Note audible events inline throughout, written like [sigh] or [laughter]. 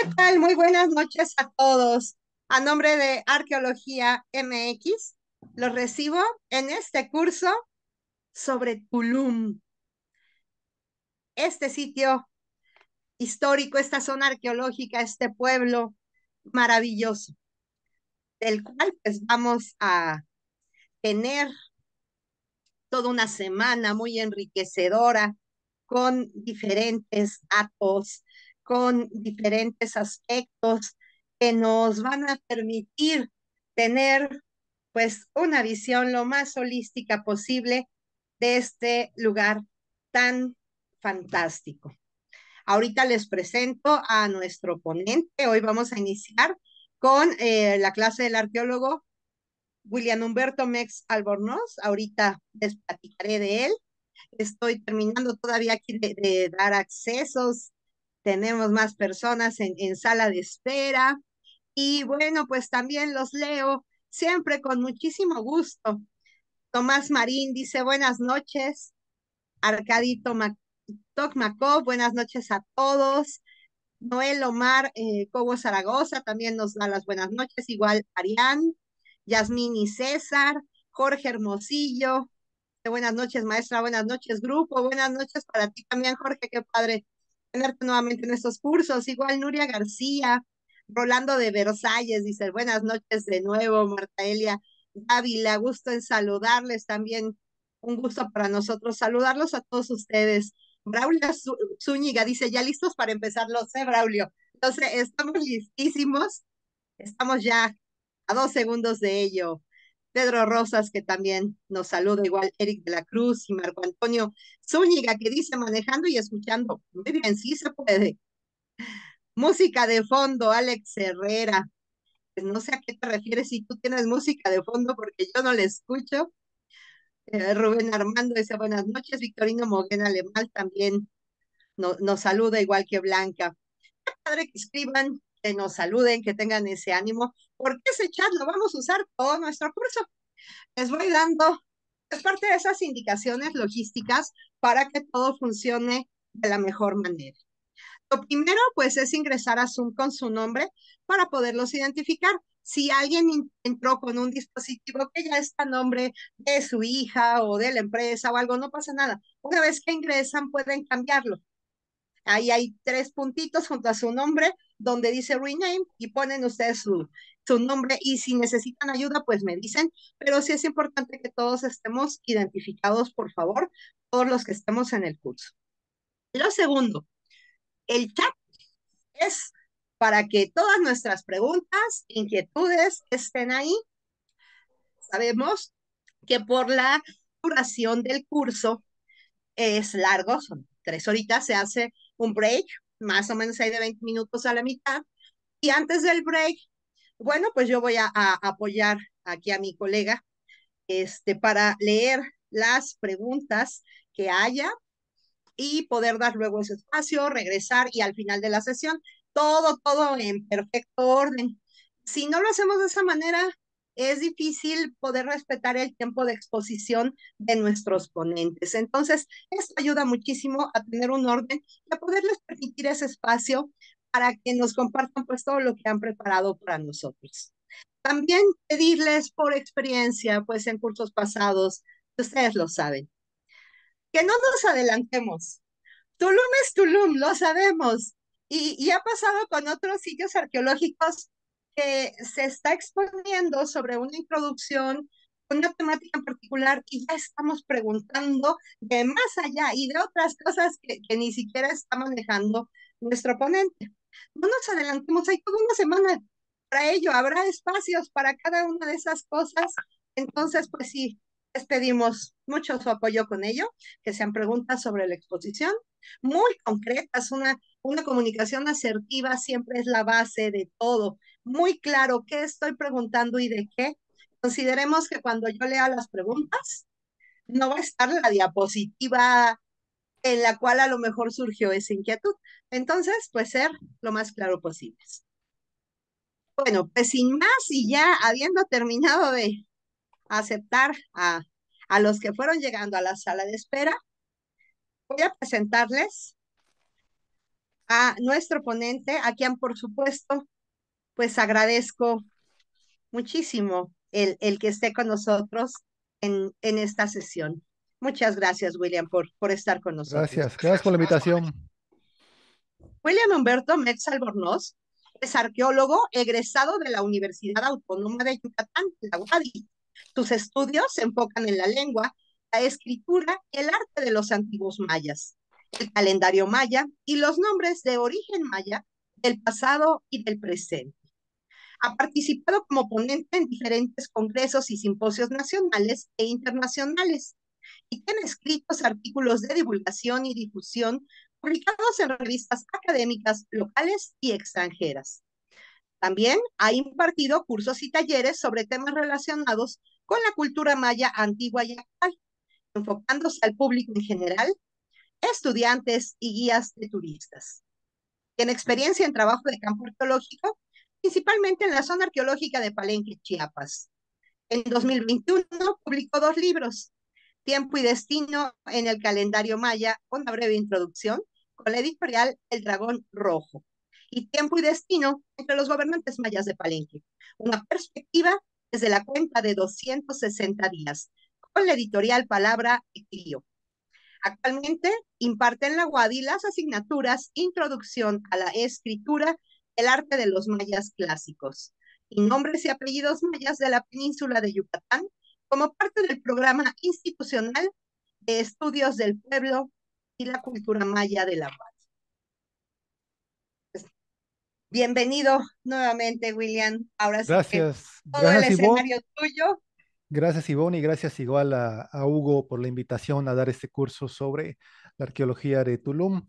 ¿Qué tal? Muy buenas noches a todos. A nombre de Arqueología MX, los recibo en este curso sobre Tulum. Este sitio histórico, esta zona arqueológica, este pueblo maravilloso, del cual pues vamos a tener toda una semana muy enriquecedora con diferentes atos con diferentes aspectos que nos van a permitir tener pues una visión lo más holística posible de este lugar tan fantástico. Ahorita les presento a nuestro ponente. Hoy vamos a iniciar con eh, la clase del arqueólogo William Humberto Mex Albornoz. Ahorita les platicaré de él. Estoy terminando todavía aquí de dar accesos tenemos más personas en, en sala de espera. Y bueno, pues también los leo siempre con muchísimo gusto. Tomás Marín dice buenas noches. Arcadito Tokmakov, buenas noches a todos. Noel Omar eh, Cobo Zaragoza también nos da las buenas noches, igual Arián, Yasmín y César, Jorge Hermosillo, buenas noches maestra, buenas noches grupo, buenas noches para ti también Jorge, qué padre tenerte nuevamente en estos cursos. Igual Nuria García, Rolando de Versalles, dice, buenas noches de nuevo, Marta Elia Dávila, gusto en saludarles también, un gusto para nosotros saludarlos a todos ustedes. Braulio Zúñiga dice, ya listos para empezar, lo sé, ¿eh, Braulio. Entonces, estamos listísimos, estamos ya a dos segundos de ello. Pedro Rosas, que también nos saluda, igual Eric de la Cruz y Marco Antonio Zúñiga, que dice manejando y escuchando. Muy bien, sí se puede. Música de fondo, Alex Herrera. Pues no sé a qué te refieres si tú tienes música de fondo, porque yo no la escucho. Eh, Rubén Armando dice buenas noches. Victorino Moguena mal también nos saluda, igual que Blanca. padre que escriban, que nos saluden, que tengan ese ánimo, porque ese chat lo vamos a usar todo nuestro curso les voy dando, es parte de esas indicaciones logísticas para que todo funcione de la mejor manera. Lo primero, pues, es ingresar a Zoom con su nombre para poderlos identificar. Si alguien entró con un dispositivo que ya está nombre de su hija o de la empresa o algo, no pasa nada. Una vez que ingresan, pueden cambiarlo. Ahí hay tres puntitos junto a su nombre donde dice rename y ponen ustedes su, su nombre y si necesitan ayuda, pues me dicen, pero sí es importante que todos estemos identificados, por favor, todos los que estemos en el curso. Lo segundo, el chat es para que todas nuestras preguntas, inquietudes estén ahí. Sabemos que por la duración del curso es largo, son tres horitas, se hace un break más o menos hay de 20 minutos a la mitad. Y antes del break, bueno, pues yo voy a, apoyar aquí a mi colega este, para leer las preguntas que haya y poder dar luego ese espacio, regresar y al final de la sesión, todo, todo en perfecto orden. Si no lo hacemos de esa manera, es difícil poder respetar el tiempo de exposición de nuestros ponentes. Entonces, esto ayuda muchísimo a tener un orden y a poderles permitir ese espacio para que nos compartan pues todo lo que han preparado para nosotros. También pedirles por experiencia, pues en cursos pasados, ustedes lo saben, que no nos adelantemos. Tulum es Tulum, lo sabemos. Y, y ha pasado con otros sitios arqueológicos se está exponiendo sobre una introducción, una temática en particular, y ya estamos preguntando de más allá y de otras cosas que, ni siquiera está manejando nuestro ponente No nos adelantemos, hay toda una semana para ello, habrá espacios para cada una de esas cosas. Entonces, pues sí, les pedimos mucho su apoyo con ello, que sean preguntas sobre la exposición, muy concretas, una, una comunicación asertiva siempre es la base de todo, muy claro qué estoy preguntando y de qué. Consideremos que cuando yo lea las preguntas, no va a estar la diapositiva en la cual a lo mejor surgió esa inquietud. Entonces, pues ser lo más claro posible. Bueno, pues sin más y ya habiendo terminado de aceptar a, a los que fueron llegando a la sala de espera, voy a presentarles a nuestro ponente, a quien por supuesto pues agradezco muchísimo el, el que esté con nosotros en, en esta sesión. Muchas gracias, William, por, por estar con nosotros. Gracias, gracias por la invitación. William Humberto Metz Albornoz es arqueólogo egresado de la Universidad Autónoma de Yucatán, la UADI. Sus estudios se enfocan en la lengua, la escritura y el arte de los antiguos mayas, el calendario maya y los nombres de origen maya del pasado y del presente. Ha participado como ponente en diferentes congresos y simposios nacionales e internacionales y tiene escritos artículos de divulgación y difusión publicados en revistas académicas locales y extranjeras. También ha impartido cursos y talleres sobre temas relacionados con la cultura maya antigua y actual, enfocándose al público en general, estudiantes y guías de turistas. Tiene experiencia en trabajo de campo arqueológico principalmente en la zona arqueológica de Palenque, Chiapas. En 2021 publicó dos libros, Tiempo y Destino en el Calendario Maya, una breve introducción, con la editorial El Dragón Rojo, y Tiempo y Destino entre los gobernantes mayas de Palenque, una perspectiva desde la cuenta de 260 días, con la editorial Palabra y Tío. Actualmente imparte en la UADI las asignaturas Introducción a la Escritura el arte de los mayas clásicos y nombres y apellidos mayas de la península de Yucatán como parte del programa institucional de estudios del pueblo y la cultura maya de la paz. Pues, bienvenido nuevamente, William. Ahora gracias. todo el tuyo. Gracias, Ivonne, y gracias igual a, a Hugo por la invitación a dar este curso sobre la arqueología de Tulum.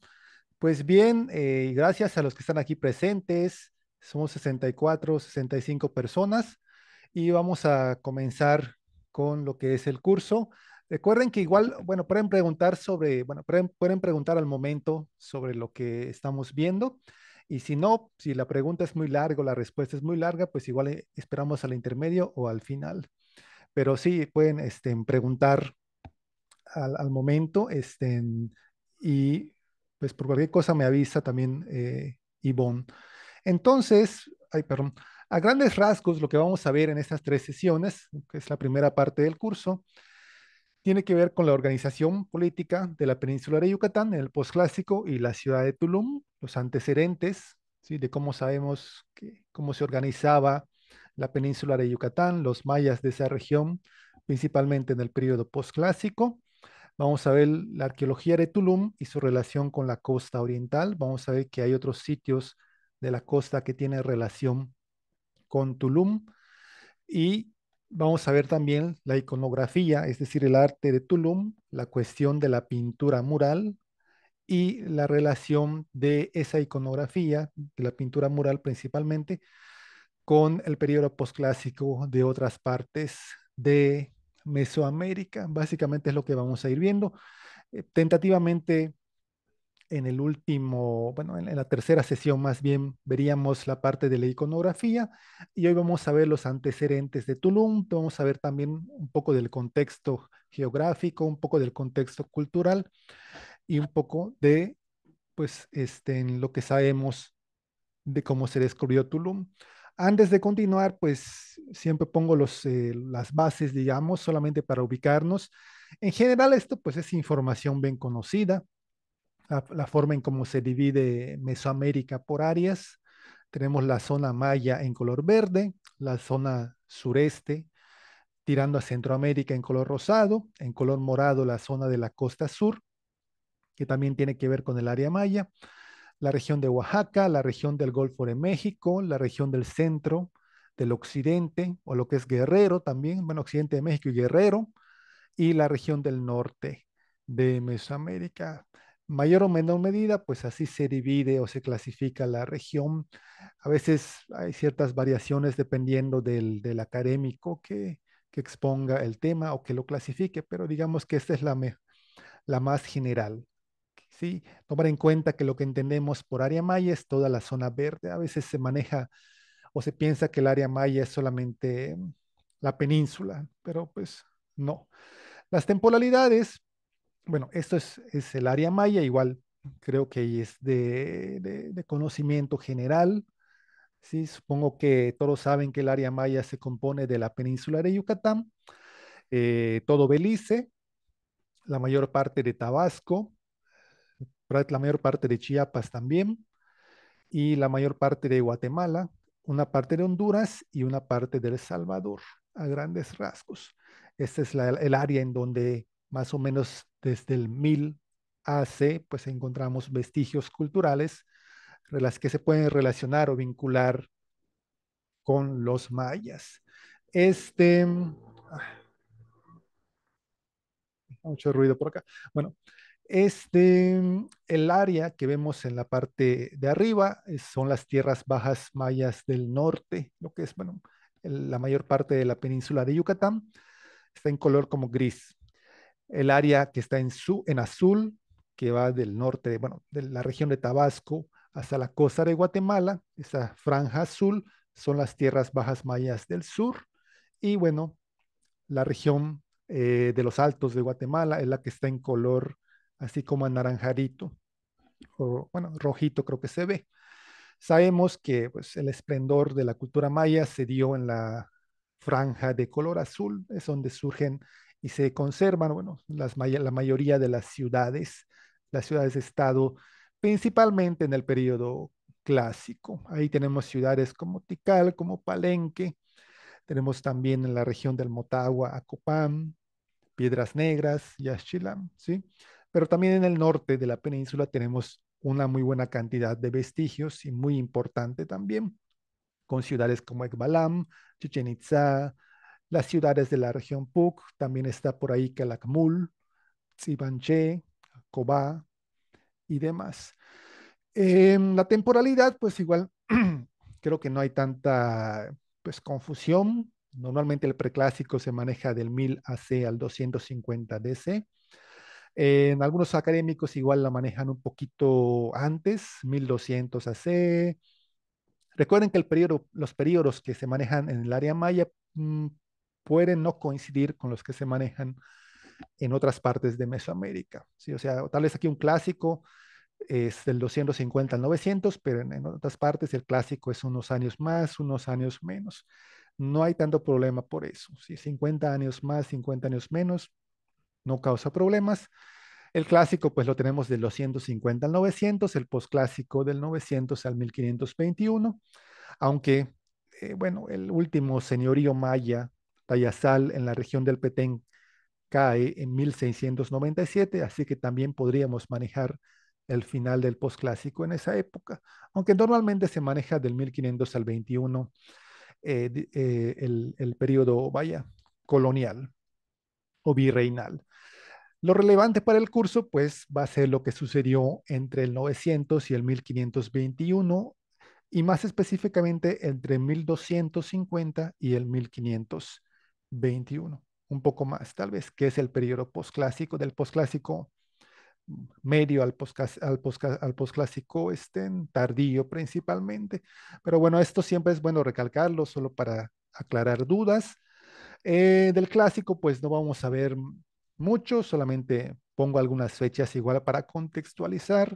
Pues bien, eh, gracias a los que están aquí presentes. Somos 64, 65 personas y vamos a comenzar con lo que es el curso. Recuerden que igual, bueno, pueden preguntar sobre, bueno, pueden, preguntar al momento sobre lo que estamos viendo. Y si no, si la pregunta es muy larga la respuesta es muy larga, pues igual eh, esperamos al intermedio o al final. Pero sí, pueden este, preguntar al, momento este, y pues por cualquier cosa me avisa también eh, Entonces, ay, perdón, a grandes rasgos lo que vamos a ver en estas tres sesiones, que es la primera parte del curso, tiene que ver con la organización política de la península de Yucatán en el posclásico y la ciudad de Tulum, los antecedentes, de cómo sabemos cómo se organizaba la península de Yucatán, los mayas de esa región, principalmente en el periodo posclásico, Vamos a ver la arqueología de Tulum y su relación con la costa oriental. Vamos a ver que hay otros sitios de la costa que tienen relación con Tulum. Y vamos a ver también la iconografía, es decir, el arte de Tulum, la cuestión de la pintura mural y la relación de esa iconografía, de la pintura mural principalmente, con el periodo posclásico de otras partes de Mesoamérica, básicamente es lo que vamos a ir viendo. Eh, tentativamente, en el último, bueno, en, en, la tercera sesión más bien, veríamos la parte de la iconografía y hoy vamos a ver los antecedentes de Tulum, vamos a ver también un poco del contexto geográfico, un poco del contexto cultural y un poco de, pues, este, en lo que sabemos de cómo se descubrió Tulum. Antes de continuar, pues siempre pongo eh, las bases, digamos, solamente para ubicarnos. En general, esto pues es información bien conocida, la, la forma en cómo se divide Mesoamérica por áreas. Tenemos la zona maya en color verde, la zona sureste tirando a Centroamérica en color rosado, en color morado la zona de la costa sur, que también tiene que ver con el área maya la región de Oaxaca, la región del Golfo de México, la región del centro, del occidente, o lo que es Guerrero también, bueno, occidente de México y Guerrero, y la región del norte de Mesoamérica. Mayor o menor medida, pues así se divide o se clasifica la región. A veces hay ciertas variaciones dependiendo del, académico que, que exponga el tema o que lo clasifique, pero digamos que esta es la, la más general. ¿sí? Tomar en cuenta que lo que entendemos por área maya es toda la zona verde. A veces se maneja o se piensa que el área maya es solamente la península, pero pues no. Las temporalidades, bueno, esto es, el área maya, igual creo que es de, conocimiento general. Sí, supongo que todos saben que el área maya se compone de la península de Yucatán, eh, todo Belice, la mayor parte de Tabasco, la mayor parte de Chiapas también, y la mayor parte de Guatemala, una parte de Honduras y una parte de El Salvador, a grandes rasgos. Este es el área en donde más o menos desde el 1000 AC, pues encontramos vestigios culturales las que se pueden relacionar o vincular con los mayas. Este... Ah, mucho ruido por acá. Bueno, este, el área que vemos en la parte de arriba son las tierras bajas mayas del norte, lo que es, bueno, la mayor parte de la península de Yucatán. Está en color como gris. El área que está en, su, en azul, que va del norte, bueno, de la región de Tabasco hasta la costa de Guatemala, esa franja azul, son las tierras bajas mayas del sur. Y bueno, la región eh, de los altos de Guatemala es la que está en color así como anaranjadito, o bueno, rojito creo que se ve. Sabemos que pues, el esplendor de la cultura maya se dio en la franja de color azul, es donde surgen y se conservan, bueno, las, la mayoría de las ciudades, las ciudades-estado, de principalmente en el periodo clásico. Ahí tenemos ciudades como Tikal, como Palenque, tenemos también en la región del Motagua, Acopán, Piedras Negras, Yaxchilán, ¿sí? Pero también en el norte de la península tenemos una muy buena cantidad de vestigios y muy importante también, con ciudades como Ekbalam, Chichen Itza, las ciudades de la región Puc, también está por ahí Calakmul, Tzibanché, Cobá y demás. Em, la temporalidad, pues igual, [clears throat] creo que no hay tanta pues, confusión. Normalmente el preclásico se maneja del 1000 AC al 250 DC en algunos académicos igual la manejan un poquito antes, 1200 AC. Recuerden que el periodo, los periodos que se manejan en el área maya mm, pueden no coincidir con los que se manejan en otras partes de Mesoamérica. ¿sí? O sea, tal vez aquí un clásico es del 250 al 900, pero en, otras partes el clásico es unos años más, unos años menos. No hay tanto problema por eso. ¿sí? 50 años más, 50 años menos, no causa problemas. El clásico, pues lo tenemos del 250 al 900, el posclásico del 900 al 1521, aunque, eh, bueno, el último señorío maya, Tayasal, en la región del Petén, cae en 1697, así que también podríamos manejar el final del posclásico en esa época, aunque normalmente se maneja del 1500 al 21 eh, eh, el, el periodo, vaya, colonial o virreinal. Lo relevante para el curso, pues, va a ser lo que sucedió entre el 900 y el 1521, y más específicamente entre 1250 y el 1521, un poco más tal vez, que es el periodo posclásico, del postclásico medio al, postclásico, al, este, tardío principalmente. Pero bueno, esto siempre es bueno recalcarlo, solo para aclarar dudas. Eh, del clásico, pues no vamos a ver mucho, solamente pongo algunas fechas igual para contextualizar.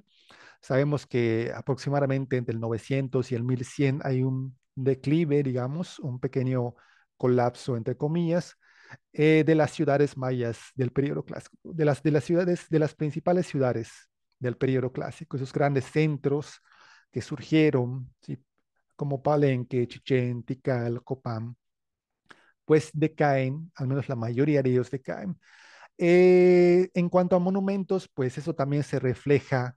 Sabemos que aproximadamente entre el 900 y el 1100 hay un declive, digamos, un pequeño colapso, entre comillas, eh, de las ciudades mayas del periodo clásico, de las, de las ciudades, de las principales ciudades del periodo clásico, esos grandes centros que surgieron, como Palenque, Chichén, Tikal, Copán, pues decaen, al menos la mayoría de ellos decaen. Eh, en cuanto a monumentos, pues eso también se refleja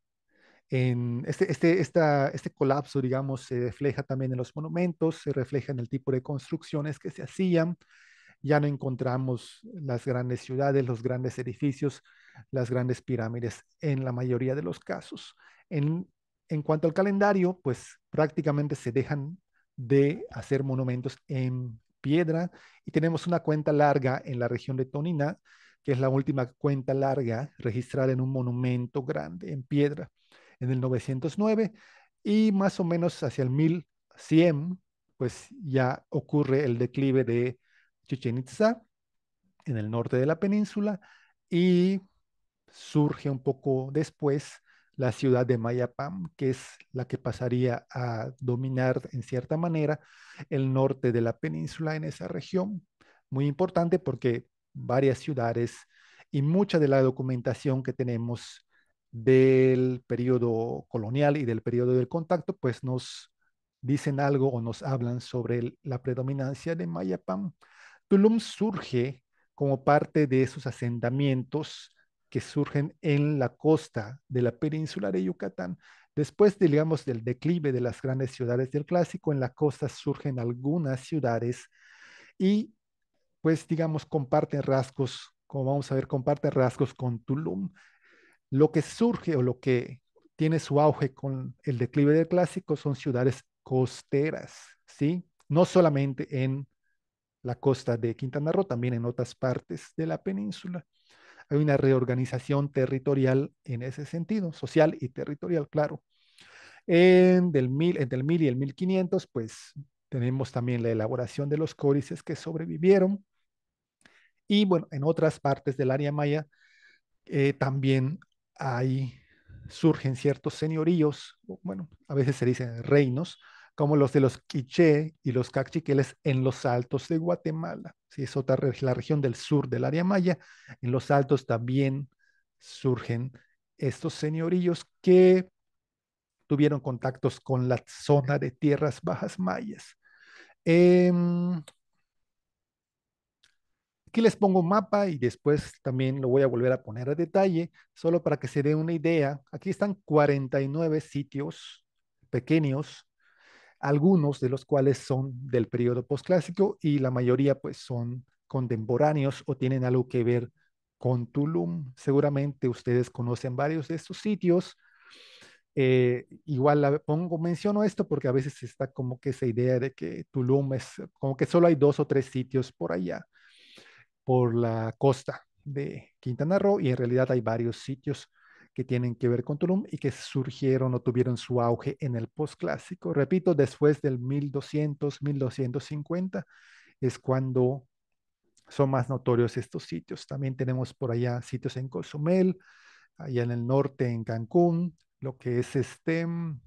en este, este, este colapso, digamos, se refleja también en los monumentos, se refleja en el tipo de construcciones que se hacían. Ya no encontramos las grandes ciudades, los grandes edificios, las grandes pirámides en la mayoría de los casos. En, en cuanto al calendario, pues prácticamente se dejan de hacer monumentos en piedra y tenemos una cuenta larga en la región de Tonina que es la última cuenta larga registrada en un monumento grande en piedra en el 909 y más o menos hacia el 1100 pues ya ocurre el declive de Chichen Itza en el norte de la península y surge un poco después la ciudad de Mayapam, que es la que pasaría a dominar en cierta manera el norte de la península en esa región. Muy importante porque varias ciudades y mucha de la documentación que tenemos del periodo colonial y del periodo del contacto, pues nos dicen algo o nos hablan sobre la predominancia de Mayapán. Tulum surge como parte de esos asentamientos que surgen en la costa de la península de Yucatán. Después, digamos, del declive de las grandes ciudades del clásico, en la costa surgen algunas ciudades y pues digamos, comparten rasgos, como vamos a ver, comparten rasgos con Tulum. Lo que surge o lo que tiene su auge con el declive del clásico son ciudades costeras, ¿sí? No solamente en la costa de Quintana Roo, también en otras partes de la península. Hay una reorganización territorial en ese sentido, social y territorial, claro. En del mil, entre el 1000 y el 1500, pues tenemos también la elaboración de los códices que sobrevivieron y bueno, en otras partes del área maya eh, también hay, surgen ciertos señoríos, bueno, a veces se dicen reinos, como los de los quiché y los cachiqueles en los altos de Guatemala. Si es otra la región del sur del área maya, en los altos también surgen estos señoríos que tuvieron contactos con la zona de tierras bajas mayas. Em, Aquí les pongo un mapa y después también lo voy a volver a poner a detalle, solo para que se dé una idea. Aquí están 49 sitios pequeños, algunos de los cuales son del periodo postclásico y la mayoría pues son contemporáneos o tienen algo que ver con Tulum. Seguramente ustedes conocen varios de estos sitios. Eh, igual pongo, menciono esto porque a veces está como que esa idea de que Tulum es como que solo hay dos o tres sitios por allá por la costa de Quintana Roo y en realidad hay varios sitios que tienen que ver con Tulum y que surgieron o tuvieron su auge en el posclásico. Repito, después del 1200, 1250 es cuando son más notorios estos sitios. También tenemos por allá sitios en Cozumel, allá en el norte, en Cancún, lo que es este, mm,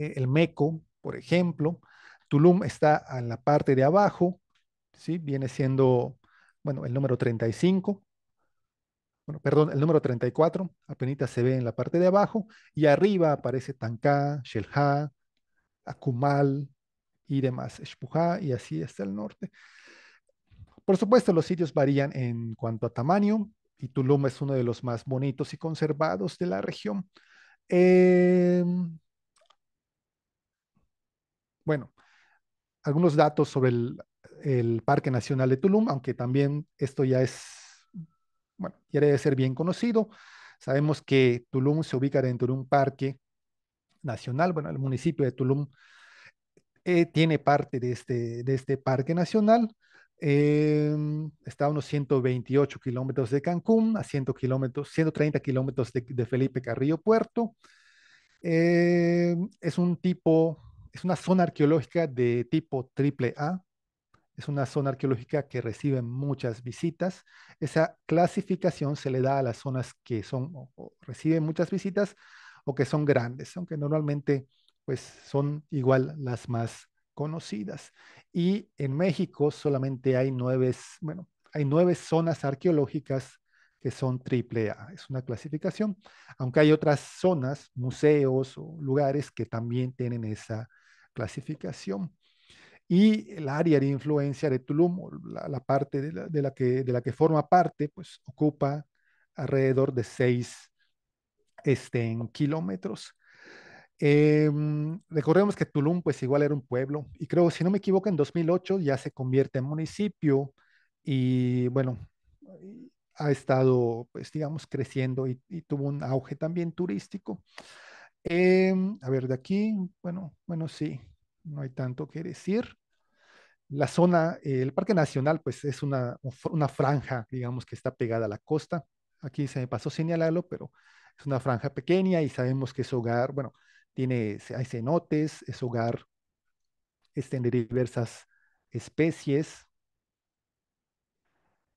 eh, el Meco, por ejemplo. Tulum está en la parte de abajo, ¿sí? viene siendo bueno, el número 35, bueno, perdón, el número 34, apenas se ve en la parte de abajo, y arriba aparece Tancá, shelja Akumal y demás, espuja y así hasta el norte. Por supuesto, los sitios varían en cuanto a tamaño, y Tulum es uno de los más bonitos y conservados de la región. Eh, bueno, algunos datos sobre el, el Parque Nacional de Tulum, aunque también esto ya es, bueno, ya debe ser bien conocido. Sabemos que Tulum se ubica dentro de un parque nacional, bueno, el municipio de Tulum eh, tiene parte de este, de este parque nacional. Em, está a unos 128 kilómetros de Cancún, a 100 130 kilómetros de, Felipe Carrillo Puerto. Em, es un tipo, es una zona arqueológica de tipo triple A, es una zona arqueológica que recibe muchas visitas. Esa clasificación se le da a las zonas que son reciben muchas visitas o que son grandes, aunque normalmente pues son igual las más conocidas. Y en México solamente hay nueve, bueno, hay nueve zonas arqueológicas que son triple A, es una clasificación, aunque hay otras zonas, museos o lugares que también tienen esa clasificación y el área de influencia de Tulum, la, parte de la, que, de la que forma parte, pues ocupa alrededor de seis este, kilómetros. Em, recordemos que Tulum, pues igual era un pueblo, y creo, si no me equivoco, en 2008 ya se convierte en municipio y bueno, ha estado, pues digamos, creciendo y, tuvo un auge también turístico. Em, a ver, de aquí, bueno, bueno, sí, no hay tanto que decir. La zona, eh, el Parque Nacional, pues es una, una franja, digamos, que está pegada a la costa. Aquí se me pasó señalarlo, pero es una franja pequeña y sabemos que es hogar, bueno, tiene, hay cenotes, es hogar este, de diversas especies,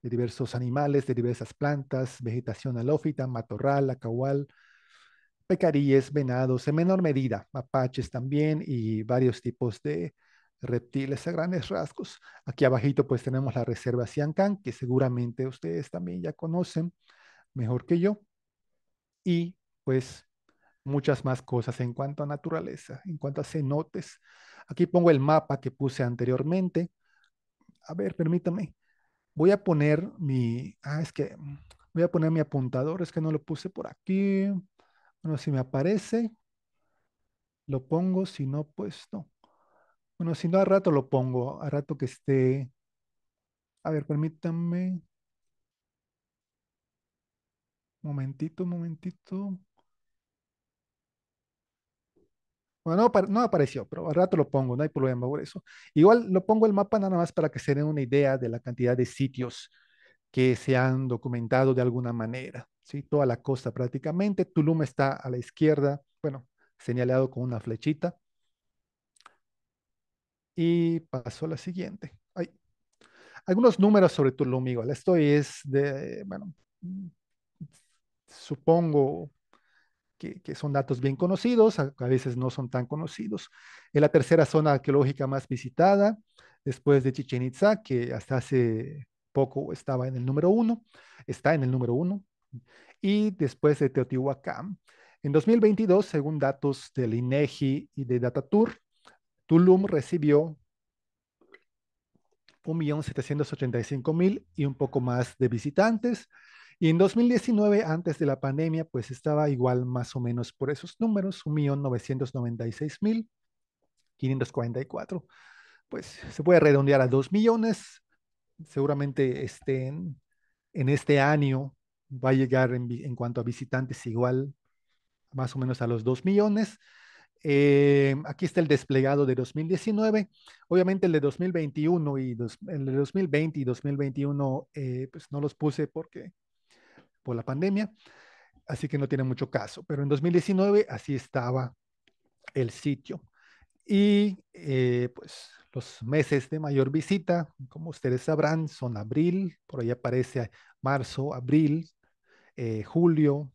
de diversos animales, de diversas plantas, vegetación alófita, matorral, acahual, pecaríes, venados, en menor medida, mapaches también y varios tipos de reptiles a grandes rasgos. Aquí abajito pues tenemos la reserva Siancán, que seguramente ustedes también ya conocen mejor que yo. Y pues muchas más cosas en cuanto a naturaleza, en cuanto a cenotes. Aquí pongo el mapa que puse anteriormente. A ver, permítame. Voy a poner mi... Ah, es que voy a poner mi apuntador. Es que no lo puse por aquí. Bueno, si me aparece, lo pongo. Si no, pues no. Bueno, si no, a rato lo pongo, a rato que esté. A ver, permítanme. Momentito, momentito. Bueno, no, apareció, pero al rato lo pongo, no hay problema por eso. Igual lo pongo el mapa nada más para que se den una idea de la cantidad de sitios que se han documentado de alguna manera. ¿sí? Toda la costa prácticamente. Tulum está a la izquierda, bueno, señalado con una flechita. Y paso a la siguiente. Algunos números sobre Tulum, igual. Esto es de, bueno, mm, supongo que, son datos bien conocidos, a, veces no son tan conocidos. Es la tercera zona arqueológica más visitada, después de Chichen Itza, que hasta hace poco estaba en el número uno, está en el número uno, y después de Teotihuacán. En 2022, según datos del INEGI e y de DataTour Tulum recibió 1.785.000 y un poco más de visitantes. Y en 2019, antes de la pandemia, pues estaba igual más o menos por esos números, 1.996.544. Pues se puede redondear a 2 millones. Seguramente este, en, este año va a llegar en, en cuanto a visitantes igual más o menos a los 2 millones. Eh, aquí está el desplegado de 2019. Obviamente el de 2021 y el de 2020 y 2021, eh, pues no los puse porque por la pandemia, así que no tiene mucho caso. Pero en 2019 así estaba el sitio. Y eh, pues los meses de mayor visita, como ustedes sabrán, son abril, por ahí aparece marzo, abril, eh, julio,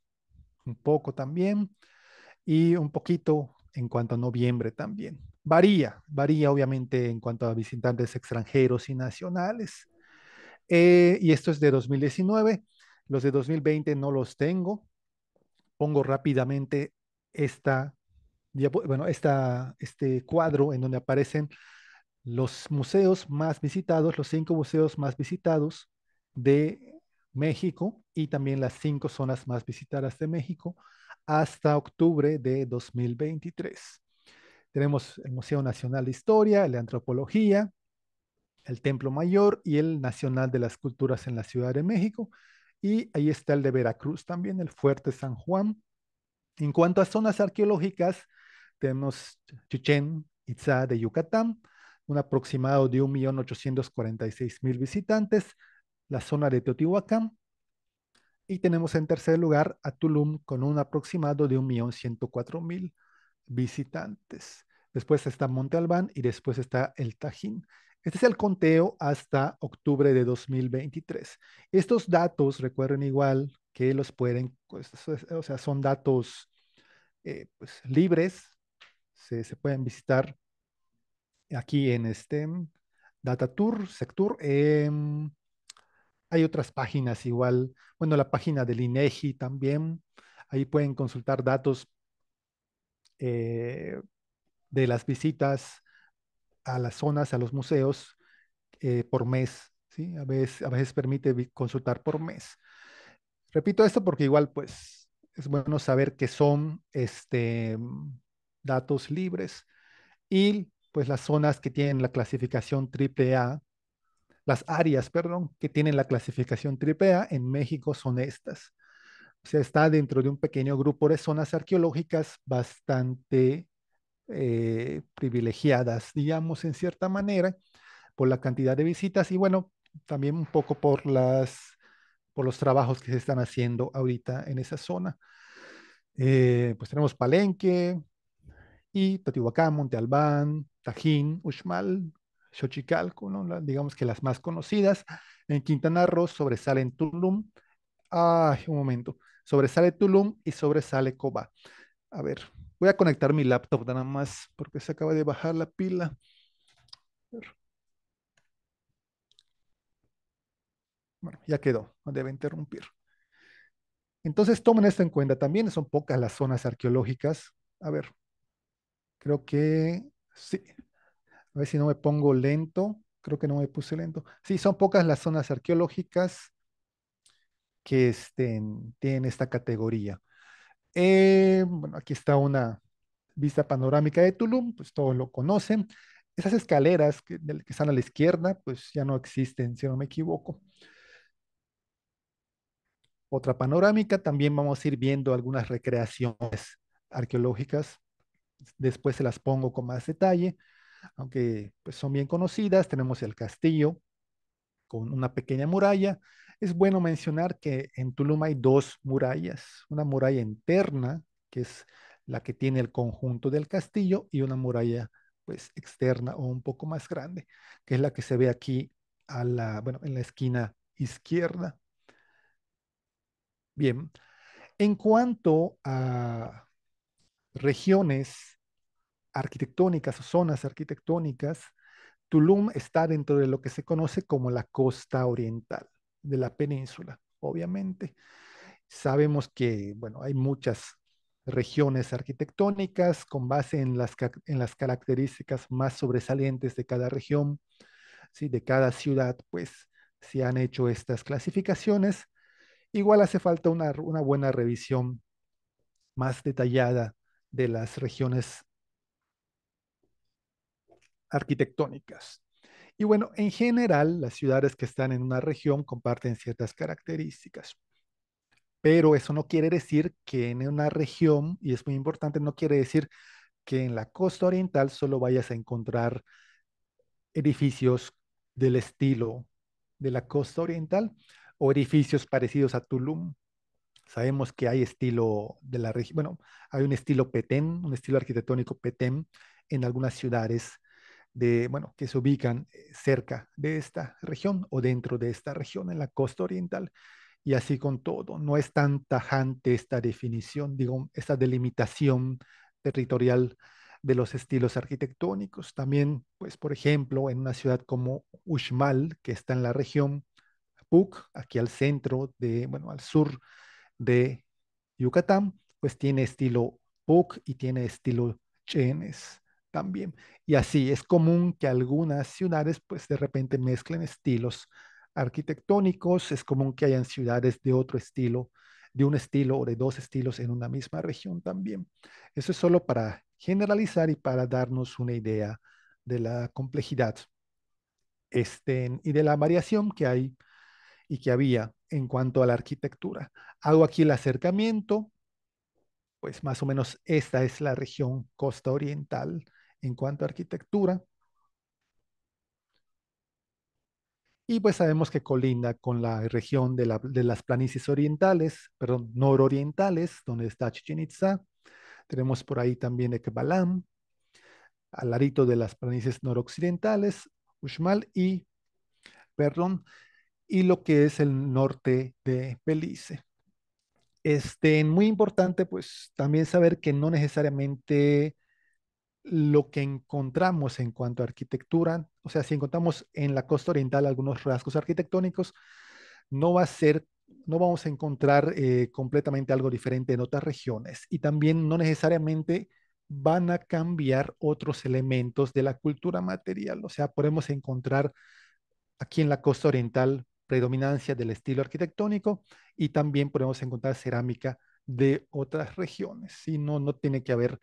un poco también, y un poquito en cuanto a noviembre también. Varía, varía obviamente en cuanto a visitantes extranjeros y nacionales. Eh, y esto es de 2019. Los de 2020 no los tengo. Pongo rápidamente esta, bueno, esta, este cuadro en donde aparecen los museos más visitados, los cinco museos más visitados de México y también las cinco zonas más visitadas de México hasta octubre de 2023. Tenemos el Museo Nacional de Historia, la Antropología, el Templo Mayor y el Nacional de las Culturas en la Ciudad de México. Y ahí está el de Veracruz también, el Fuerte San Juan. En cuanto a zonas arqueológicas, tenemos Chichen Itza de Yucatán, un aproximado de 1.846.000 visitantes, la zona de Teotihuacán, y tenemos en tercer lugar a Tulum con un aproximado de 1.104.000 visitantes. Después está Monte Albán y después está el Tajín. Este es el conteo hasta octubre de 2023. Estos datos, recuerden igual que los pueden, pues, o sea, son datos eh, pues, libres, se, pueden visitar aquí en este mm, Data Tour, Sector. Em, hay otras páginas igual, bueno, la página del INEGI e también, ahí pueden consultar datos eh, de las visitas a las zonas, a los museos eh, por mes, ¿sí? A veces, a veces permite consultar por mes. Repito esto porque igual pues es bueno saber que son este, datos libres y pues las zonas que tienen la clasificación AAA las áreas, perdón, que tienen la clasificación tripea en México son estas. O sea, está dentro de un pequeño grupo de zonas arqueológicas bastante eh, privilegiadas, digamos, en cierta manera, por la cantidad de visitas y bueno, también un poco por las por los trabajos que se están haciendo ahorita en esa zona. Eh, pues tenemos Palenque y Tatihuacán, Monte Albán, Tajín, Uxmal, Xochicalco, digamos que las más conocidas. En Quintana Roo sobresalen Tulum. Ay, un momento. Sobresale Tulum y sobresale Coba. A ver, voy a conectar mi laptop nada más porque se acaba de bajar la pila. Bueno, ya quedó, no debe interrumpir. Entonces tomen esto en cuenta. También son pocas las zonas arqueológicas. A ver, creo que sí, a ver si no me pongo lento. Creo que no me puse lento. Sí, son pocas las zonas arqueológicas que este, tienen esta categoría. Eh, bueno, aquí está una vista panorámica de Tulum, pues todos lo conocen. Esas escaleras que están a la izquierda, pues ya no existen, si no me equivoco otra panorámica. También vamos a ir viendo algunas recreaciones arqueológicas. Después se las pongo con más detalle aunque pues, son bien conocidas. Tenemos el castillo con una pequeña muralla. Es bueno mencionar que en Tulum hay dos murallas, una muralla interna, que es la que tiene el conjunto del castillo, y una muralla pues externa o un poco más grande, que es la que se ve aquí en la esquina izquierda. Bien, en cuanto a regiones arquitectónicas o zonas arquitectónicas, Tulum está dentro de lo que se conoce como la costa oriental de la península, obviamente. Sabemos que, bueno, hay muchas regiones arquitectónicas con base en las, en las características más sobresalientes de cada región, ¿sí? de cada ciudad, pues se han hecho estas clasificaciones. Igual hace falta una, una buena revisión más detallada de las regiones arquitectónicas. Y bueno, en general, las ciudades que están en una región comparten ciertas características. Pero eso no quiere decir que en una región, y es muy importante, no quiere decir que en la costa oriental solo vayas a encontrar edificios del estilo de la costa oriental o edificios parecidos a Tulum. Sabemos que hay estilo de la región, bueno, hay un estilo petén, un estilo arquitectónico petén en algunas ciudades de, bueno, que se ubican eh, cerca de esta región o dentro de esta región en la costa oriental. Y así con todo, no es tan tajante esta definición, digo, esta delimitación territorial de los estilos arquitectónicos. También, pues, por ejemplo, en una ciudad como Uxmal, que está en la región Puc, aquí al centro de, bueno, al sur de Yucatán, pues tiene estilo Puc y tiene estilo Chenes también. Y así es común que algunas ciudades pues de repente mezclen estilos arquitectónicos, es común que hayan ciudades de otro estilo, de un estilo o de dos estilos en una misma región también. Eso es solo para generalizar y para darnos una idea de la complejidad este, y de la variación que hay y que había en cuanto a la arquitectura. Hago aquí el acercamiento, pues más o menos esta es la región costa oriental en cuanto a arquitectura. Y pues sabemos que colinda con la región de, las planicies orientales, perdón, nororientales, donde está Chichen Itza. Tenemos por ahí también Ekbalam, al ladito de las planicies noroccidentales, Uxmal y, perdón, y lo que es el norte de Belice. Este, muy importante, pues también saber que no necesariamente lo que encontramos en cuanto a arquitectura, o sea, si encontramos en la costa oriental algunos rasgos arquitectónicos, no va a ser, no vamos a encontrar eh, completamente algo diferente en otras regiones y también no necesariamente van a cambiar otros elementos de la cultura material, o sea, podemos encontrar aquí en la costa oriental predominancia del estilo arquitectónico y también podemos encontrar cerámica de otras regiones, si no, no tiene que haber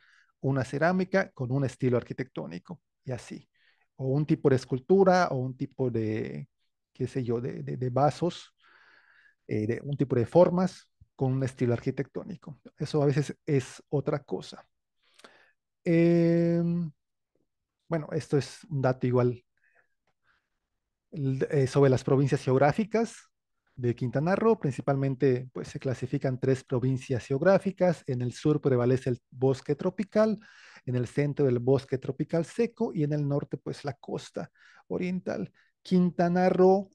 una cerámica con un estilo arquitectónico y así. O un tipo de escultura o un tipo de, qué sé yo, de, vasos, eh, de un tipo de formas con un estilo arquitectónico. Eso a veces es otra cosa. Em, bueno, esto es un dato igual eh, sobre las provincias geográficas de Quintana Roo. Principalmente pues, se clasifican tres provincias geográficas. En el sur prevalece el bosque tropical, en el centro el bosque tropical seco y en el norte pues la costa oriental. Quintana Roo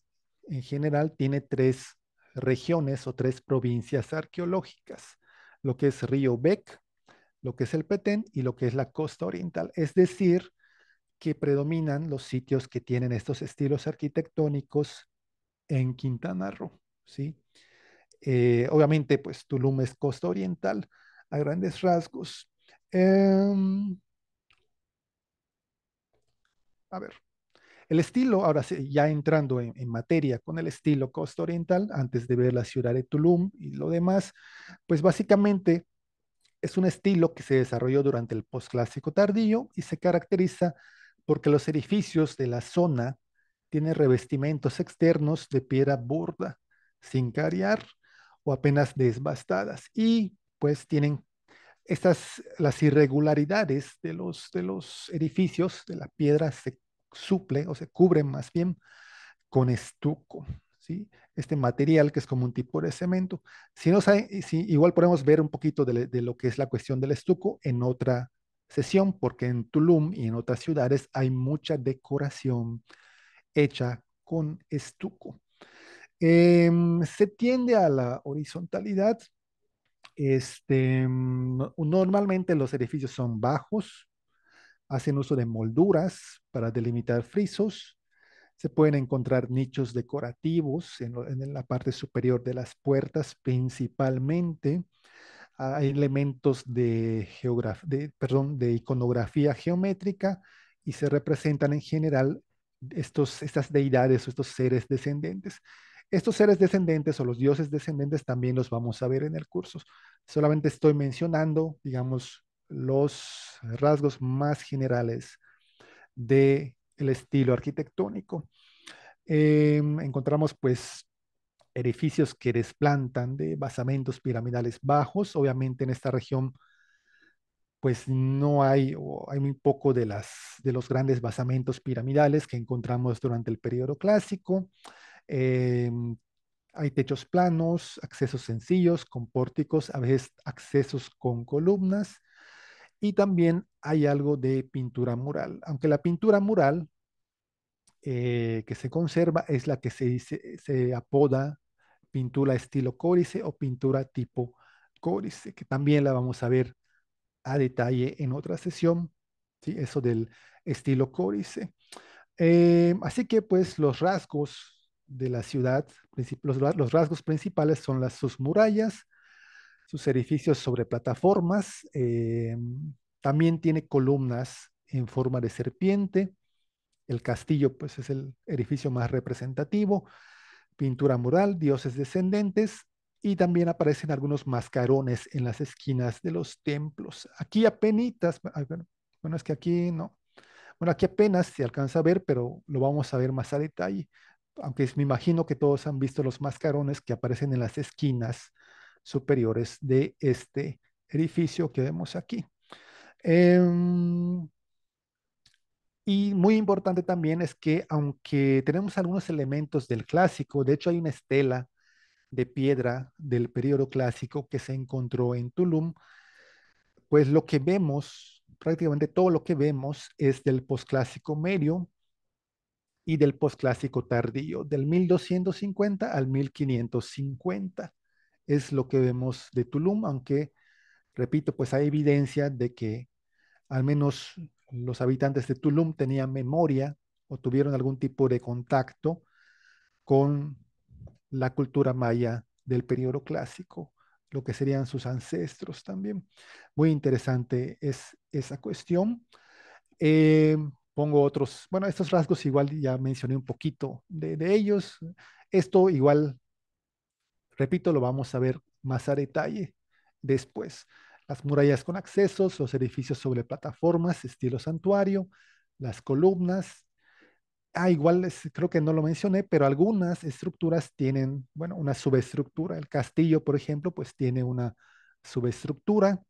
en general tiene tres regiones o tres provincias arqueológicas, lo que es Río Bec, lo que es el Petén y lo que es la costa oriental. Es decir, que predominan los sitios que tienen estos estilos arquitectónicos en Quintana Roo, ¿sí? Eh, obviamente, pues Tulum es costa oriental a grandes rasgos. Em, a ver, el estilo, ahora ya entrando en, en, materia con el estilo costa oriental, antes de ver la ciudad de Tulum y lo demás, pues básicamente es un estilo que se desarrolló durante el postclásico tardío y se caracteriza porque los edificios de la zona tiene revestimientos externos de piedra burda, sin cariar o apenas desbastadas. Y pues tienen estas, las irregularidades de los, de los edificios, de la piedra se suple o se cubren más bien con estuco. ¿sí? Este material que es como un tipo de cemento. Si no si, igual podemos ver un poquito de, de lo que es la cuestión del estuco en otra sesión, porque en Tulum y en otras ciudades hay mucha decoración hecha con estuco. Em, se tiende a la horizontalidad. Este, mm, normalmente los edificios son bajos, hacen uso de molduras para delimitar frisos. Se pueden encontrar nichos decorativos en, la parte superior de las puertas principalmente. Hay elementos de, de, perdón, de iconografía geométrica y se representan en general estos, estas deidades o estos seres descendentes. Estos seres descendentes o los dioses descendentes también los vamos a ver en el curso. Solamente estoy mencionando, digamos, los rasgos más generales del estilo arquitectónico. Em, encontramos pues edificios que desplantan de basamentos piramidales bajos. Obviamente en esta región pues no hay o hay muy poco de, las, de los grandes basamentos piramidales que encontramos durante el periodo clásico. Em, hay techos planos, accesos sencillos con pórticos, a veces accesos con columnas y también hay algo de pintura mural. Aunque la pintura mural eh, que se conserva es la que se, se apoda pintura estilo códice o pintura tipo códice, que también la vamos a ver a detalle en otra sesión, eso del estilo códice. Eh, así que pues los rasgos de la ciudad, los, rasgos principales son las, sus murallas, sus edificios sobre plataformas, eh, también tiene columnas en forma de serpiente, el castillo pues es el edificio más representativo, pintura mural, dioses descendentes, y también aparecen algunos mascarones en las esquinas de los templos. Aquí apenas, ah, bueno, es que aquí no. Bueno, aquí apenas se alcanza a ver, pero lo vamos a ver más a detalle. Aunque me imagino que todos han visto los mascarones que aparecen en las esquinas superiores de este edificio que vemos aquí. Em, y muy importante también es que aunque tenemos algunos elementos del clásico, de hecho hay una estela de piedra del periodo clásico que se encontró en Tulum, pues lo que vemos, prácticamente todo lo que vemos es del posclásico medio y del posclásico tardío, del 1250 al 1550. Es lo que vemos de Tulum, aunque, repito, pues hay evidencia de que al menos los habitantes de Tulum tenían memoria o tuvieron algún tipo de contacto con la cultura maya del periodo clásico, lo que serían sus ancestros también. Muy interesante es esa cuestión. Eh, pongo otros, bueno, estos rasgos igual ya mencioné un poquito de, ellos. Esto igual, repito, lo vamos a ver más a detalle después. Las murallas con accesos, los edificios sobre plataformas, estilo santuario, las columnas, ah, igual creo que no lo mencioné, pero algunas estructuras tienen, bueno, una subestructura. El castillo, por ejemplo, pues tiene una subestructura,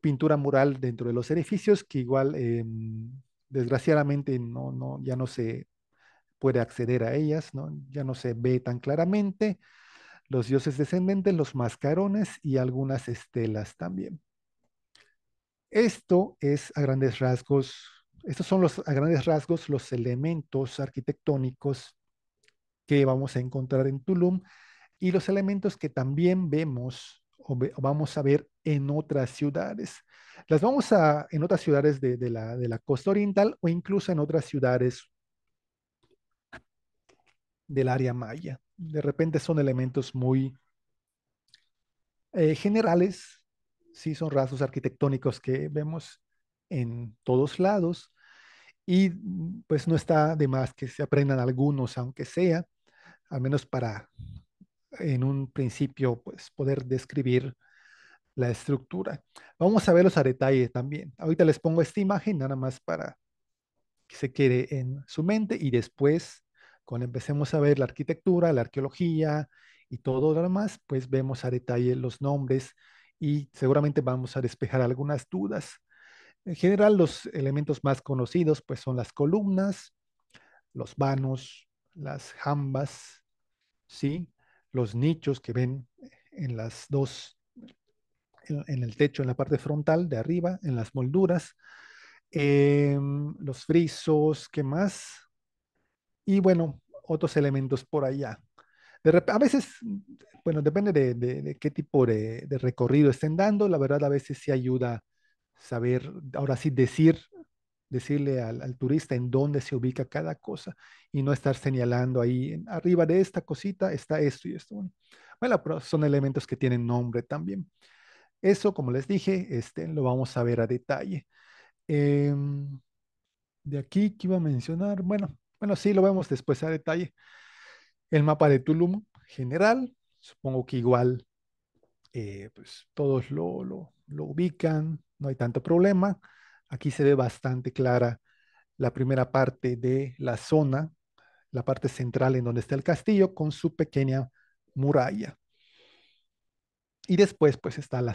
pintura mural dentro de los edificios que igual em, desgraciadamente no, no, ya no se puede acceder a ellas, ¿no? ya no se ve tan claramente. Los dioses descendentes, los mascarones y algunas estelas también. Esto es a grandes rasgos estos son los, a grandes rasgos los elementos arquitectónicos que vamos a encontrar en Tulum y los elementos que también vemos o vamos a ver en otras ciudades. Las vamos a en otras ciudades de, la, costa oriental o incluso en otras ciudades del área maya. De repente son elementos muy eh, generales, sí son rasgos arquitectónicos que vemos en todos lados, y mm, pues no está de más que se aprendan algunos, aunque sea, al menos para en un principio pues poder describir la estructura. Vamos a verlos a detalle también. Ahorita les pongo esta imagen nada más para que se quede en su mente y después cuando empecemos a ver la arquitectura, la arqueología y todo lo demás, pues vemos a detalle los nombres y seguramente vamos a despejar algunas dudas en general, los elementos más conocidos pues, son las columnas, los vanos, las jambas, ¿sí? los nichos que ven en las dos, en, el techo, en la parte frontal de arriba, en las molduras, em, los frisos, ¿qué más? Y bueno, otros elementos por allá. a veces, bueno, depende de, qué tipo de, de, recorrido estén dando, la verdad a veces sí ayuda saber, ahora sí, decir, decirle al, turista en dónde se ubica cada cosa y no estar señalando ahí, arriba de esta cosita está esto y esto. Bueno, pero son elementos que tienen nombre también. Eso, como les dije, este, lo vamos a ver a detalle. Em, de aquí, ¿qué iba a mencionar? Bueno, bueno, sí, lo vemos después a detalle. El mapa de Tulum general, supongo que igual eh, pues todos lo, lo, lo ubican, no hay tanto problema. Aquí se ve bastante clara la primera parte de la zona, la parte central en donde está el castillo con su pequeña muralla. Y después pues está la,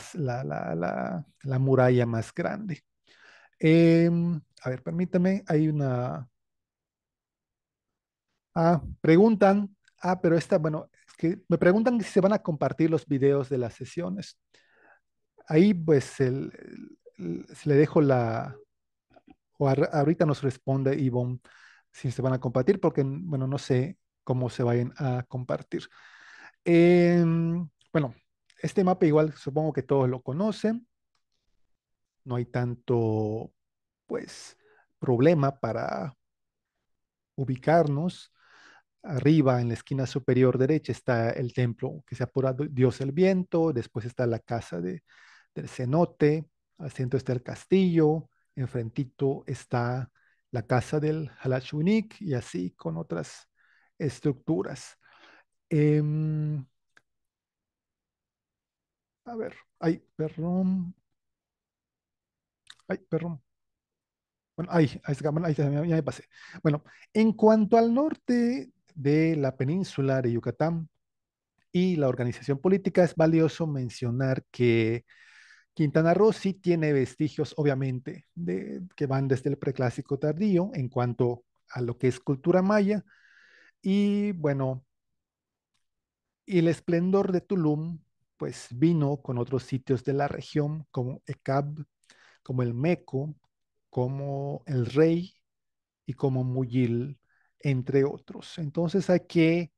muralla más grande. Em, a ver, permítame, hay una... Ah, preguntan, ah, pero esta, bueno, es que me preguntan si se van a compartir los videos de las sesiones ahí pues se le dejo la, ahorita nos responde Ivonne si se van a compartir, porque bueno, no sé cómo se vayan a compartir. Em, bueno, este mapa igual supongo que todos lo conocen. No hay tanto, pues, problema para ubicarnos. Arriba, en la esquina superior derecha, está el templo que se apura Dios el viento. Después está la casa de del este, cenote, al centro está el castillo, enfrentito está la casa del Halachunik y así con otras estructuras. Em, a ver, ay, perdón. Ay, perdón. Bueno, ahí, ya me pasé. Bueno, en cuanto al norte de la península de Yucatán y la organización política, es valioso mencionar que Quintana Roo sí tiene vestigios, obviamente, de, que van desde el preclásico tardío en cuanto a lo que es cultura maya. Y bueno, el esplendor de Tulum, pues vino con otros sitios de la región, como Ecab, como el Meco, como el Rey y como Muyil, entre otros. Entonces hay que,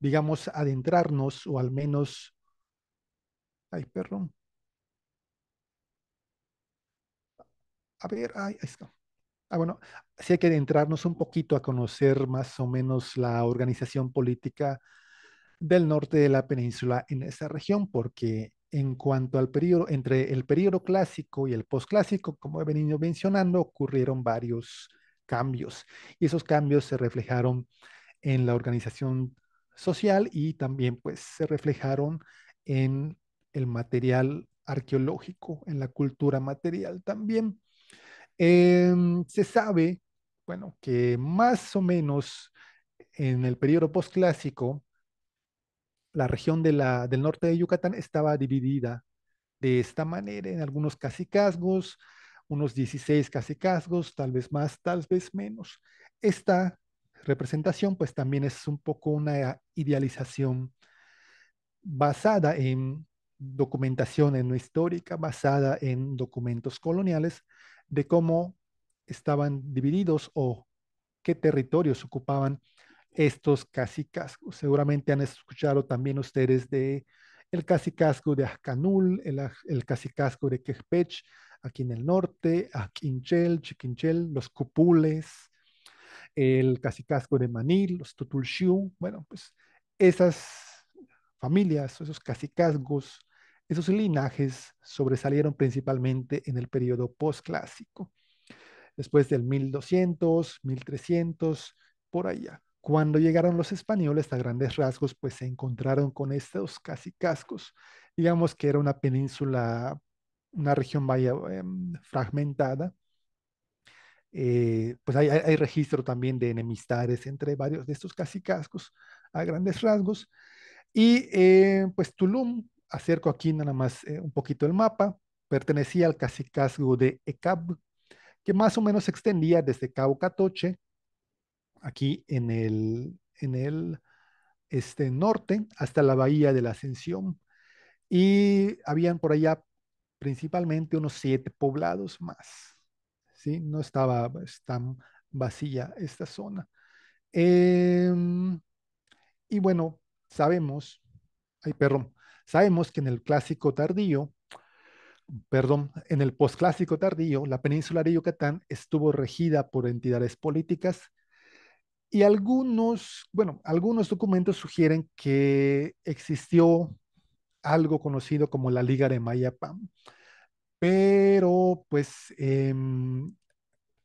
digamos, adentrarnos o al menos... Ay, perdón a ver, ahí está. Ah, bueno, sí hay que adentrarnos un poquito a conocer más o menos la organización política del norte de la península en esa región, porque en cuanto al periodo, entre el periodo clásico y el posclásico, como he venido mencionando, ocurrieron varios cambios. Y esos cambios se reflejaron en la organización social y también pues se reflejaron en el material arqueológico, en la cultura material también. Em, se sabe, bueno, que más o menos en el periodo postclásico, la región del norte de Yucatán estaba dividida de esta manera en algunos casicazgos, unos 16 casicazgos, tal vez más, tal vez menos. Esta representación pues también es un poco una idealización basada en documentación no histórica, basada en documentos coloniales, de cómo estaban divididos o qué territorios ocupaban estos casicasgos Seguramente han escuchado también ustedes de el de Azcanul, el, el de Quejpech, aquí en el norte, Aquinchel, Chiquinchel, los Cupules, el casicasco de Manil, los Tutulxiu. Bueno, pues esas familias, esos cacicascos, esos linajes sobresalieron principalmente en el periodo posclásico, después del 1200, 1300, por allá. Cuando llegaron los españoles a grandes rasgos, pues se encontraron con estos casi Digamos que era una península, una región vaya em, fragmentada. Eh, pues hay, registro también de enemistades entre varios de estos casi a grandes rasgos. Y eh, pues Tulum acerco aquí nada más eh, un poquito el mapa, pertenecía al cacicazgo de Ecab, que más o menos se extendía desde Cabo Catoche, aquí en el, en el este, norte, hasta la bahía de la Ascensión, y habían por allá principalmente unos siete poblados más. ¿sí? No estaba pues, tan vacía esta zona. Em, y bueno, sabemos, hay perro Sabemos que en el clásico tardío, perdón, en el posclásico tardío, la península de Yucatán estuvo regida por entidades políticas y algunos, bueno, algunos documentos sugieren que existió algo conocido como la Liga de Mayapán, pero pues em,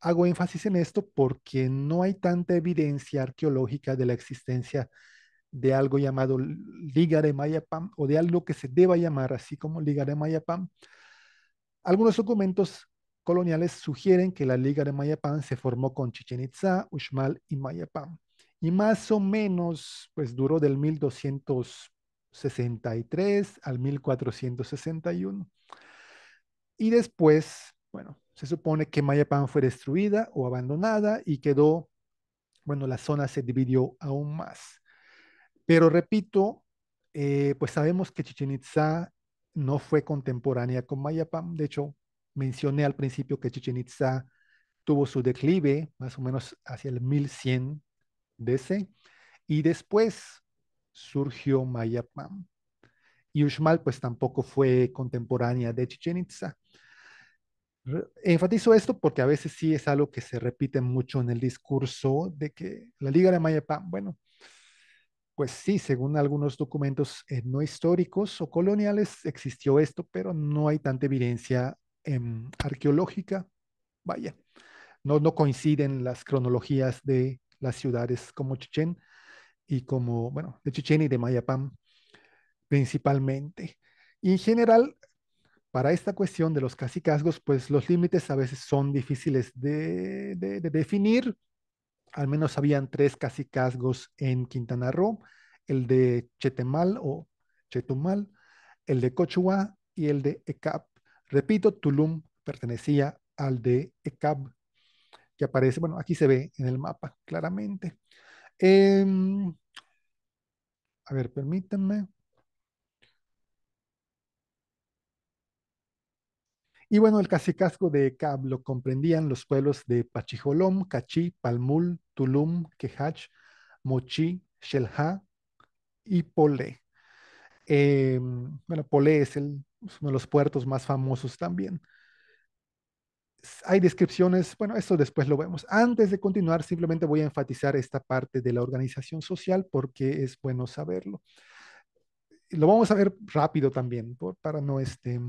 hago énfasis en esto porque no hay tanta evidencia arqueológica de la existencia de algo llamado Liga de Mayapán o de algo que se deba llamar así como Liga de Mayapán Algunos documentos coloniales sugieren que la Liga de Mayapán se formó con Chichen Itza, Uxmal y Mayapán y más o menos pues duró del 1263 al 1461. Y después, bueno, se supone que Mayapán fue destruida o abandonada y quedó, bueno, la zona se dividió aún más. Pero repito, eh, pues sabemos que Chichen Itza no fue contemporánea con Mayapam. De hecho, mencioné al principio que Chichen Itza tuvo su declive más o menos hacia el 1100 DC y después surgió Mayapam. Y Uxmal pues tampoco fue contemporánea de Chichen Itza. Enfatizo esto porque a veces sí es algo que se repite mucho en el discurso de que la Liga de Mayapam, bueno, pues sí, según algunos documentos eh, no históricos o coloniales existió esto, pero no hay tanta evidencia em, arqueológica. Vaya, no, coinciden las cronologías de las ciudades como Chichén y como, bueno, de Chichén y de Mayapam principalmente. Y en general, para esta cuestión de los cacicazgos, pues los límites a veces son difíciles de definir al menos habían tres cacicazgos en Quintana Roo, el de Chetemal o Chetumal, el de Cochua y el de Ecap. Repito, Tulum pertenecía al de Ecap, que aparece, bueno, aquí se ve en el mapa claramente. Em, a ver, permítanme. Y bueno, el casicasco de Cab lo comprendían los pueblos de Pachijolom, Cachí, Palmul, Tulum, Quejach, Mochi, Shelha y Polé. Em, bueno, Polé es, uno de los puertos más famosos también. Hay descripciones, bueno, esto después lo vemos. Antes de continuar, simplemente voy a enfatizar esta parte de la organización social porque es bueno saberlo. Lo vamos a ver rápido también, para no este,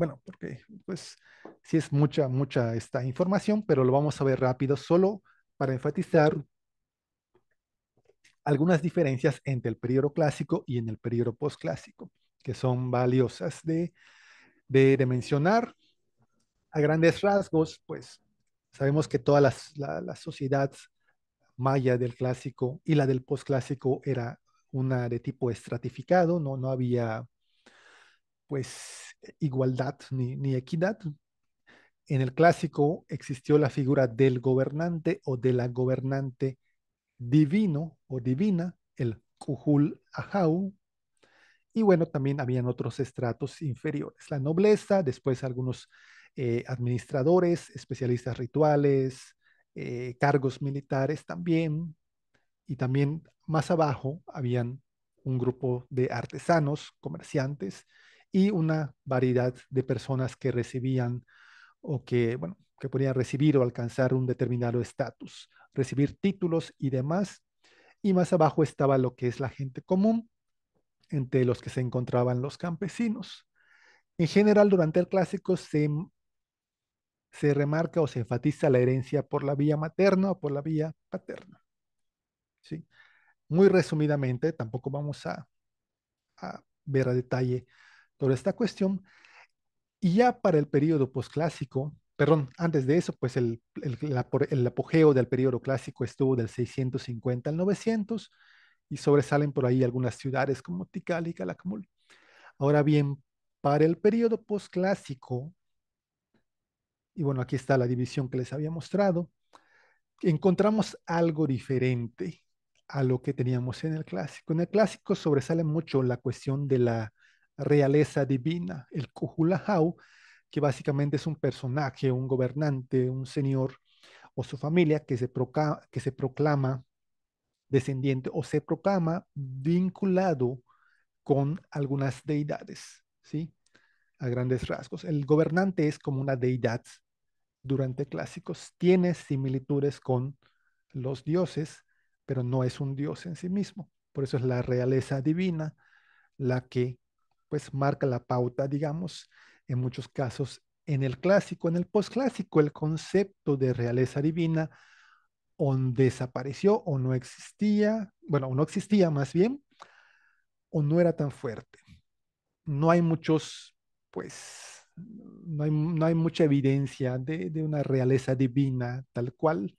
bueno, porque pues sí es mucha, mucha esta información, pero lo vamos a ver rápido solo para enfatizar algunas diferencias entre el periodo clásico y en el periodo postclásico, que son valiosas de, mencionar. A grandes rasgos, pues sabemos que todas las la, sociedad maya del clásico y la del postclásico era una de tipo estratificado, no, no había pues e, igualdad ni, equidad. En el clásico existió la figura del gobernante o de la gobernante divino o divina, el Kuhul Ahau. Y bueno, también habían otros estratos inferiores, la nobleza, después algunos eh, administradores, especialistas rituales, eh, cargos militares también. Y también más abajo habían un grupo de artesanos, comerciantes, y una variedad de personas que recibían o que, bueno, que podían recibir o alcanzar un determinado estatus, recibir títulos y demás. Y más abajo estaba lo que es la gente común, entre los que se encontraban los campesinos. En general, durante el clásico se, remarca o se enfatiza la herencia por la vía materna o por la vía paterna. Muy resumidamente, tampoco vamos a, a ver a detalle toda esta cuestión. Y ya para el periodo posclásico, perdón, antes de eso, pues el, apogeo del periodo clásico estuvo del 650 al 900 y sobresalen por ahí algunas ciudades como Tikal y Calakmul. Ahora bien, para el periodo posclásico, y bueno, aquí está la división que les había mostrado, encontramos algo diferente a lo que teníamos en el clásico. En el clásico sobresale mucho la cuestión de la realeza divina, el Kuhulahau, que básicamente es un personaje, un gobernante, un señor o su familia que se, proclama, que se proclama descendiente o se proclama vinculado con algunas deidades, ¿sí? A grandes rasgos. El gobernante es como una deidad durante clásicos. Tiene similitudes con los dioses, pero no es un dios en sí mismo. Por eso es la realeza divina la que pues marca la pauta, digamos, en muchos casos en el clásico, en el posclásico, el concepto de realeza divina o desapareció o no existía, bueno, o no existía más bien, o no era tan fuerte. No hay muchos, pues, no hay, mucha evidencia de, de, una realeza divina tal cual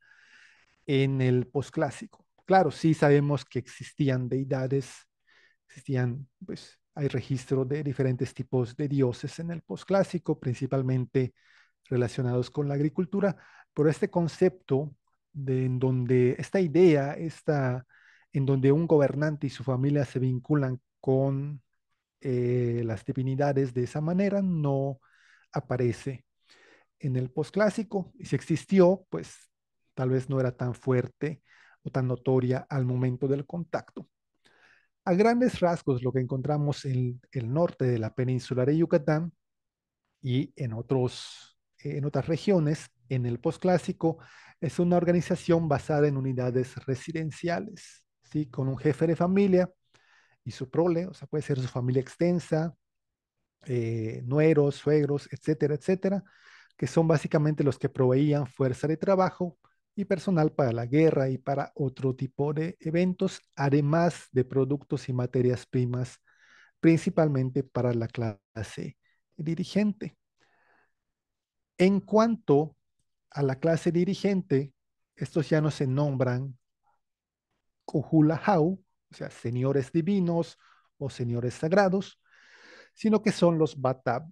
en el posclásico. Claro, sí sabemos que existían deidades, existían, pues, hay registro de diferentes tipos de dioses en el posclásico, principalmente relacionados con la agricultura, pero este concepto de en donde esta idea, esta, en donde un gobernante y su familia se vinculan con eh, las divinidades de esa manera, no aparece en el posclásico y si existió, pues tal vez no era tan fuerte o tan notoria al momento del contacto. A grandes rasgos, lo que encontramos en el norte de la península de Yucatán y en, otros, en otras regiones, en el posclásico, es una organización basada en unidades residenciales, ¿sí? con un jefe de familia y su prole, o sea, puede ser su familia extensa, eh, nueros, suegros, etcétera, etcétera, que son básicamente los que proveían fuerza de trabajo y personal para la guerra y para otro tipo de eventos, además de productos y materias primas, principalmente para la clase dirigente. En cuanto a la clase dirigente, estos ya no se nombran Kuhulahau, o sea, señores divinos o señores sagrados, sino que son los Batab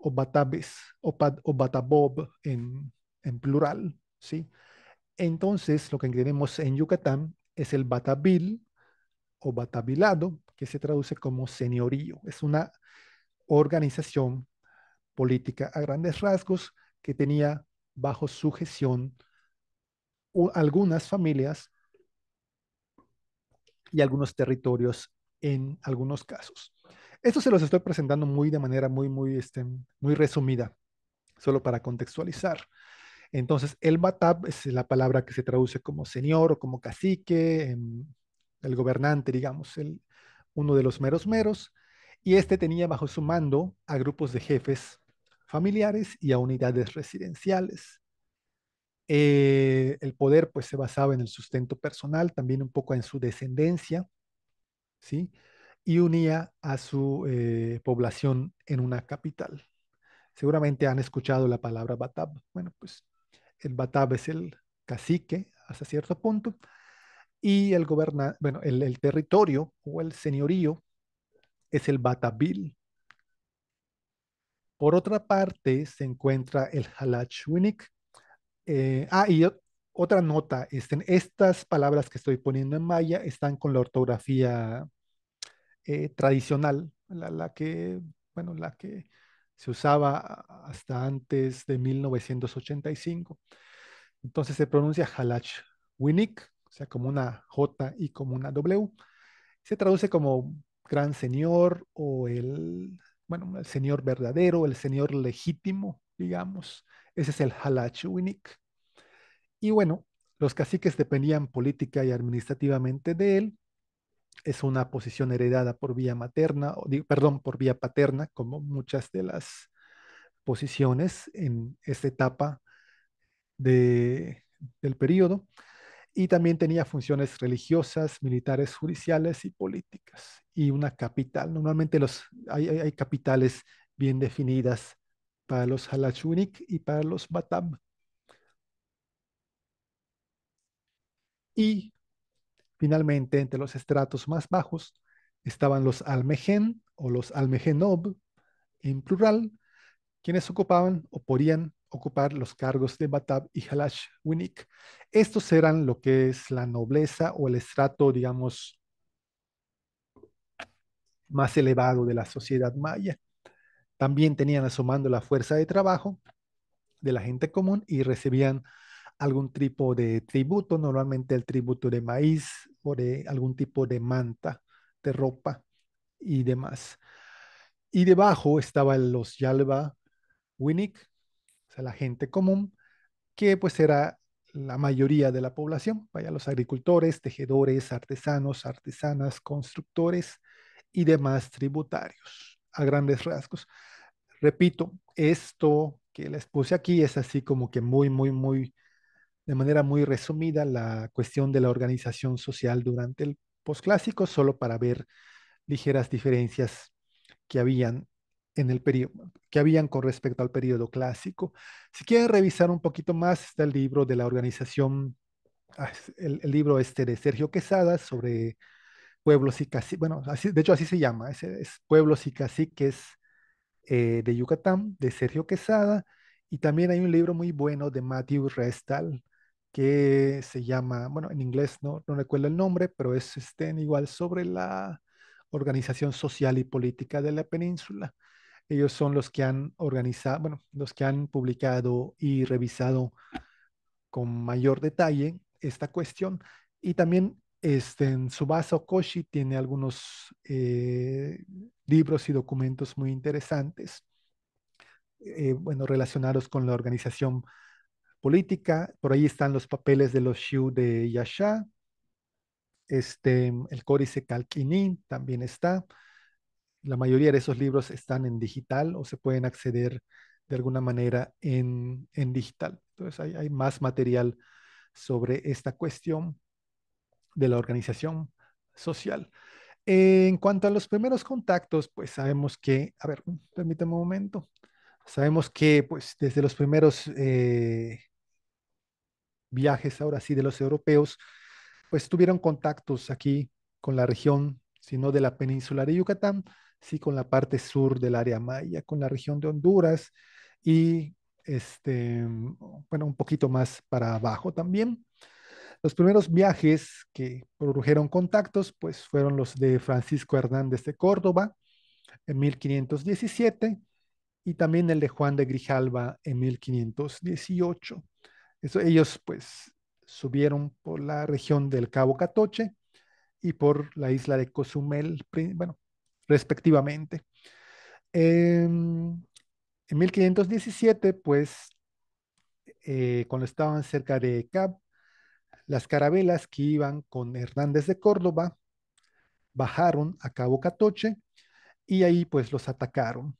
o Batabes o, Batabob en, en plural, ¿sí? Entonces, lo que tenemos en Yucatán es el batabil o batabilado, que se traduce como señorío. Es una organización política a grandes rasgos que tenía bajo sujeción algunas familias y algunos territorios en algunos casos. Esto se los estoy presentando muy de manera muy, muy, este, muy resumida, solo para contextualizar. Entonces, el Batab es la palabra que se traduce como señor o como cacique, em, el gobernante, digamos, el, uno de los meros meros, y este tenía bajo su mando a grupos de jefes familiares y a unidades residenciales. Eh, el poder pues se basaba en el sustento personal, también un poco en su descendencia, ¿sí? Y unía a su eh, población en una capital. Seguramente han escuchado la palabra Batab. Bueno, pues el Batab es el cacique hasta cierto punto, y el goberna, bueno, el, territorio o el señorío es el Batabil. Por otra parte, se encuentra el Halachwinik. Eh, ah, y otra nota, este, estas palabras que estoy poniendo en maya están con la ortografía eh, tradicional, la, que, bueno, la que se usaba hasta antes de 1985. Entonces se pronuncia Halach Winik, o sea, como una J y como una W. Se traduce como gran señor o el, bueno, el señor verdadero, el señor legítimo, digamos. Ese es el Halach Winik. Y bueno, los caciques dependían política y administrativamente de él, es una posición heredada por vía materna, perdón, por vía paterna, como muchas de las posiciones en esta etapa de, del periodo, y también tenía funciones religiosas, militares, judiciales y políticas, y una capital. Normalmente los, hay, capitales bien definidas para los Halachunik y para los Batab. Y Finalmente, entre los estratos más bajos estaban los almejen o los almejenob, en plural, quienes ocupaban o podían ocupar los cargos de Batab y Halash Winik. Estos eran lo que es la nobleza o el estrato, digamos, más elevado de la sociedad maya. También tenían asomando la fuerza de trabajo de la gente común y recibían algún tipo de tributo, normalmente el tributo de maíz o de algún tipo de manta, de ropa y demás. Y debajo estaban los Yalba Winik, o sea, la gente común, que pues era la mayoría de la población, vaya, los agricultores, tejedores, artesanos, artesanas, constructores y demás tributarios, a grandes rasgos. Repito, esto que les puse aquí es así como que muy, muy, muy de manera muy resumida la cuestión de la organización social durante el posclásico, solo para ver ligeras diferencias que habían en el periodo, que habían con respecto al periodo clásico. Si quieren revisar un poquito más, está el libro de la organización, ah, el, libro este de Sergio Quesada sobre pueblos y caciques, bueno, de hecho así se llama, es, Pueblos y Caciques eh, de Yucatán, de Sergio Quesada, y también hay un libro muy bueno de Matthew Restall que se llama, bueno, en inglés no, no recuerdo el nombre, pero es este, igual sobre la organización social y política de la península. Ellos son los que han organizado, bueno, los que han publicado y revisado con mayor detalle esta cuestión. Y también este, en Subasa Okoshi tiene algunos eh, libros y documentos muy interesantes, eh, bueno, relacionados con la organización política. Por ahí están los papeles de los Xiu de Yasha. Este, el Códice Calquinín también está. La mayoría de esos libros están en digital o se pueden acceder de alguna manera en, en digital. Entonces hay, hay más material sobre esta cuestión de la organización social. En cuanto a los primeros contactos, pues sabemos que, a ver, permítame un momento, sabemos que pues desde los primeros eh, viajes ahora sí de los europeos, pues tuvieron contactos aquí con la región, sino de la península de Yucatán, sí con la parte sur del área maya, con la región de Honduras y este, bueno, un poquito más para abajo también. Los primeros viajes que produjeron contactos, pues fueron los de Francisco Hernández de Córdoba en 1517 y también el de Juan de Grijalva en 1518 ellos pues subieron por la región del Cabo Catoche y por la isla de Cozumel, bueno, respectivamente. Em, en 1517, pues, eh, cuando estaban cerca de Cabo, las carabelas que iban con Hernández de Córdoba bajaron a Cabo Catoche y ahí pues los atacaron.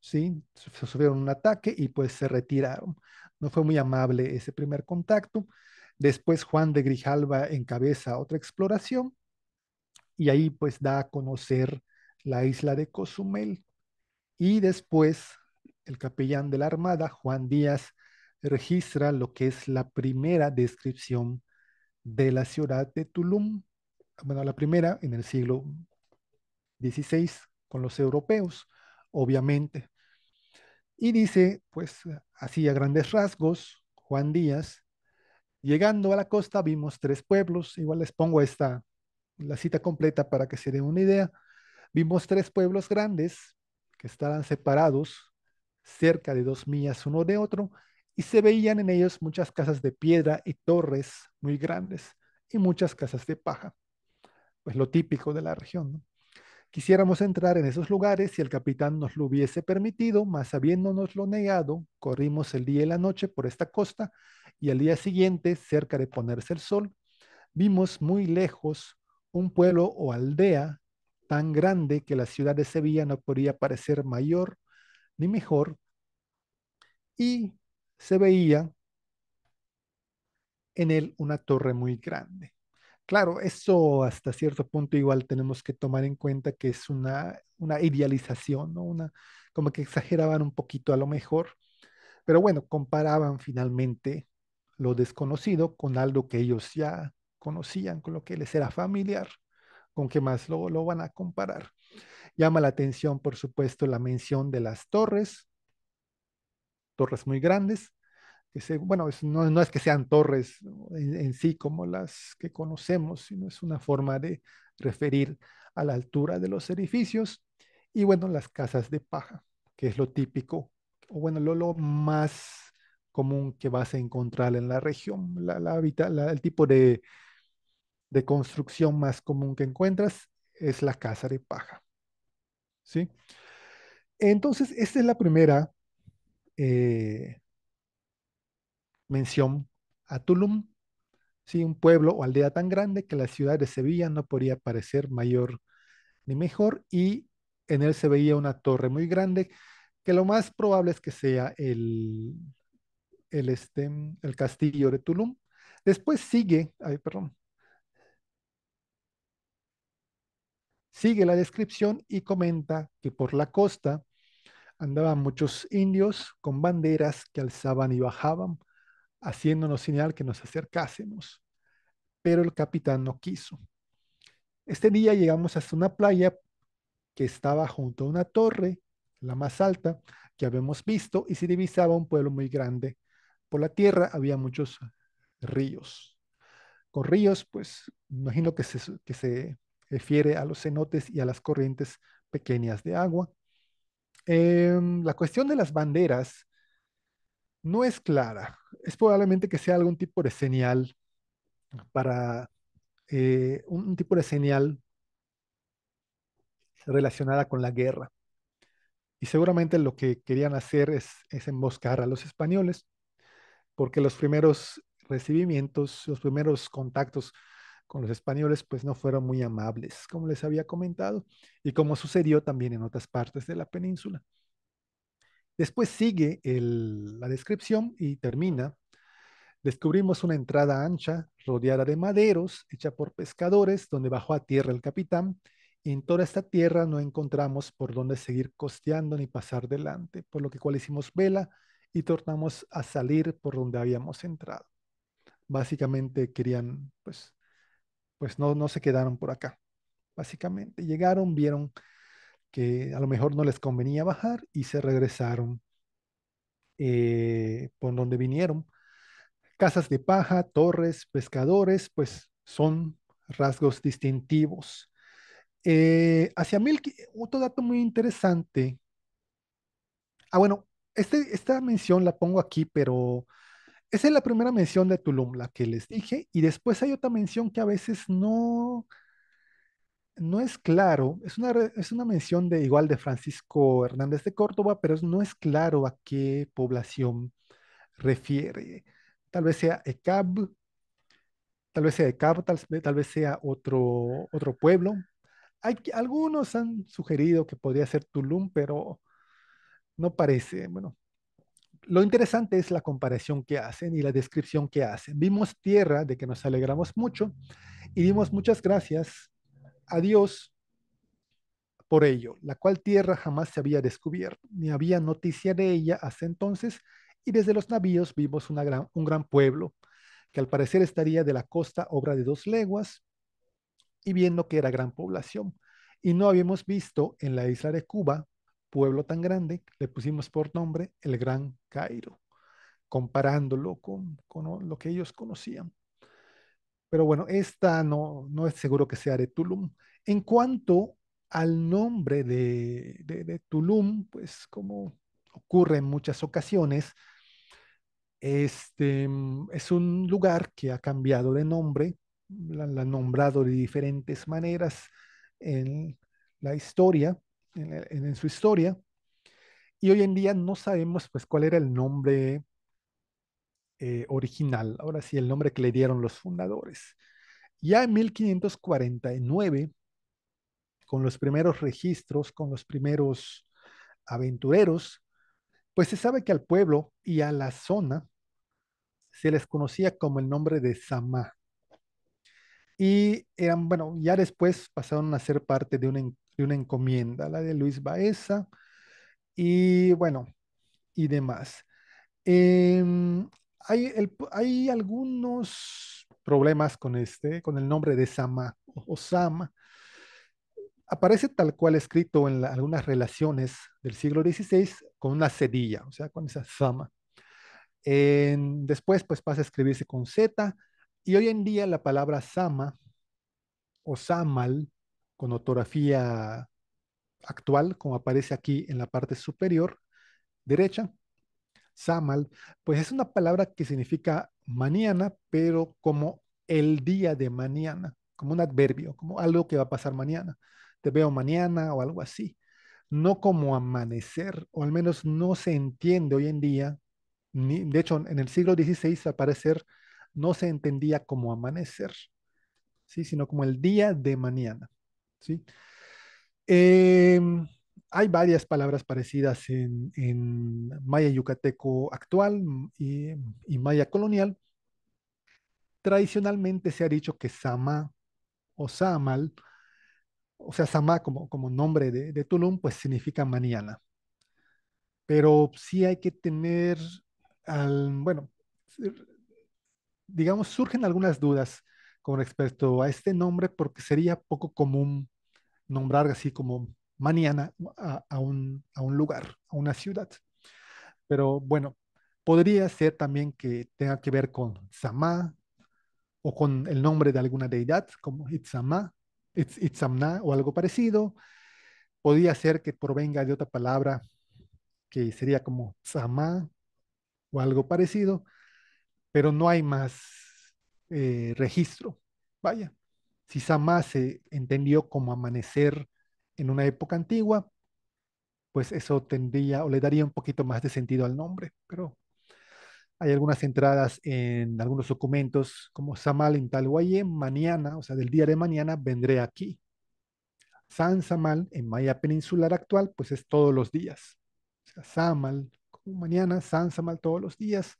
¿sí? Sufrieron un ataque y pues se retiraron. No fue muy amable ese primer contacto. Después Juan de Grijalva encabeza otra exploración y ahí pues da a conocer la isla de Cozumel. Y después el capellán de la Armada, Juan Díaz, registra lo que es la primera descripción de la ciudad de Tulum, bueno, la primera en el siglo XVI con los europeos obviamente. Y dice, pues así a grandes rasgos, Juan Díaz, llegando a la costa vimos tres pueblos, igual les pongo esta, la cita completa para que se den una idea, vimos tres pueblos grandes que estaban separados cerca de dos millas uno de otro y se veían en ellos muchas casas de piedra y torres muy grandes y muchas casas de paja, pues lo típico de la región. ¿no? Quisiéramos entrar en esos lugares si el capitán nos lo hubiese permitido, mas habiéndonos lo negado, corrimos el día y la noche por esta costa y al día siguiente, cerca de ponerse el sol, vimos muy lejos un pueblo o aldea tan grande que la ciudad de Sevilla no podía parecer mayor ni mejor y se veía en él una torre muy grande. Claro, eso hasta cierto punto igual tenemos que tomar en cuenta que es una, idealización, Una, como que exageraban un poquito a lo mejor, pero bueno, comparaban finalmente lo desconocido con algo que ellos ya conocían, con lo que les era familiar, con qué más lo, lo van a comparar. Llama la atención, por supuesto, la mención de las torres, torres muy grandes, que se, bueno, no, es que sean torres en, sí como las que conocemos, sino es una forma de referir a la altura de los edificios y bueno, las casas de paja, que es lo típico, o bueno, lo, más común que vas a encontrar en la región, la, el tipo de, construcción más común que encuentras es la casa de paja. ¿Sí? Entonces, esta es la primera eh, mención a Tulum, ¿sí? un pueblo o aldea tan grande que la ciudad de Sevilla no podía parecer mayor ni mejor, y en él se veía una torre muy grande, que lo más probable es que sea el, el, este, el castillo de Tulum. Después sigue, ay, perdón, sigue la descripción y comenta que por la costa andaban muchos indios con banderas que alzaban y bajaban haciéndonos señal que nos acercásemos, pero el capitán no quiso. Este día llegamos hasta una playa que estaba junto a una torre, la más alta que habíamos visto, y se divisaba un pueblo muy grande. Por la tierra había muchos ríos. Con ríos, pues imagino que se, refiere a los cenotes y a las corrientes pequeñas de agua. Em, la cuestión de las banderas no es clara. Es probablemente que sea algún tipo de señal para eh, tipo de señal relacionada con la guerra. Y seguramente lo que querían hacer es, es, emboscar a los españoles, porque los primeros recibimientos, los primeros contactos con los españoles, pues no fueron muy amables, como les había comentado, y como sucedió también en otras partes de la península. Después sigue la descripción y termina. Descubrimos una entrada ancha rodeada de maderos hecha por pescadores donde bajó a tierra el capitán y en toda esta tierra no encontramos por dónde seguir costeando ni pasar delante, por lo que cual hicimos vela y tornamos a salir por donde habíamos entrado. Básicamente querían, pues, pues no, no se quedaron por acá. Básicamente llegaron, vieron que a lo mejor no les convenía bajar y se regresaron eh, por donde vinieron. Casas de paja, torres, pescadores, pues son rasgos distintivos. Eh, hacia mil, otro dato muy interesante. Ah, bueno, este, esta mención la pongo aquí, pero esa es la primera mención de Tulum, la que les dije, y después hay otra mención que a veces no, no es claro, es una, es una mención de igual de Francisco Hernández de Córdoba, pero no es claro a qué población refiere. Tal vez sea ECAB, tal vez sea ECAB, tal, vez sea otro, otro pueblo. Hay, algunos han sugerido que podría ser Tulum, pero no parece. Bueno, lo interesante es la comparación que hacen y la descripción que hacen. Vimos tierra de que nos alegramos mucho y dimos muchas gracias a Dios por ello, la cual tierra jamás se había descubierto, ni había noticia de ella hasta entonces, y desde los navíos vimos una un gran pueblo, que al parecer estaría de la costa obra de dos leguas, y viendo que era gran población. Y no habíamos visto en la isla de Cuba pueblo tan grande, le pusimos por nombre el Gran Cairo, comparándolo con lo que ellos conocían. Pero bueno, esta no, no es seguro que sea de Tulum. En cuanto al nombre de, Tulum, pues como ocurre en muchas ocasiones, este, es un lugar que ha cambiado de nombre, la, ha nombrado de diferentes maneras en la historia, en, su historia, y hoy en día no sabemos pues cuál era el nombre eh, original, ahora sí el nombre que le dieron los fundadores. Ya en 1549, con los primeros registros, con los primeros aventureros, pues se sabe que al pueblo y a la zona se les conocía como el nombre de Samá. Y eran, bueno, ya después pasaron a ser parte de una, de una encomienda, la de Luis Baeza, y bueno, y demás. Em, hay, algunos problemas con este, con el nombre de Sama o Sama. Aparece tal cual escrito en algunas relaciones del siglo XVI con una cedilla, o sea, con esa Sama. después, pues pasa a escribirse con Z, y hoy en día la palabra Sama o Samal, con ortografía actual, como aparece aquí en la parte superior derecha, Samal, pues es una palabra que significa mañana, pero como el día de mañana, como un adverbio, como algo que va a pasar mañana. Te veo mañana o algo así. No como amanecer, o al menos no se entiende hoy en día. de hecho, en el siglo XVI, al parecer, no se entendía como amanecer, ¿sí? sino como el día de mañana. ¿sí? Em, hay varias palabras parecidas en, maya yucateco actual mm, y, maya colonial. Tradicionalmente se ha dicho que sama o samal, o sea, sama como, nombre de, Tulum, pues significa mañana. Pero sí hay que tener, al, bueno, digamos, surgen algunas dudas con respecto a este nombre porque sería poco común nombrar así como mañana a, un, lugar, a una ciudad. Pero bueno, podría ser también que tenga que ver con Sama o con el nombre de alguna deidad, como Itzamá, Itz, Itzamna o algo parecido. Podría ser que provenga de otra palabra que sería como Sama o algo parecido, pero no hay más eh, registro. Vaya, si Sama se entendió como amanecer en una época antigua, pues eso tendría o le daría un poquito más de sentido al nombre, pero hay algunas entradas en algunos documentos como Samal en Talwaye mañana, o sea, del día de mañana vendré aquí. San Samal en Maya peninsular actual, pues es todos los días. O sea, Samal, como mañana, San Samal todos los días.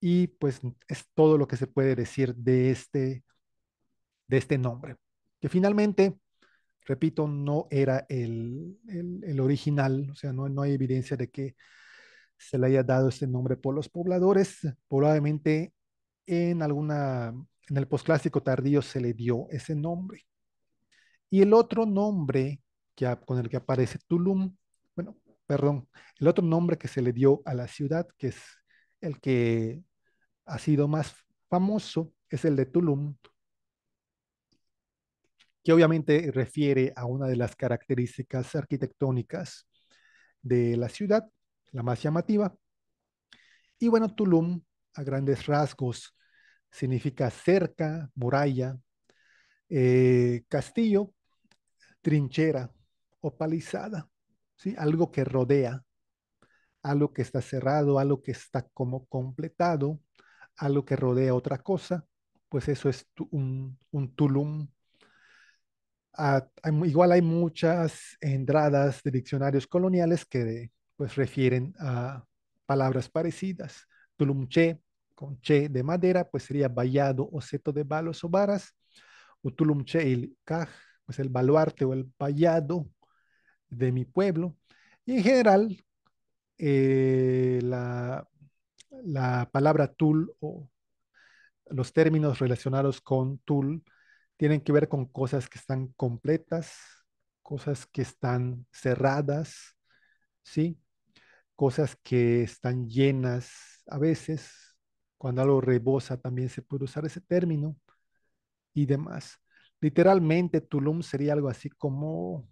Y pues es todo lo que se puede decir de este, de este nombre. Que finalmente repito, no era el, original, o sea, no, no, hay evidencia de que se le haya dado ese nombre por los pobladores. Probablemente en alguna, en el posclásico tardío se le dio ese nombre. Y el otro nombre con el que aparece Tulum, bueno, perdón, el otro nombre que se le dio a la ciudad, que es el que ha sido más famoso, es el de Tulum, que obviamente refiere a una de las características arquitectónicas de la ciudad, la más llamativa. Y bueno, Tulum, a grandes rasgos, significa cerca, muralla, eh, castillo, trinchera o palizada, ¿sí? algo que rodea, algo que está cerrado, algo que está como completado, algo que rodea otra cosa, pues eso es un tulum igual hay muchas entradas de diccionarios coloniales que pues refieren a palabras parecidas. Tulumche, con che de madera, pues sería vallado o seto de balos o varas. O tulumche el caj, pues el baluarte o el vallado de mi pueblo. Y en general, eh, la, la palabra tul o los términos relacionados con tul tienen que ver con cosas que están completas, cosas que están cerradas, ¿sí? Cosas que están llenas a veces. Cuando algo rebosa también se puede usar ese término y demás. Literalmente Tulum sería algo así como,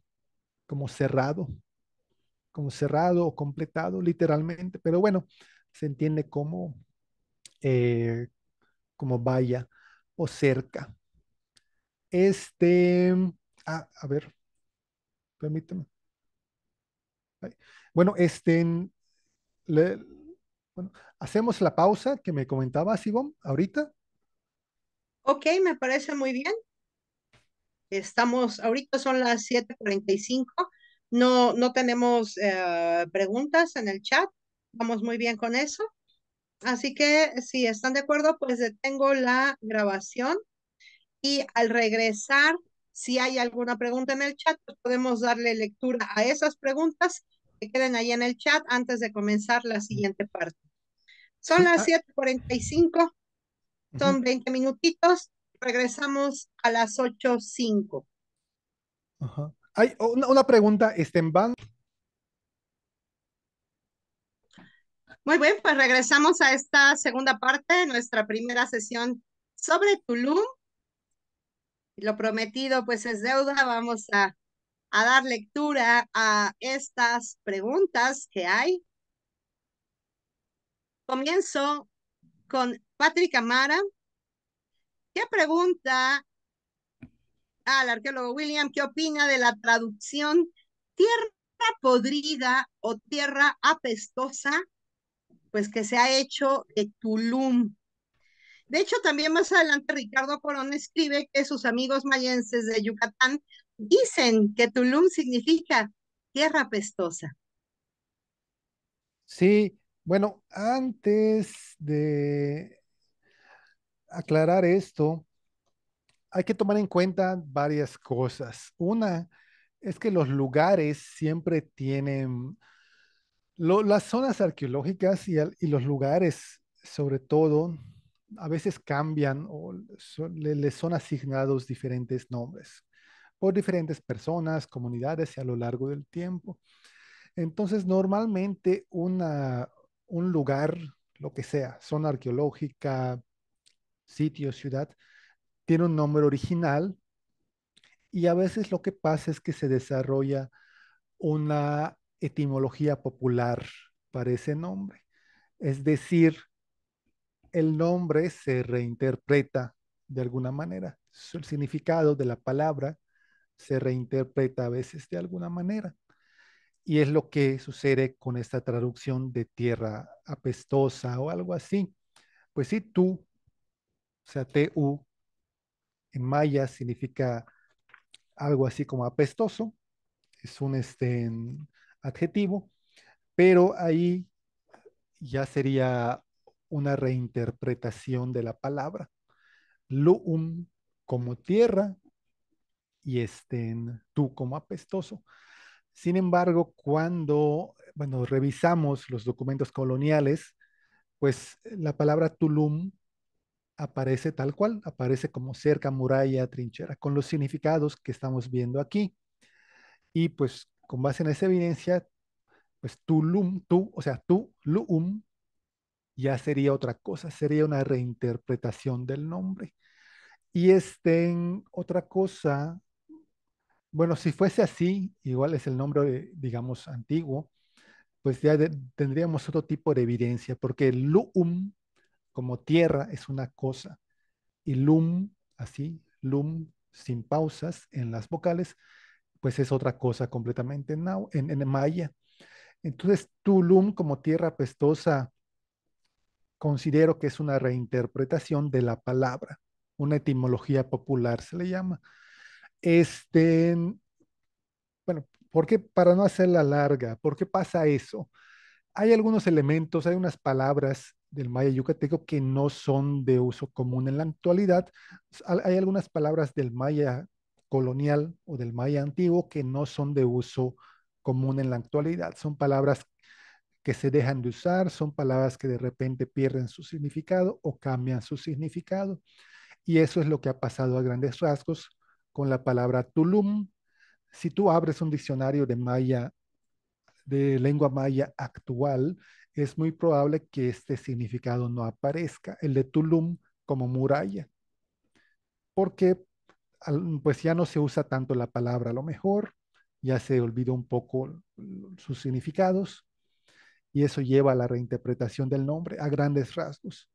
como cerrado, como cerrado o completado literalmente, pero bueno, se entiende como, eh, como vaya o cerca, este, ah, a ver, permíteme Bueno, este, le, bueno, hacemos la pausa que me comentaba Sibón ahorita. Ok, me parece muy bien. Estamos, ahorita son las 7:45. No, no tenemos eh, preguntas en el chat. Vamos muy bien con eso. Así que si están de acuerdo, pues detengo la grabación y al regresar, si hay alguna pregunta en el chat, pues podemos darle lectura a esas preguntas que queden ahí en el chat antes de comenzar la siguiente parte. Son las 7.45, ah. son 20 minutitos, regresamos a las 8.05. Ajá. Hay una, una pregunta, este, van Muy bien, pues regresamos a esta segunda parte de nuestra primera sesión sobre Tulum lo prometido pues es deuda, vamos a, dar lectura a estas preguntas que hay. Comienzo con Patrick Amara. ¿Qué pregunta al arqueólogo William qué opina de la traducción tierra podrida o tierra apestosa? Pues que se ha hecho de Tulum. De hecho, también más adelante Ricardo Corón escribe que sus amigos mayenses de Yucatán dicen que Tulum significa tierra pestosa. Sí, bueno, antes de aclarar esto, hay que tomar en cuenta varias cosas. Una es que los lugares siempre tienen, las zonas arqueológicas y los lugares sobre todo a veces cambian o le, les son asignados diferentes nombres por diferentes personas, comunidades y a lo largo del tiempo. Entonces, normalmente un lugar, lo que sea, zona arqueológica, sitio, ciudad, tiene un nombre original y a veces lo que pasa es que se desarrolla una etimología popular para ese nombre. Es decir, el nombre se reinterpreta de alguna manera. El significado de la palabra se reinterpreta a veces de alguna manera. Y es lo que sucede con esta traducción de tierra apestosa o algo así. Pues sí, tú, o sea, TU, en maya significa algo así como apestoso, es un este, adjetivo, pero ahí ya sería una reinterpretación de la palabra. Luum como tierra y estén tú como apestoso. Sin embargo, cuando bueno, revisamos los documentos coloniales, pues eh, la palabra Tulum aparece tal cual, aparece como cerca, muralla, trinchera, con los significados que estamos viendo aquí. Y pues con base en esa evidencia, pues Tulum, tú, o sea, tú, Luum, ya sería otra cosa, sería una reinterpretación del nombre. Y este, otra cosa, bueno, si fuese así, igual es el nombre, digamos, antiguo, pues ya tendríamos otro tipo de evidencia, porque luum, como tierra, es una cosa, y lum, así, lum, sin pausas en las vocales, pues es otra cosa completamente en, en maya. Entonces, Tulum como tierra pestosa considero que es una reinterpretación de la palabra, una etimología popular se le llama. Este, bueno, ¿por qué, para no hacerla larga, por qué pasa eso? Hay algunos elementos, hay unas palabras del maya yucateco que no son de uso común en la actualidad. Hay algunas palabras del maya colonial o del maya antiguo que no son de uso común en la actualidad. Son palabras que se dejan de usar, son palabras que de repente pierden su significado o cambian su significado. Y eso es lo que ha pasado a grandes rasgos con la palabra Tulum. Si tú abres un diccionario de maya, de lengua maya actual, es muy probable que este significado no aparezca, el de Tulum como muralla. Porque pues ya no se usa tanto la palabra a lo mejor, ya se olvidó un poco sus significados y eso lleva a la reinterpretación del nombre a grandes rasgos.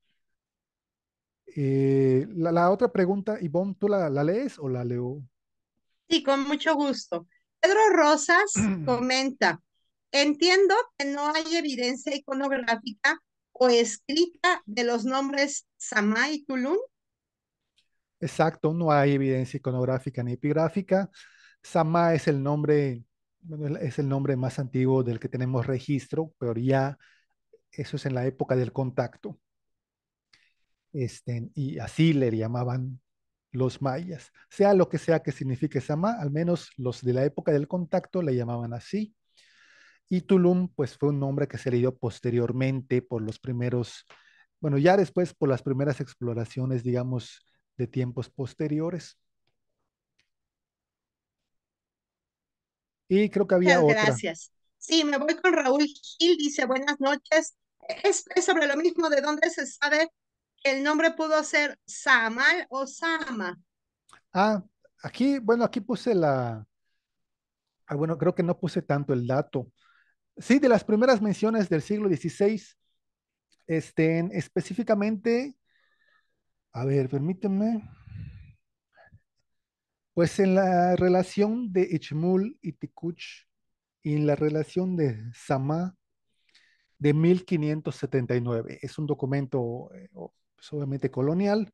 Eh, la, otra pregunta, Ivonne, ¿tú la, la, lees o la leo? Sí, con mucho gusto. Pedro Rosas [clears throat] comenta, entiendo que no hay evidencia iconográfica o escrita de los nombres Samá y Tulum. Exacto, no hay evidencia iconográfica ni epigráfica. Samá es el nombre es el nombre más antiguo del que tenemos registro, pero ya eso es en la época del contacto. Este, y así le llamaban los mayas. Sea lo que sea que signifique Sama, al menos los de la época del contacto le llamaban así. Y Tulum, pues fue un nombre que se le dio posteriormente por los primeros, bueno, ya después por las primeras exploraciones, digamos, de tiempos posteriores. Y creo que había otra. Gracias. Sí, me voy con Raúl Gil, dice buenas noches. Es, sobre lo mismo de dónde se sabe que el nombre pudo ser Samal o Sama. Ah, aquí, bueno, aquí puse la. Ah, bueno, creo que no puse tanto el dato. Sí, de las primeras menciones del siglo XVI, este, específicamente, a ver, permíteme. Pues en la relación de Ichmul y Tikuch y en la relación de Samá de 1579. Es un documento eh, pues, obviamente colonial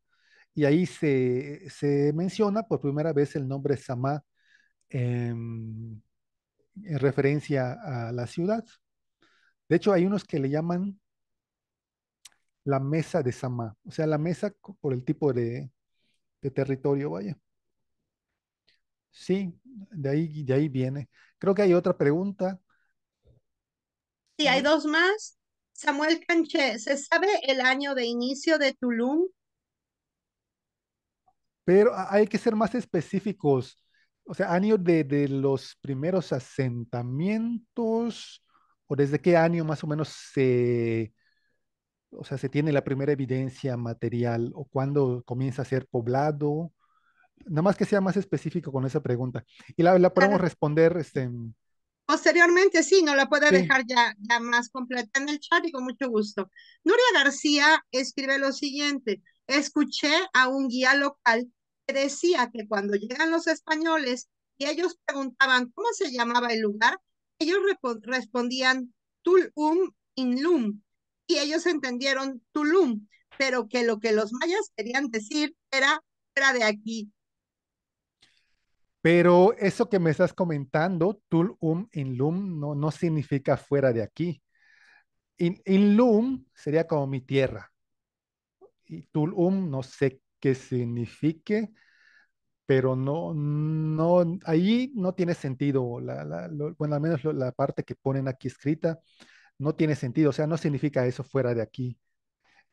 y ahí se, menciona por primera vez el nombre Samá en referencia a la ciudad. De hecho, hay unos que le llaman la mesa de Samá, o sea, la mesa por el tipo de, de territorio, vaya. Sí, de ahí, de ahí viene. Creo que hay otra pregunta. Sí, hay dos más. Samuel Canché, ¿se sabe el año de inicio de Tulum? Pero hay que ser más específicos. O sea, año de, de los primeros asentamientos o desde qué año más o menos se, o sea, se tiene la primera evidencia material o cuándo comienza a ser poblado nada más que sea más específico con esa pregunta. Y la, podemos responder este, Posteriormente, sí, no la puede dejar ya, más completa en el chat y con mucho gusto. Nuria García escribe lo siguiente, escuché a un guía local que decía que cuando llegan los españoles y ellos preguntaban cómo se llamaba el lugar, ellos respondían Tulum Inlum y ellos entendieron Tulum, pero que lo que los mayas querían decir era era de aquí. Pero eso que me estás comentando, tul um in lum, no, significa fuera de aquí. In, lum sería como mi tierra. Y tul um no sé qué signifique, pero no, no, ahí no tiene sentido. bueno, al menos la parte que ponen aquí escrita no tiene sentido. O sea, no significa eso fuera de aquí.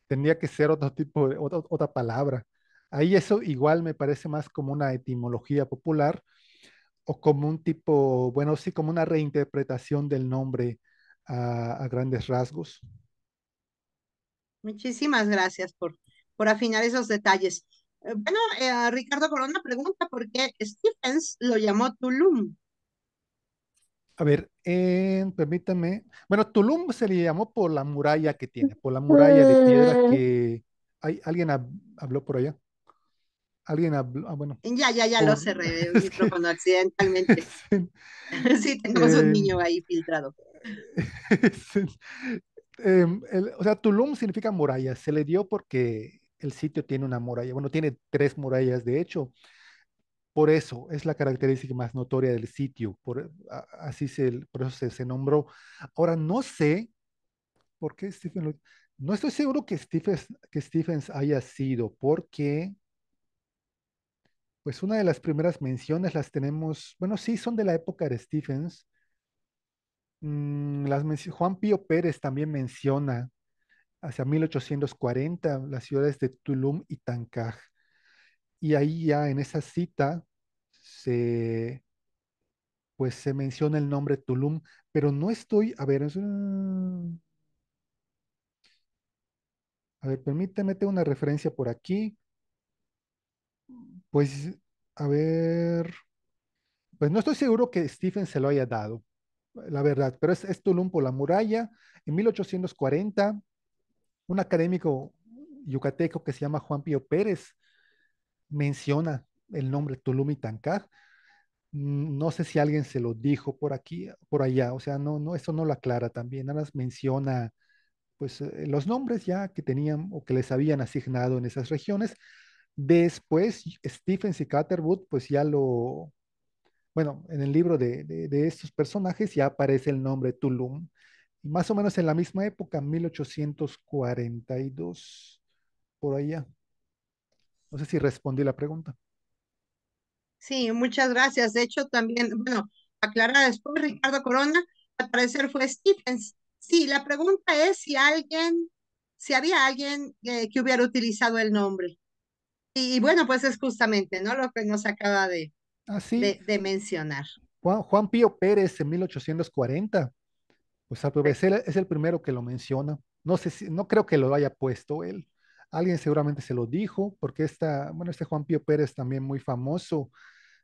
Tendría que ser otro tipo, de, otra palabra. Ahí eso igual me parece más como una etimología popular o como un tipo, bueno, sí, como una reinterpretación del nombre a, grandes rasgos. Muchísimas gracias por, por afinar esos detalles. Eh, bueno, eh, Ricardo por una pregunta por qué Stephens lo llamó Tulum. A ver, permítame. Bueno, Tulum se le llamó por la muralla que tiene, por la muralla de piedra mm. que... Hay, ¿Alguien habló por allá? alguien habló, ah, bueno. Ya, ya, ya lo cerré, el [laughs] micrófono accidentalmente. [laughs] [laughs] sí, tenemos un niño ahí filtrado. Em, o sea, Tulum significa muralla, se le dio porque el sitio tiene una muralla, bueno, tiene tres murallas de hecho. Por eso es la característica más notoria del sitio, por, así se, por eso se, nombró. Ahora, no sé por qué Stephen, no estoy seguro que Stephen que Stephens haya sido, porque pues una de las primeras menciones las tenemos, bueno, sí, son de la época de Stephens. Mm, Juan Pío Pérez también menciona hacia 1840 las ciudades de Tulum y Tancaj. Y ahí ya en esa cita se, pues se menciona el nombre Tulum, pero no estoy, a ver, a ver, permíteme, una referencia por aquí. Pues, a ver, pues no estoy seguro que Stephen se lo haya dado, la verdad, pero es, Tulum por la muralla. En 1840, un académico yucateco que se llama Juan Pío Pérez menciona el nombre Tulum y mm, No sé si alguien se lo dijo por aquí, por allá, o sea, no, no, eso no lo aclara también, nada más menciona pues eh, los nombres ya que tenían o que les habían asignado en esas regiones Después, Stephens y Caterwood, pues ya lo, bueno, en el libro de, de, estos personajes ya aparece el nombre Tulum, más o menos en la misma época, 1842, por allá. No sé si respondí la pregunta. Sí, muchas gracias. De hecho, también, bueno, aclarar después, Ricardo Corona, al parecer fue Stephens. Sí, la pregunta es si alguien, si había alguien eh, que hubiera utilizado el nombre. Y, bueno, pues es justamente, ¿no? Lo que nos acaba de, ah, de, mencionar. Juan, Pío Pérez en 1840, pues es el primero que lo menciona. No sé si, no creo que lo haya puesto él. Alguien seguramente se lo dijo, porque esta, bueno, este Juan Pío Pérez también muy famoso,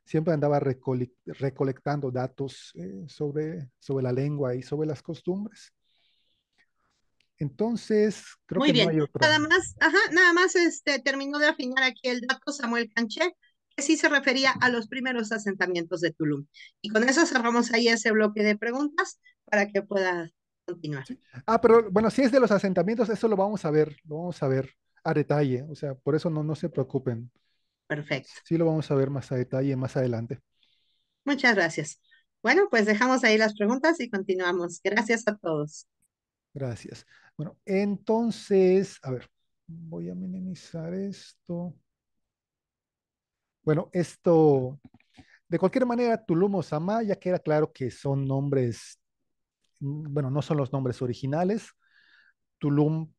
siempre andaba recolectando datos eh, sobre, sobre la lengua y sobre las costumbres. Entonces, creo que no hay otro. Nada más, nada más este, terminó de afinar aquí el dato Samuel Canché, que sí se refería a los primeros asentamientos de Tulum. Y con eso cerramos ahí ese bloque de preguntas para que pueda continuar. Ah, pero bueno, si es de los asentamientos, eso lo vamos a ver, lo vamos a ver a detalle, o sea, por eso no, no se preocupen. Perfecto. Sí, lo vamos a ver más a detalle más adelante. Muchas gracias. Bueno, pues dejamos ahí las preguntas y continuamos. Gracias a todos. Gracias. Bueno, entonces, a ver, voy a minimizar esto. Bueno, esto, de cualquier manera, Tulum o Sama, ya era claro que son nombres, mm, bueno, no son los nombres originales. Tulum,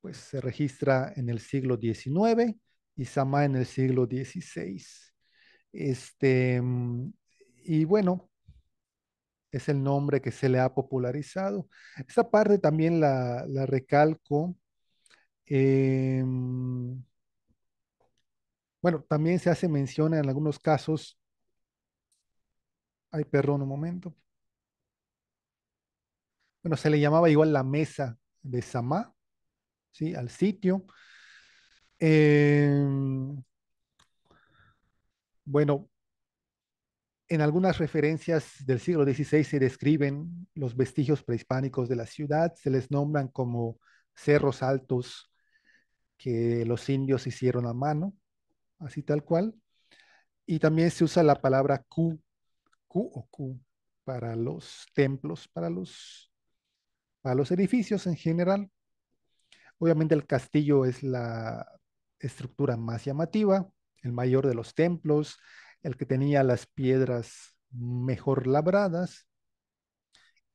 pues, se registra en el siglo XIX y Sama en el siglo XVI. Este, mm, y bueno, es el nombre que se le ha popularizado. Esta parte también la, la recalco. Em, bueno, también se hace mención en algunos casos. Ay, perdón, un momento. Bueno, se le llamaba igual la mesa de Samá, ¿sí? Al sitio. Em, bueno, en algunas referencias del siglo XVI se describen los vestigios prehispánicos de la ciudad, se les nombran como cerros altos que los indios hicieron a mano, así tal cual. Y también se usa la palabra Q, Q o Q, para los templos, para los, para los edificios en general. Obviamente el castillo es la estructura más llamativa, el mayor de los templos, el que tenía las piedras mejor labradas,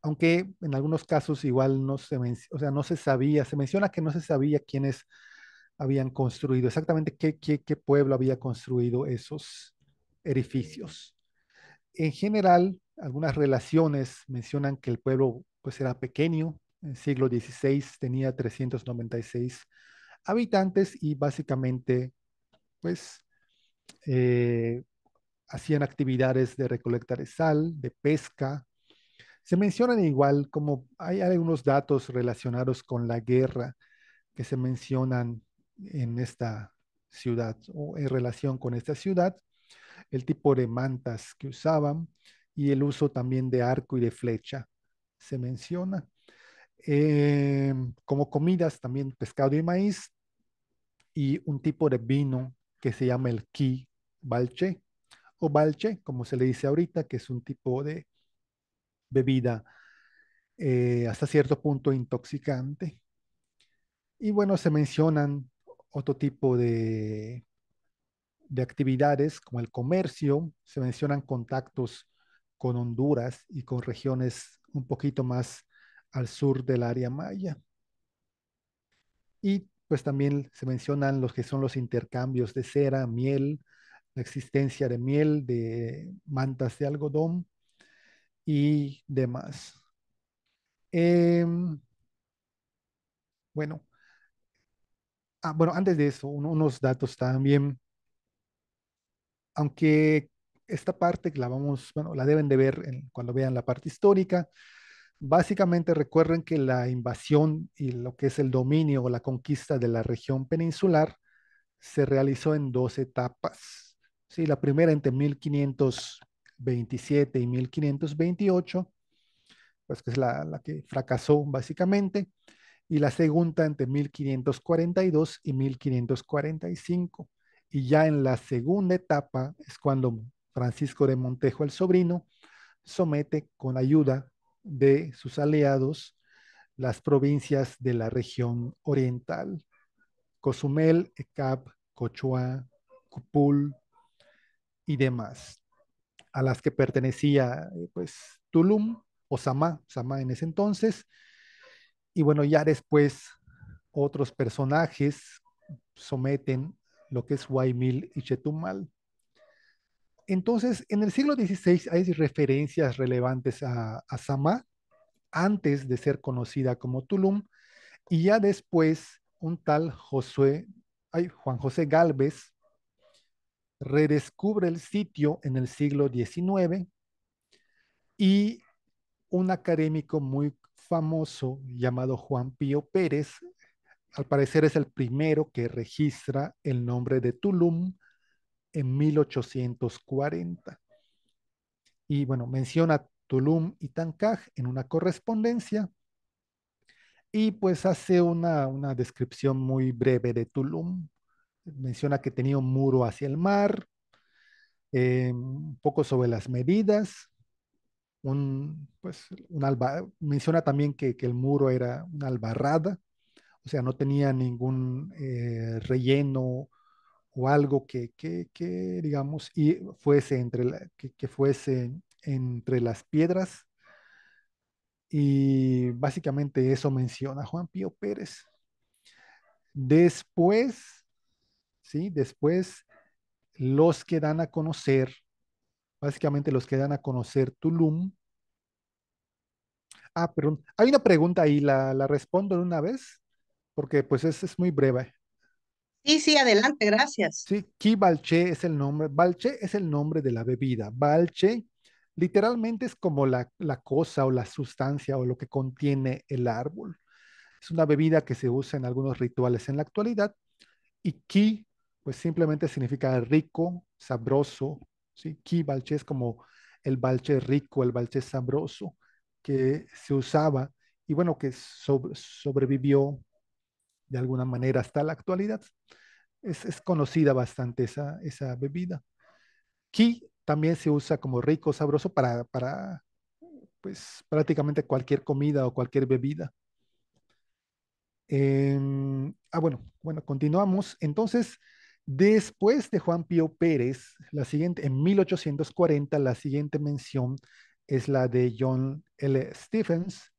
aunque en algunos casos igual no se, o sea, no se sabía, se menciona que no se sabía quiénes habían construido, exactamente qué, qué, pueblo había construido esos edificios. En general, algunas relaciones mencionan que el pueblo pues era pequeño, en el siglo XVI tenía 396 habitantes y básicamente pues eh, hacían actividades de recolectar sal, de pesca. Se mencionan igual como hay algunos datos relacionados con la guerra que se mencionan en esta ciudad o en relación con esta ciudad, el tipo de mantas que usaban y el uso también de arco y de flecha se menciona. Eh, como comidas también pescado y maíz y un tipo de vino que se llama el ki balche, o balche, como se le dice ahorita, que es un tipo de bebida eh, hasta cierto punto intoxicante. Y bueno, se mencionan otro tipo de, de actividades como el comercio, se mencionan contactos con Honduras y con regiones un poquito más al sur del área maya. Y pues también se mencionan los que son los intercambios de cera, miel, la existencia de miel, de mantas de algodón y demás. Em, bueno, ah, bueno, antes de eso, unos datos también. Aunque esta parte la vamos, bueno, la deben de ver cuando vean la parte histórica. Básicamente recuerden que la invasión y lo que es el dominio o la conquista de la región peninsular se realizó en dos etapas. Sí, la primera entre 1527 y 1528, pues que es la, que fracasó básicamente, y la segunda entre 1542 y 1545. Y ya en la segunda etapa es cuando Francisco de Montejo, el sobrino, somete con ayuda de sus aliados las provincias de la región oriental, Cozumel, Ecap, Cochua, Cupul, y demás, a las que pertenecía eh, pues Tulum o Samá, Samá en ese entonces, y bueno, ya después otros personajes someten lo que es Guaymil y Chetumal. Entonces, en el siglo XVI hay referencias relevantes a, a Samá antes de ser conocida como Tulum, y ya después un tal Josué, Juan José Galvez redescubre el sitio en el siglo XIX y un académico muy famoso llamado Juan Pío Pérez, al parecer es el primero que registra el nombre de Tulum en 1840. Y bueno, menciona Tulum y Tancaj en una correspondencia y pues hace una, una descripción muy breve de Tulum menciona que tenía un muro hacia el mar, eh, un poco sobre las medidas, pues, menciona también que, el muro era una albarrada, o sea, no tenía ningún eh, relleno o algo que, digamos, y fuese entre, que fuese entre las piedras. Y básicamente eso menciona Juan Pío Pérez. Después ¿sí? Después, los que dan a conocer, básicamente los que dan a conocer Tulum. Ah, perdón, hay una pregunta ahí, ¿la, la respondo de una vez? Porque pues es, es muy breve. Sí, sí, adelante, gracias. Sí, Balche es el nombre, Balche es el nombre de la bebida. Balche literalmente es como la, la, cosa o la sustancia o lo que contiene el árbol. Es una bebida que se usa en algunos rituales en la actualidad y ki pues simplemente significa rico, sabroso, ¿sí? Ki balche es como el balche rico, el balche sabroso que se usaba y bueno, que sobrevivió de alguna manera hasta la actualidad. Es, conocida bastante esa, esa bebida. Ki también se usa como rico, sabroso para, para pues, prácticamente cualquier comida o cualquier bebida. Em, ah, bueno, bueno, continuamos. Entonces, Después de Juan Pío Pérez, la siguiente, en 1840, la siguiente mención es la de John L. Stephens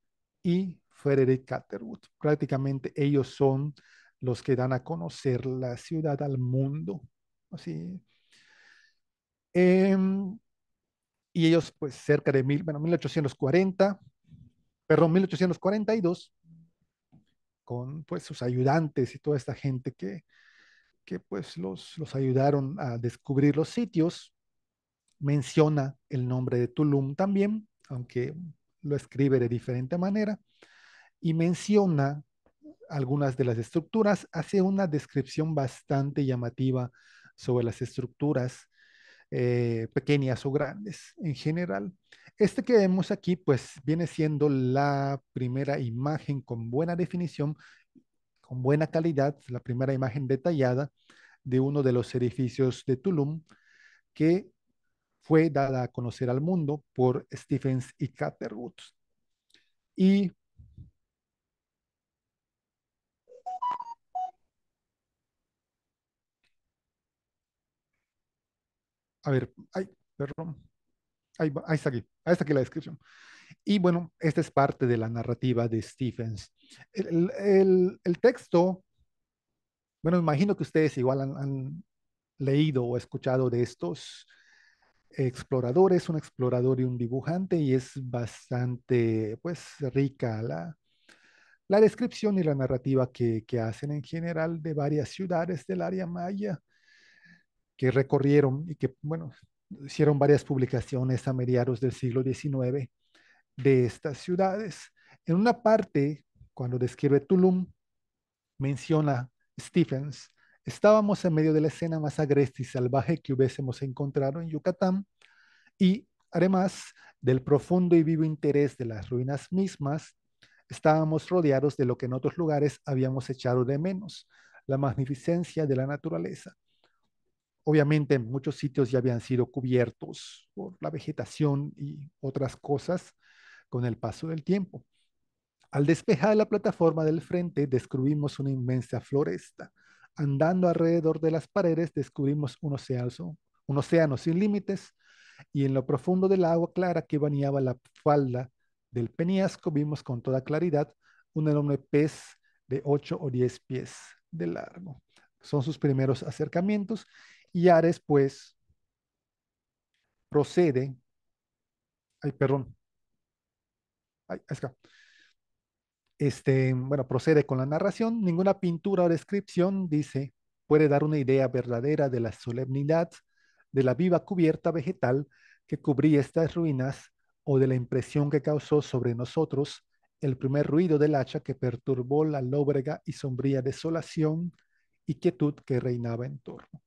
y Frederick Catherwood. Prácticamente ellos son los que dan a conocer la ciudad al mundo. Así. Em, y ellos, pues cerca de mil, 1840, perdón, 1842, con pues sus ayudantes y toda esta gente que, que pues los, ayudaron a descubrir los sitios. Menciona el nombre de Tulum también, aunque lo escribe de diferente manera, y menciona algunas de las estructuras, hace una descripción bastante llamativa sobre las estructuras eh, pequeñas o grandes en general. Este que vemos aquí, pues viene siendo la primera imagen con buena definición con buena calidad, la primera imagen detallada de uno de los edificios de Tulum que fue dada a conocer al mundo por Stephens y Catherwood. Y A ver, ay, perdón. ahí está aquí, ahí está aquí la descripción. Y bueno, esta es parte de la narrativa de Stephens. El, texto, bueno, imagino que ustedes igual han, leído o escuchado de estos exploradores, un explorador y un dibujante, y es bastante, pues, rica la, descripción y la narrativa que, que, hacen en general de varias ciudades del área maya que recorrieron y que, bueno, hicieron varias publicaciones a mediados del siglo XIX de estas ciudades. En una parte, cuando describe Tulum, menciona Stephens, estábamos en medio de la escena más agreste y salvaje que hubiésemos encontrado en Yucatán y además del profundo y vivo interés de las ruinas mismas, estábamos rodeados de lo que en otros lugares habíamos echado de menos, la magnificencia de la naturaleza. Obviamente muchos sitios ya habían sido cubiertos por la vegetación y otras cosas, con el paso del tiempo. Al despejar la plataforma del frente, descubrimos una inmensa floresta. Andando alrededor de las paredes, descubrimos un océano, un océano sin límites y en lo profundo del agua clara que bañaba la falda del peñasco vimos con toda claridad un enorme pez de 8 o 10 pies de largo. Son sus primeros acercamientos y Ares pues procede, ay perdón, este, bueno, procede con la narración. Ninguna pintura o descripción, dice, puede dar una idea verdadera de la solemnidad de la viva cubierta vegetal que cubría estas ruinas o de la impresión que causó sobre nosotros el primer ruido del hacha que perturbó la lóbrega y sombría desolación y quietud que reinaba en torno.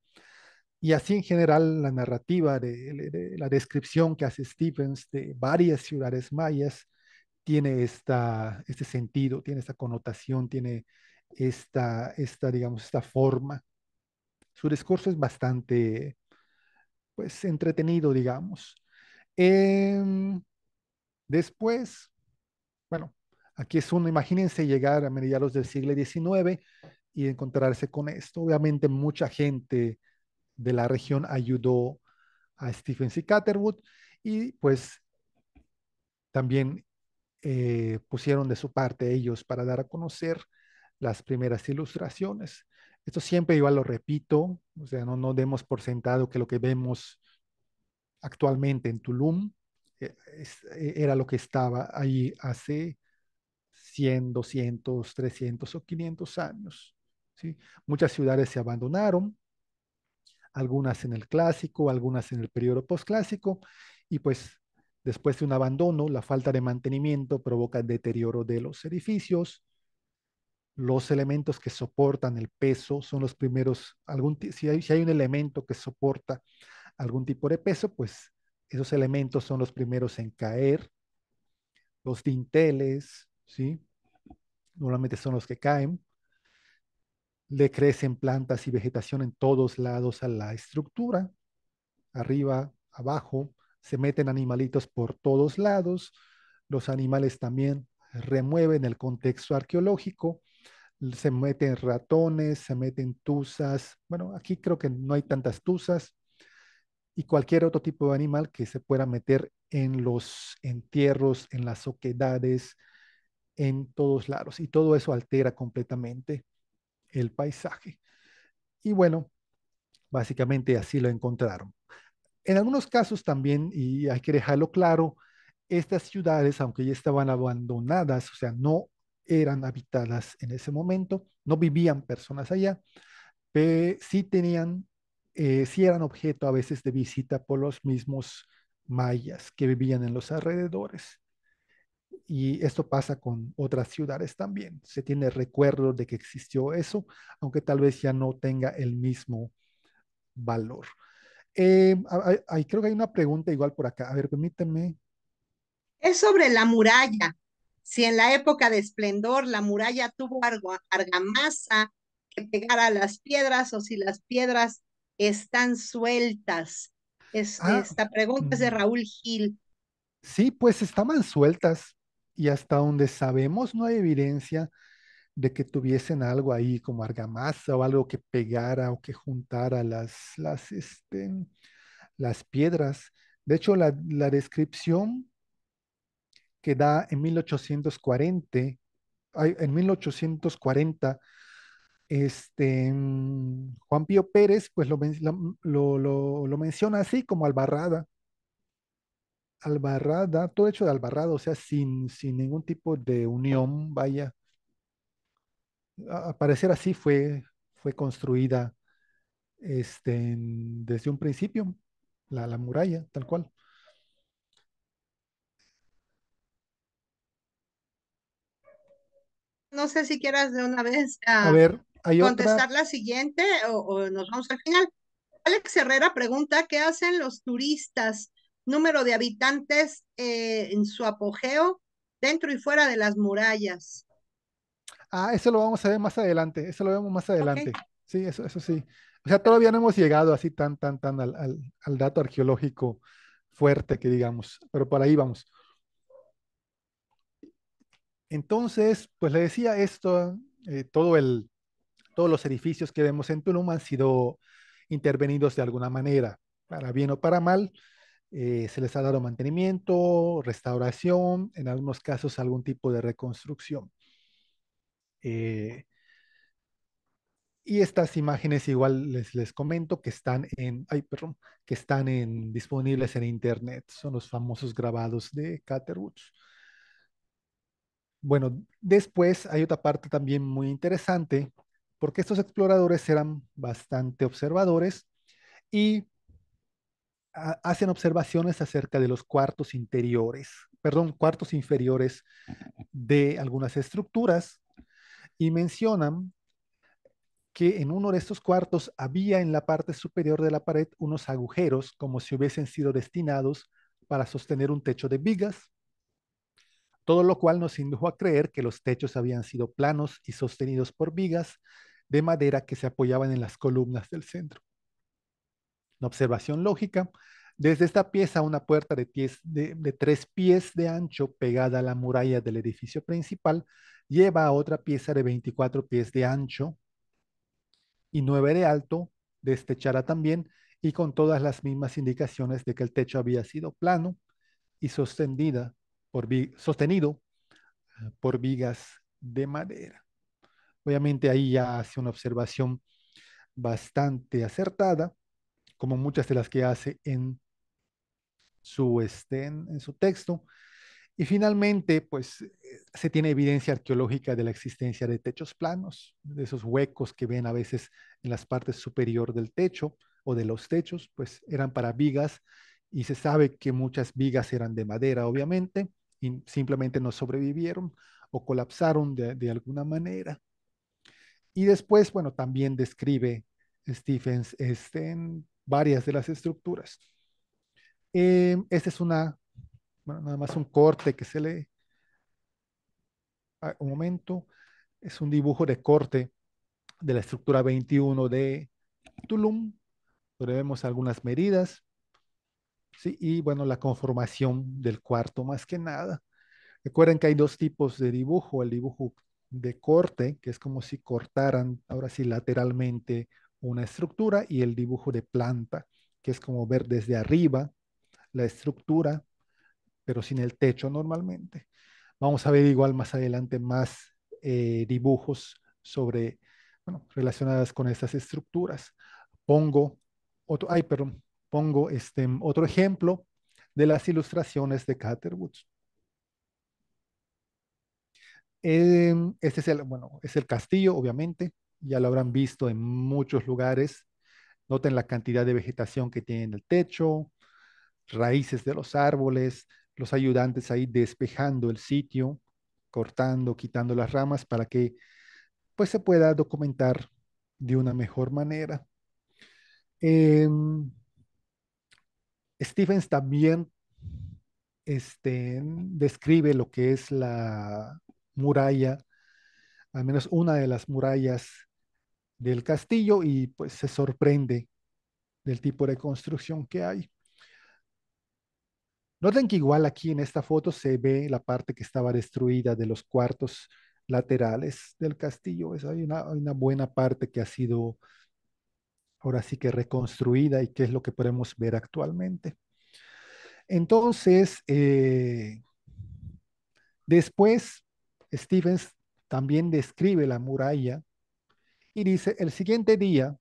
Y así en general la narrativa de la descripción que hace Stevens de varias ciudades mayas tiene esta, este sentido, tiene esta connotación, tiene esta, esta, digamos, esta forma. Su discurso es bastante, pues, entretenido, digamos. Em, después, bueno, aquí es uno, imagínense llegar a mediados del siglo XIX y encontrarse con esto. Obviamente mucha gente de la región ayudó a Stephen C. Catterwood y pues también eh, pusieron de su parte ellos para dar a conocer las primeras ilustraciones. Esto siempre igual lo repito, o sea, no, no demos por sentado que lo que vemos actualmente en Tulum eh, eh, era lo que estaba ahí hace 100, 200, 300 o 500 años. Muchas ciudades se abandonaron, algunas en el clásico, algunas en el periodo posclásico, y pues Después de un abandono, la falta de mantenimiento provoca deterioro de los edificios. Los elementos que soportan el peso son los primeros, algún, si, hay, si hay un elemento que soporta algún tipo de peso, pues esos elementos son los primeros en caer. Los dinteles, ¿sí? Normalmente son los que caen. Le crecen plantas y vegetación en todos lados a la estructura, arriba, abajo, se meten animalitos por todos lados, los animales también remueven el contexto arqueológico, se meten ratones, se meten tuzas, bueno, aquí creo que no hay tantas tuzas, y cualquier otro tipo de animal que se pueda meter en los entierros, en las oquedades, en todos lados. Y todo eso altera completamente el paisaje. Y bueno, básicamente así lo encontraron. En algunos casos también, y hay que dejarlo claro, estas ciudades, aunque ya estaban abandonadas, o sea, no eran habitadas en ese momento, no vivían personas allá, pero sí tenían, eh, sí eran objeto a veces de visita por los mismos mayas que vivían en los alrededores. Y esto pasa con otras ciudades también. Se tiene recuerdo de que existió eso, aunque tal vez ya no tenga el mismo valor. Eh, ahí creo que hay una pregunta igual por acá. A ver, permíteme Es sobre la muralla. Si en la época de esplendor la muralla tuvo algo, argamasa que pegara a las piedras o si las piedras están sueltas. Ah, esta pregunta es de mm. Raúl Gil. Sí, pues estaban sueltas y hasta donde sabemos no hay evidencia de que tuviesen algo ahí como argamasa o algo que pegara o que juntara las, las, este, las piedras. De hecho, la, la descripción que da en 1840, en 1840, este, mm, Juan Pío Pérez, pues lo, lo, lo, lo menciona así como albarrada. Albarrada, todo hecho de albarrada, o sea, sin, sin ningún tipo de unión, vaya, a parecer así fue, fue construida este, desde un principio, la, la muralla, tal cual. No sé si quieras de una vez a, ah, ver, contestar la siguiente o, nos vamos al final. Alex Herrera pregunta, ¿qué hacen los turistas? Número de habitantes eh, en su apogeo dentro y fuera de las murallas. Ah, eso lo vamos a ver más adelante, eso lo vemos más adelante. Sí, eso, eso sí. O sea, todavía no hemos llegado así tan, tan, tan al, dato arqueológico fuerte que digamos, pero por ahí vamos. Entonces, pues le decía esto, eh, todos los edificios que vemos en Tulum han sido intervenidos de alguna manera, para bien o para mal. Eh, se les ha dado mantenimiento, restauración, en algunos casos algún tipo de reconstrucción. Eh, y estas imágenes igual les, les comento que están en, ay, que están en, disponibles en internet. Son los famosos grabados de Woods Bueno, después hay otra parte también muy interesante, porque estos exploradores eran bastante observadores y hacen observaciones acerca de los cuartos interiores, perdón, cuartos inferiores de algunas estructuras y mencionan que en uno de estos cuartos había en la parte superior de la pared unos agujeros como si hubiesen sido destinados para sostener un techo de vigas, todo lo cual nos indujo a creer que los techos habían sido planos y sostenidos por vigas de madera que se apoyaban en las columnas del centro. Una observación lógica, desde esta pieza una puerta de, tres pies de ancho pegada a la muralla del edificio principal lleva otra pieza de 24 pies de ancho y 9 de alto, de este también, y con todas las mismas indicaciones de que el techo había sido plano y sostenida sostenido eh, por vigas de madera. Obviamente ahí ya hace una observación bastante acertada, como muchas de las que hace en su, este, en su texto, y finalmente, pues eh, se tiene evidencia arqueológica de la existencia de techos planos, de esos huecos que ven a veces en las partes superior del techo o de los techos, pues eran para vigas y se sabe que muchas vigas eran de madera, obviamente, y simplemente no sobrevivieron o colapsaron de, de alguna manera. Y después, bueno, también describe Stephens este, en varias de las estructuras. Eh, esta es una nada más un corte que se le... Ah, un momento, es un dibujo de corte de la estructura 21 de Tulum, pero vemos algunas medidas, ¿sí? y bueno, la conformación del cuarto más que nada. Recuerden que hay dos tipos de dibujo, el dibujo de corte, que es como si cortaran ahora sí lateralmente una estructura, y el dibujo de planta, que es como ver desde arriba la estructura pero sin el techo normalmente. Vamos a ver igual más adelante más eh, dibujos sobre, bueno, relacionadas con estas estructuras. Pongo otro, ay, perdón, pongo este, otro ejemplo de las ilustraciones de Catherwood. Em, este es el, bueno, es el castillo, obviamente, ya lo habrán visto en muchos lugares. Noten la cantidad de vegetación que tiene en el techo, raíces de los árboles, los ayudantes ahí despejando el sitio, cortando, quitando las ramas para que pues se pueda documentar de una mejor manera. Em, Stevens también este, describe lo que es la muralla, al menos una de las murallas del castillo y pues se sorprende del tipo de construcción que hay. Noten que igual aquí en esta foto se ve la parte que estaba destruida de los cuartos laterales del castillo. Es, hay, una, buena parte que ha sido ahora sí que reconstruida y que es lo que podemos ver actualmente. Entonces, eh, después, Stevens también describe la muralla y dice, el siguiente día,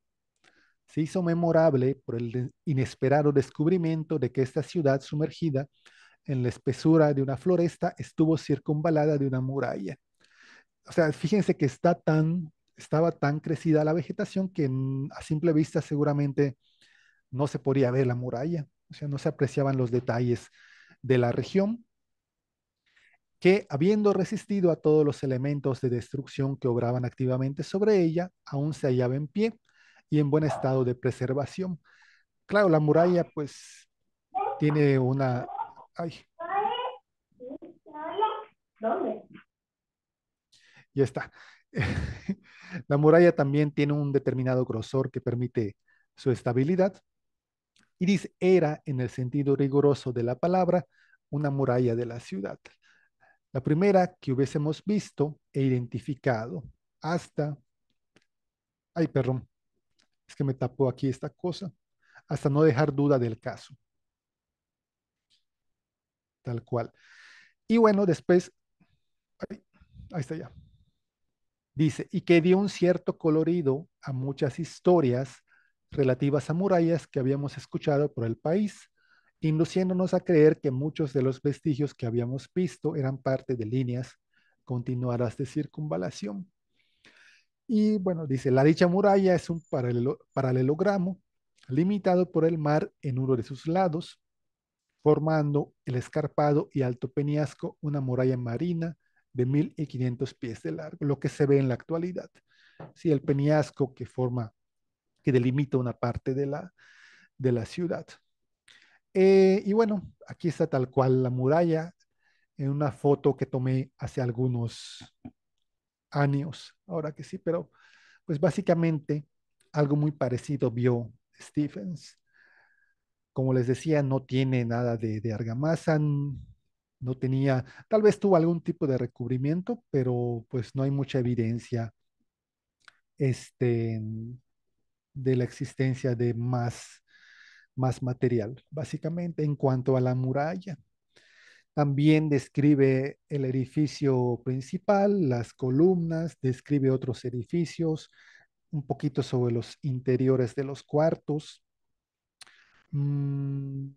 se hizo memorable por el inesperado descubrimiento de que esta ciudad sumergida en la espesura de una floresta estuvo circunvalada de una muralla. O sea, fíjense que está tan, estaba tan crecida la vegetación que a simple vista seguramente no se podía ver la muralla, o sea, no se apreciaban los detalles de la región, que habiendo resistido a todos los elementos de destrucción que obraban activamente sobre ella, aún se hallaba en pie y en buen estado de preservación. Claro, la muralla pues tiene una... Ay. Ya está. [laughs] la muralla también tiene un determinado grosor que permite su estabilidad. Y dice, era en el sentido riguroso de la palabra, una muralla de la ciudad. La primera que hubiésemos visto e identificado hasta, ay, perdón, es que me tapó aquí esta cosa, hasta no dejar duda del caso. Tal cual. Y bueno, después, ahí, está ya. Dice, y que dio un cierto colorido a muchas historias relativas a murallas que habíamos escuchado por el país, induciéndonos a creer que muchos de los vestigios que habíamos visto eran parte de líneas continuadas de circunvalación. Y bueno, dice, la dicha muralla es un paralelogramo limitado por el mar en uno de sus lados, formando el escarpado y alto peñasco una muralla marina de 1500 pies de largo, lo que se ve en la actualidad. si el peñasco que forma, que delimita una parte de la, de la ciudad. Eh, y bueno, aquí está tal cual la muralla en una foto que tomé hace algunos años, ahora que sí, pero pues básicamente algo muy parecido vio Stephens. Como les decía, no tiene nada de, argamasa, no tenía, tal vez tuvo algún tipo de recubrimiento, pero pues no hay mucha evidencia este, de la existencia de más, más material, básicamente en cuanto a la muralla. También describe el edificio principal, las columnas, describe otros edificios, un poquito sobre los interiores de los cuartos. Mm,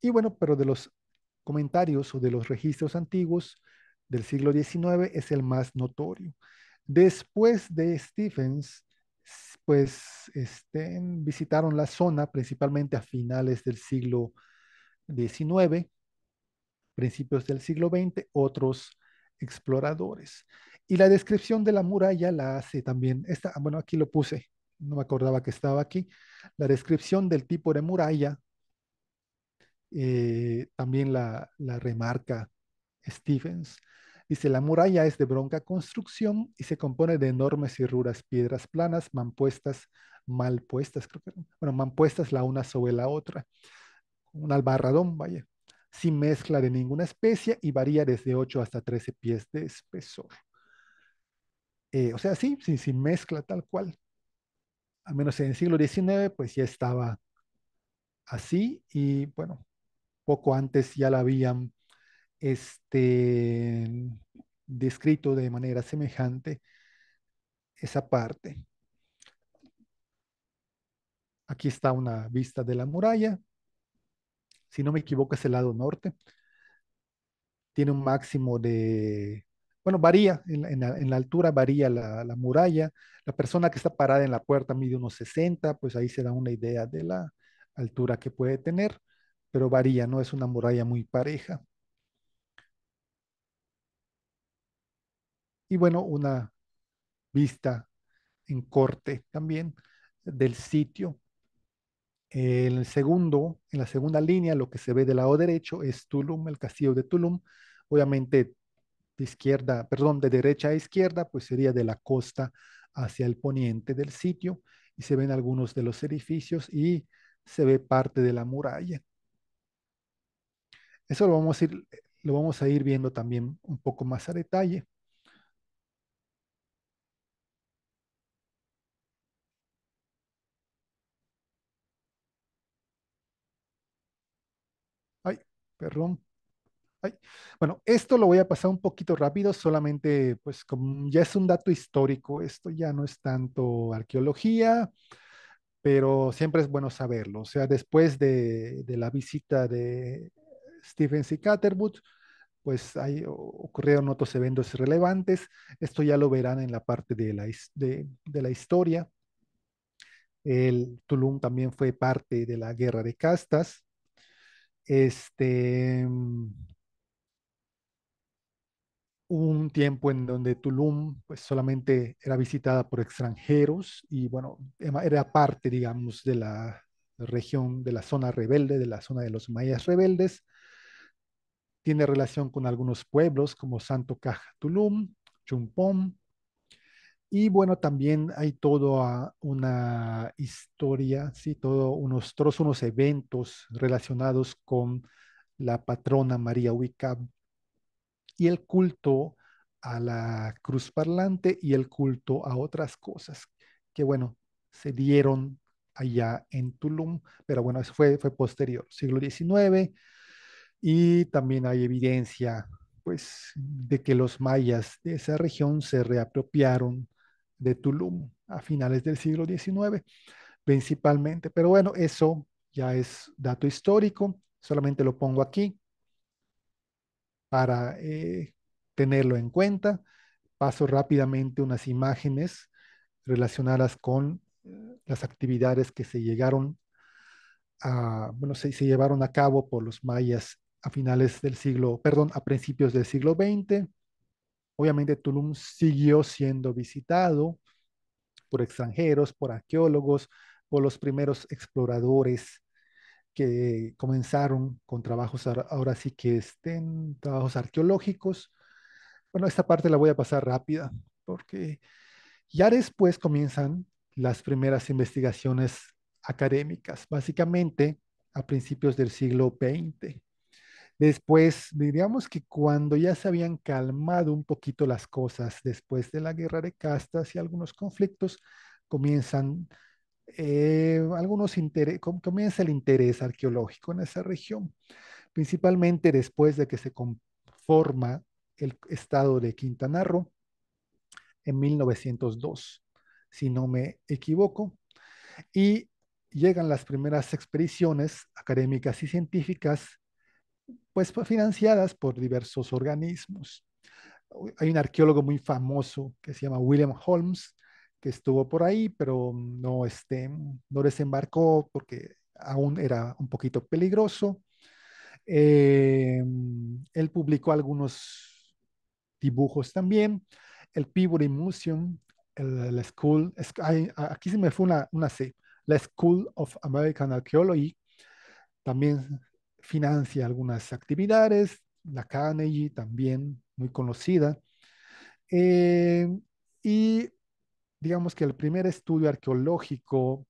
y bueno, pero de los comentarios o de los registros antiguos del siglo XIX es el más notorio. Después de Stephens, pues este, visitaron la zona principalmente a finales del siglo XIX principios del siglo XX, otros exploradores. Y la descripción de la muralla la hace también, esta, ah, bueno, aquí lo puse, no me acordaba que estaba aquí, la descripción del tipo de muralla eh, también la, la remarca Stevens. Dice, la muralla es de bronca construcción y se compone de enormes y ruras piedras planas, mampuestas, mal puestas, creo que, bueno, manpuestas la una sobre la otra, un albarradón, vaya sin mezcla de ninguna especie y varía desde 8 hasta 13 pies de espesor. Eh, o sea, sí, sin, mezcla tal cual. Al menos en el siglo XIX, pues ya estaba así y bueno, poco antes ya la habían este, descrito de manera semejante esa parte. Aquí está una vista de la muralla, si no me equivoco, es el lado norte. Tiene un máximo de, bueno, varía, en, la, altura varía la, la, muralla. La persona que está parada en la puerta mide unos 60, pues ahí se da una idea de la altura que puede tener, pero varía, no es una muralla muy pareja. Y bueno, una vista en corte también del sitio el segundo, en la segunda línea, lo que se ve del lado derecho es Tulum, el castillo de Tulum. Obviamente, de izquierda, perdón, de derecha a izquierda, pues sería de la costa hacia el poniente del sitio y se ven algunos de los edificios y se ve parte de la muralla. Eso lo vamos a ir, lo vamos a ir viendo también un poco más a detalle. Perdón. Bueno, esto lo voy a pasar un poquito rápido, solamente pues como ya es un dato histórico, esto ya no es tanto arqueología, pero siempre es bueno saberlo. O sea, después de, la visita de Stephen C. pues hay, ocurrieron otros eventos relevantes. Esto ya lo verán en la parte de la, de la historia. El Tulum también fue parte de la guerra de castas. Este, mm, un tiempo en donde Tulum pues, solamente era visitada por extranjeros y bueno, era parte, digamos, de la región, de la zona rebelde, de la zona de los mayas rebeldes. Tiene relación con algunos pueblos como Santo Caja Tulum, Chumpón, y bueno, también hay toda una historia, ¿sí? todos unos unos eventos relacionados con la patrona María Huicab y el culto a la cruz parlante y el culto a otras cosas que, bueno, se dieron allá en Tulum, pero bueno, eso fue, fue posterior, siglo XIX, y también hay evidencia, pues, de que los mayas de esa región se reapropiaron de Tulum a finales del siglo XIX, principalmente. Pero bueno, eso ya es dato histórico, solamente lo pongo aquí para eh, tenerlo en cuenta. Paso rápidamente unas imágenes relacionadas con eh, las actividades que se llegaron a, bueno, se, se llevaron a cabo por los mayas a finales del siglo, perdón, a principios del siglo XX. Obviamente Tulum siguió siendo visitado por extranjeros, por arqueólogos, por los primeros exploradores que comenzaron con trabajos, ahora sí que estén, trabajos arqueológicos. Bueno, esta parte la voy a pasar rápida porque ya después comienzan las primeras investigaciones académicas, básicamente a principios del siglo XX. Después, diríamos que cuando ya se habían calmado un poquito las cosas, después de la guerra de castas y algunos conflictos, comienzan eh, algunos comienza el interés arqueológico en esa región, principalmente después de que se conforma el estado de Quintana Roo en 1902, si no me equivoco, y llegan las primeras expediciones académicas y científicas pues, pues financiadas por diversos organismos. Hay un arqueólogo muy famoso que se llama William Holmes, que estuvo por ahí, pero no, este, no desembarcó porque aún era un poquito peligroso. Eh, él publicó algunos dibujos también. El Peabody Museum, el, School, aquí se me fue una, una C, la School of American Archaeology, también financia algunas actividades, la Carnegie también muy conocida. Eh, y digamos que el primer estudio arqueológico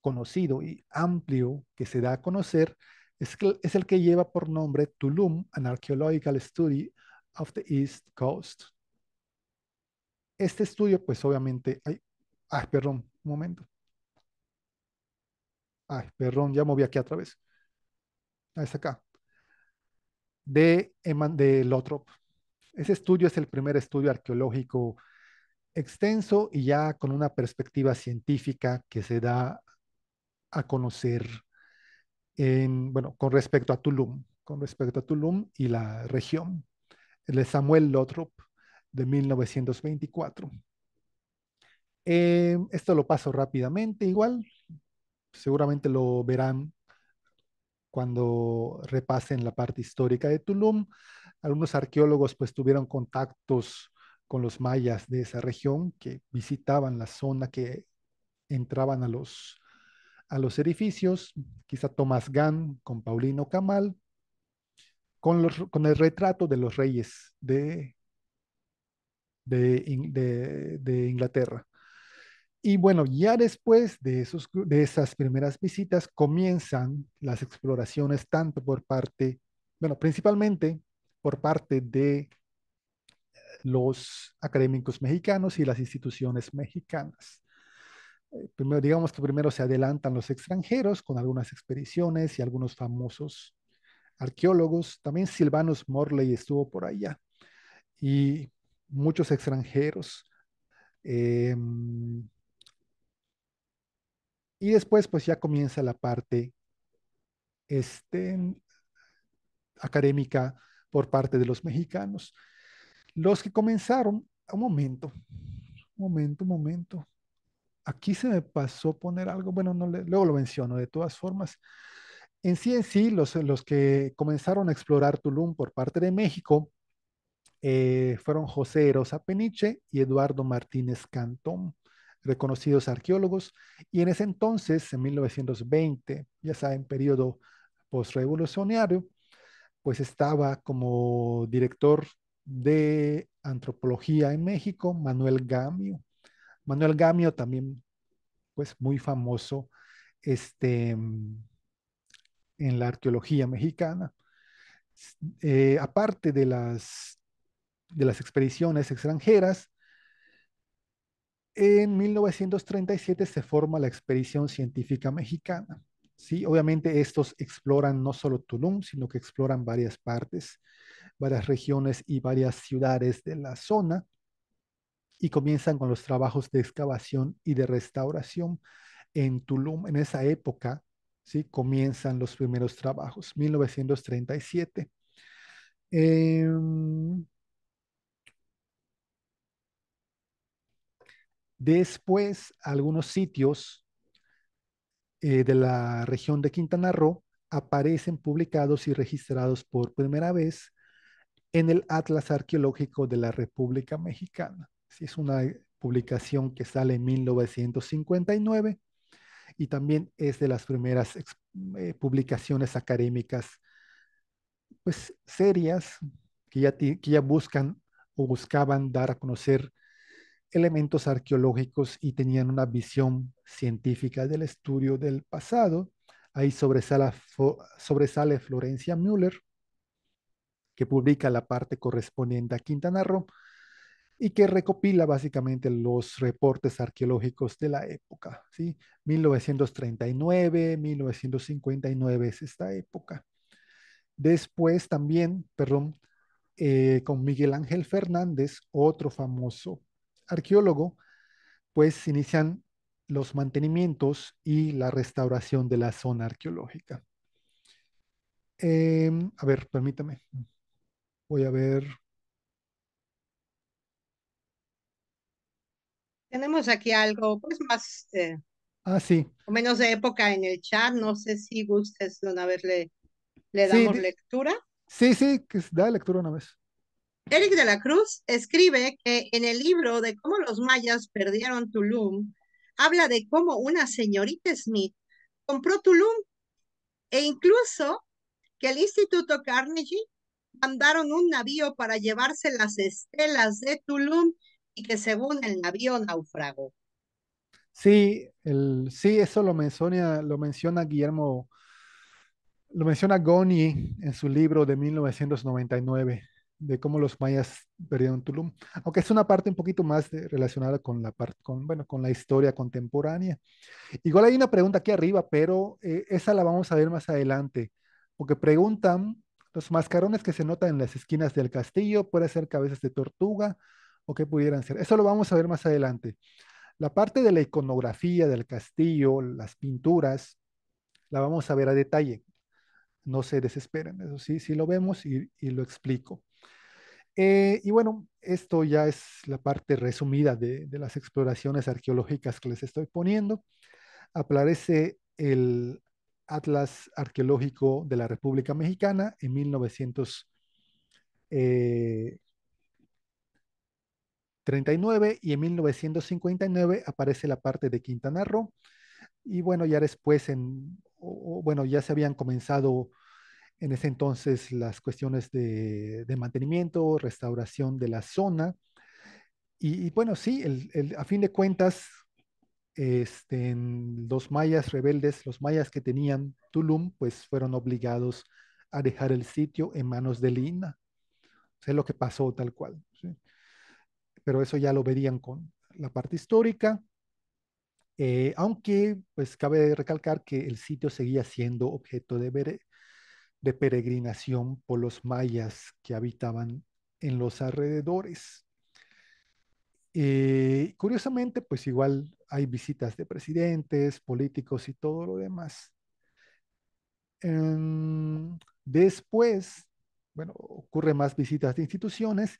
conocido y amplio que se da a conocer es, es el que lleva por nombre Tulum, an Archaeological Study of the East Coast. Este estudio, pues obviamente, ay, perdón, un momento. Ay, perdón, ya moví aquí otra vez. Ah, está acá, de, de Lothrop. Ese estudio es el primer estudio arqueológico extenso y ya con una perspectiva científica que se da a conocer bueno, con respecto a Tulum, con respecto a Tulum y la región. El de Samuel Lothrop de 1924. Eh, esto lo paso rápidamente, igual, seguramente lo verán cuando repasen la parte histórica de Tulum. Algunos arqueólogos pues tuvieron contactos con los mayas de esa región que visitaban la zona que entraban a los, a los edificios, quizá Tomás Gann con Paulino Camal, con, el retrato de los reyes de, de Inglaterra. Y bueno, ya después de, esos, de esas primeras visitas comienzan las exploraciones tanto por parte, bueno, principalmente por parte de los académicos mexicanos y las instituciones mexicanas. Eh, primero, digamos que primero se adelantan los extranjeros con algunas expediciones y algunos famosos arqueólogos. También Silvanus Morley estuvo por allá y muchos extranjeros. Em, y después, pues ya comienza la parte este, académica por parte de los mexicanos. Los que comenzaron, un momento, un momento, un momento. Aquí se me pasó poner algo, bueno, no luego lo menciono de todas formas. En sí, en sí, los, los que comenzaron a explorar Tulum por parte de México eh, fueron José Erosa Peniche y Eduardo Martínez Cantón reconocidos arqueólogos, y en ese entonces, en 1920, ya saben, periodo postrevolucionario, pues estaba como director de antropología en México, Manuel Gamio. Manuel Gamio también, pues muy famoso este, en la arqueología mexicana. Eh, aparte de las, de las expediciones extranjeras, en 1937 se forma la Expedición Científica Mexicana. ¿sí? Obviamente estos exploran no solo Tulum, sino que exploran varias partes, varias regiones y varias ciudades de la zona y comienzan con los trabajos de excavación y de restauración en Tulum. En esa época ¿sí? comienzan los primeros trabajos, 1937. Eh, em, Después, algunos sitios eh, de la región de Quintana Roo aparecen publicados y registrados por primera vez en el Atlas Arqueológico de la República Mexicana. es una publicación que sale en 1959 y también es de las primeras eh, publicaciones académicas pues serias que ya, que ya buscan o buscaban dar a conocer elementos arqueológicos y tenían una visión científica del estudio del pasado. Ahí sobresale, sobresale Florencia Müller, que publica la parte correspondiente a Quintana Roo y que recopila básicamente los reportes arqueológicos de la época, ¿sí? 1939, 1959 es esta época. Después también, perdón, eh, con Miguel Ángel Fernández, otro famoso arqueólogo, pues inician los mantenimientos y la restauración de la zona arqueológica. Em, a ver, permítame. Voy a ver. Tenemos aquí algo, pues más. Eh, ah, o menos de época en el chat. No sé si gustes una vez le, damos lectura. Sí, sí, que da lectura una vez. Eric de la Cruz escribe que en el libro de cómo los mayas perdieron Tulum, habla de cómo una señorita Smith compró Tulum e incluso que el Instituto Carnegie mandaron un navío para llevarse las estelas de Tulum y que según el navío naufragó. Sí, el, sí, eso lo menciona, lo menciona Guillermo, lo menciona Goni en su libro de 1999 de cómo los mayas perdieron Tulum, aunque es una parte un poquito más relacionada con la parte, con, bueno, con la historia contemporánea. Igual hay una pregunta aquí arriba, pero eh, esa la vamos a ver más adelante, porque preguntan, los mascarones que se notan en las esquinas del castillo, ¿Puede ser cabezas de tortuga o qué pudieran ser. Eso lo vamos a ver más adelante. La parte de la iconografía del castillo, las pinturas, la vamos a ver a detalle. No se desesperen, eso sí, sí lo vemos y, y lo explico. Eh, y bueno, esto ya es la parte resumida de, las exploraciones arqueológicas que les estoy poniendo. Aparece el Atlas Arqueológico de la República Mexicana en 1939 eh, y en 1959 aparece la parte de Quintana Roo. Y bueno, ya después, en, bueno, ya se habían comenzado en ese entonces las cuestiones de, mantenimiento, restauración de la zona. Y, bueno, sí, a fin de cuentas, este, los mayas rebeldes, los mayas que tenían Tulum, pues fueron obligados a dejar el sitio en manos de Lina. lo que pasó tal cual. Pero eso ya lo verían con la parte histórica. Eh, aunque, pues cabe recalcar que el sitio seguía siendo objeto de, de peregrinación por los mayas que habitaban en los alrededores. Eh, curiosamente, pues igual hay visitas de presidentes, políticos y todo lo demás. Em, después, bueno, ocurre más visitas de instituciones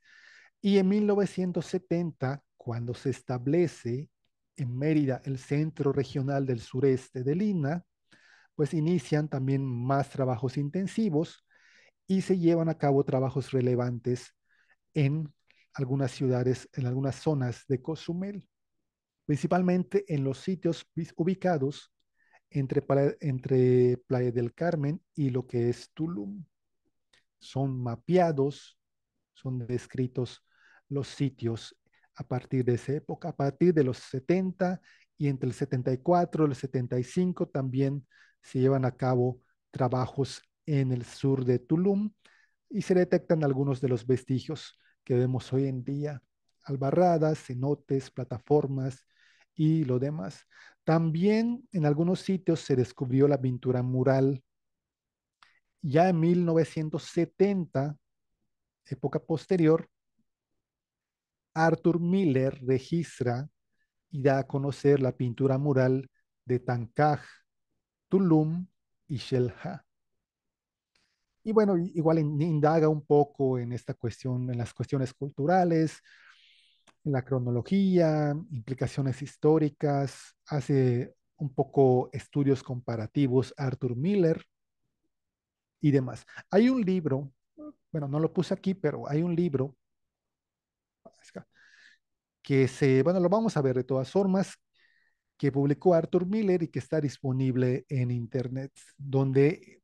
y en 1970, cuando se establece en Mérida el Centro Regional del Sureste del INAH, pues inician también más trabajos intensivos y se llevan a cabo trabajos relevantes en algunas ciudades, en algunas zonas de Cozumel, principalmente en los sitios ubicados entre, entre Playa del Carmen y lo que es Tulum. Son mapeados, son descritos los sitios a partir de esa época, a partir de los 70 y entre el 74 y el 75 también se llevan a cabo trabajos en el sur de Tulum y se detectan algunos de los vestigios que vemos hoy en día, albarradas, cenotes, plataformas y lo demás. También en algunos sitios se descubrió la pintura mural. Ya en 1970, época posterior, Arthur Miller registra y da a conocer la pintura mural de Tancaj, Tulum y Shelha. Y bueno, igual indaga un poco en esta cuestión, en las cuestiones culturales, en la cronología, implicaciones históricas, hace un poco estudios comparativos Arthur Miller y demás. Hay un libro, bueno, no lo puse aquí, pero hay un libro que se, bueno, lo vamos a ver de todas formas, que publicó Arthur Miller y que está disponible en Internet, donde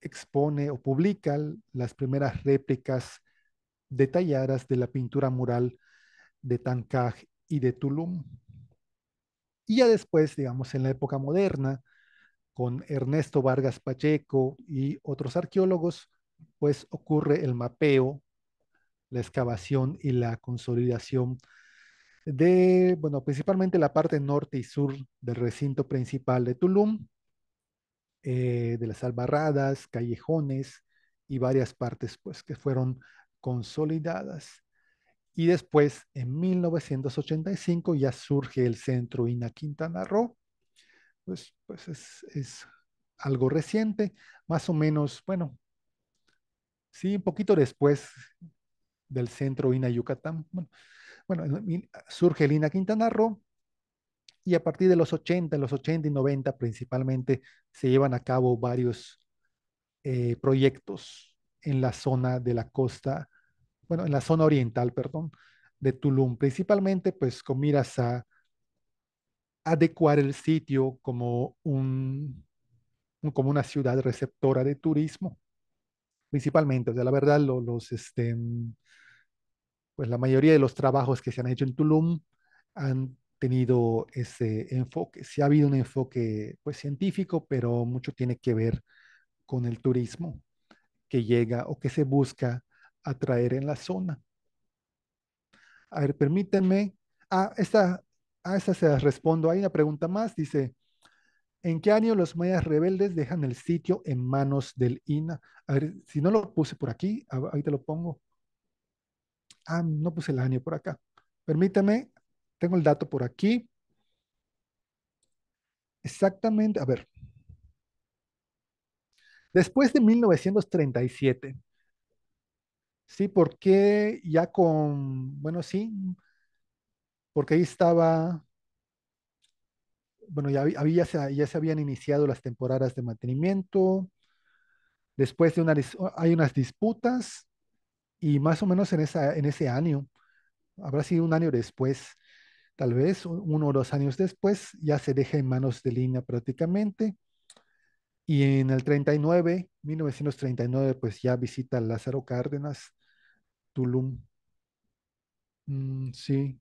expone o publica las primeras réplicas detalladas de la pintura mural de Tancaj y de Tulum. Y ya después, digamos, en la época moderna, con Ernesto Vargas Pacheco y otros arqueólogos, pues ocurre el mapeo, la excavación y la consolidación de, bueno, principalmente la parte norte y sur del recinto principal de Tulum, eh, de las albarradas, callejones y varias partes, pues, que fueron consolidadas. Y después, en 1985, ya surge el centro INA Quintana Roo. Pues, pues es, es algo reciente, más o menos, bueno, sí, un poquito después del centro INA Yucatán. Bueno, bueno, surge Lina Quintana y a partir de los 80, los 80 y 90 principalmente, se llevan a cabo varios eh, proyectos en la zona de la costa, bueno, en la zona oriental, perdón, de Tulum, principalmente pues con miras a adecuar el sitio como, un, como una ciudad receptora de turismo, principalmente. O sea, la verdad, los, este, pues la mayoría de los trabajos que se han hecho en Tulum han tenido ese enfoque. Sí ha habido un enfoque pues científico, pero mucho tiene que ver con el turismo que llega o que se busca atraer en la zona. A ver, permítanme. A ah, esta, a ah, esta se respondo. Hay una pregunta más. Dice, ¿en qué año los mayas rebeldes dejan el sitio en manos del INA? A ver, si no lo puse por aquí, ahí te lo pongo. Ah, no puse pues el año por acá. Permítame, tengo el dato por aquí. Exactamente, a ver. Después de 1937, sí, porque ya con, bueno, sí, porque ahí estaba, bueno, ya, había, ya se habían iniciado las temporadas de mantenimiento, después de una, hay unas disputas, y más o menos en, esa, en ese año, habrá sido un año después, tal vez uno o dos años después, ya se deja en manos de Lina prácticamente. Y en el 39, 1939, pues ya visita Lázaro Cárdenas, Tulum. Mm, sí,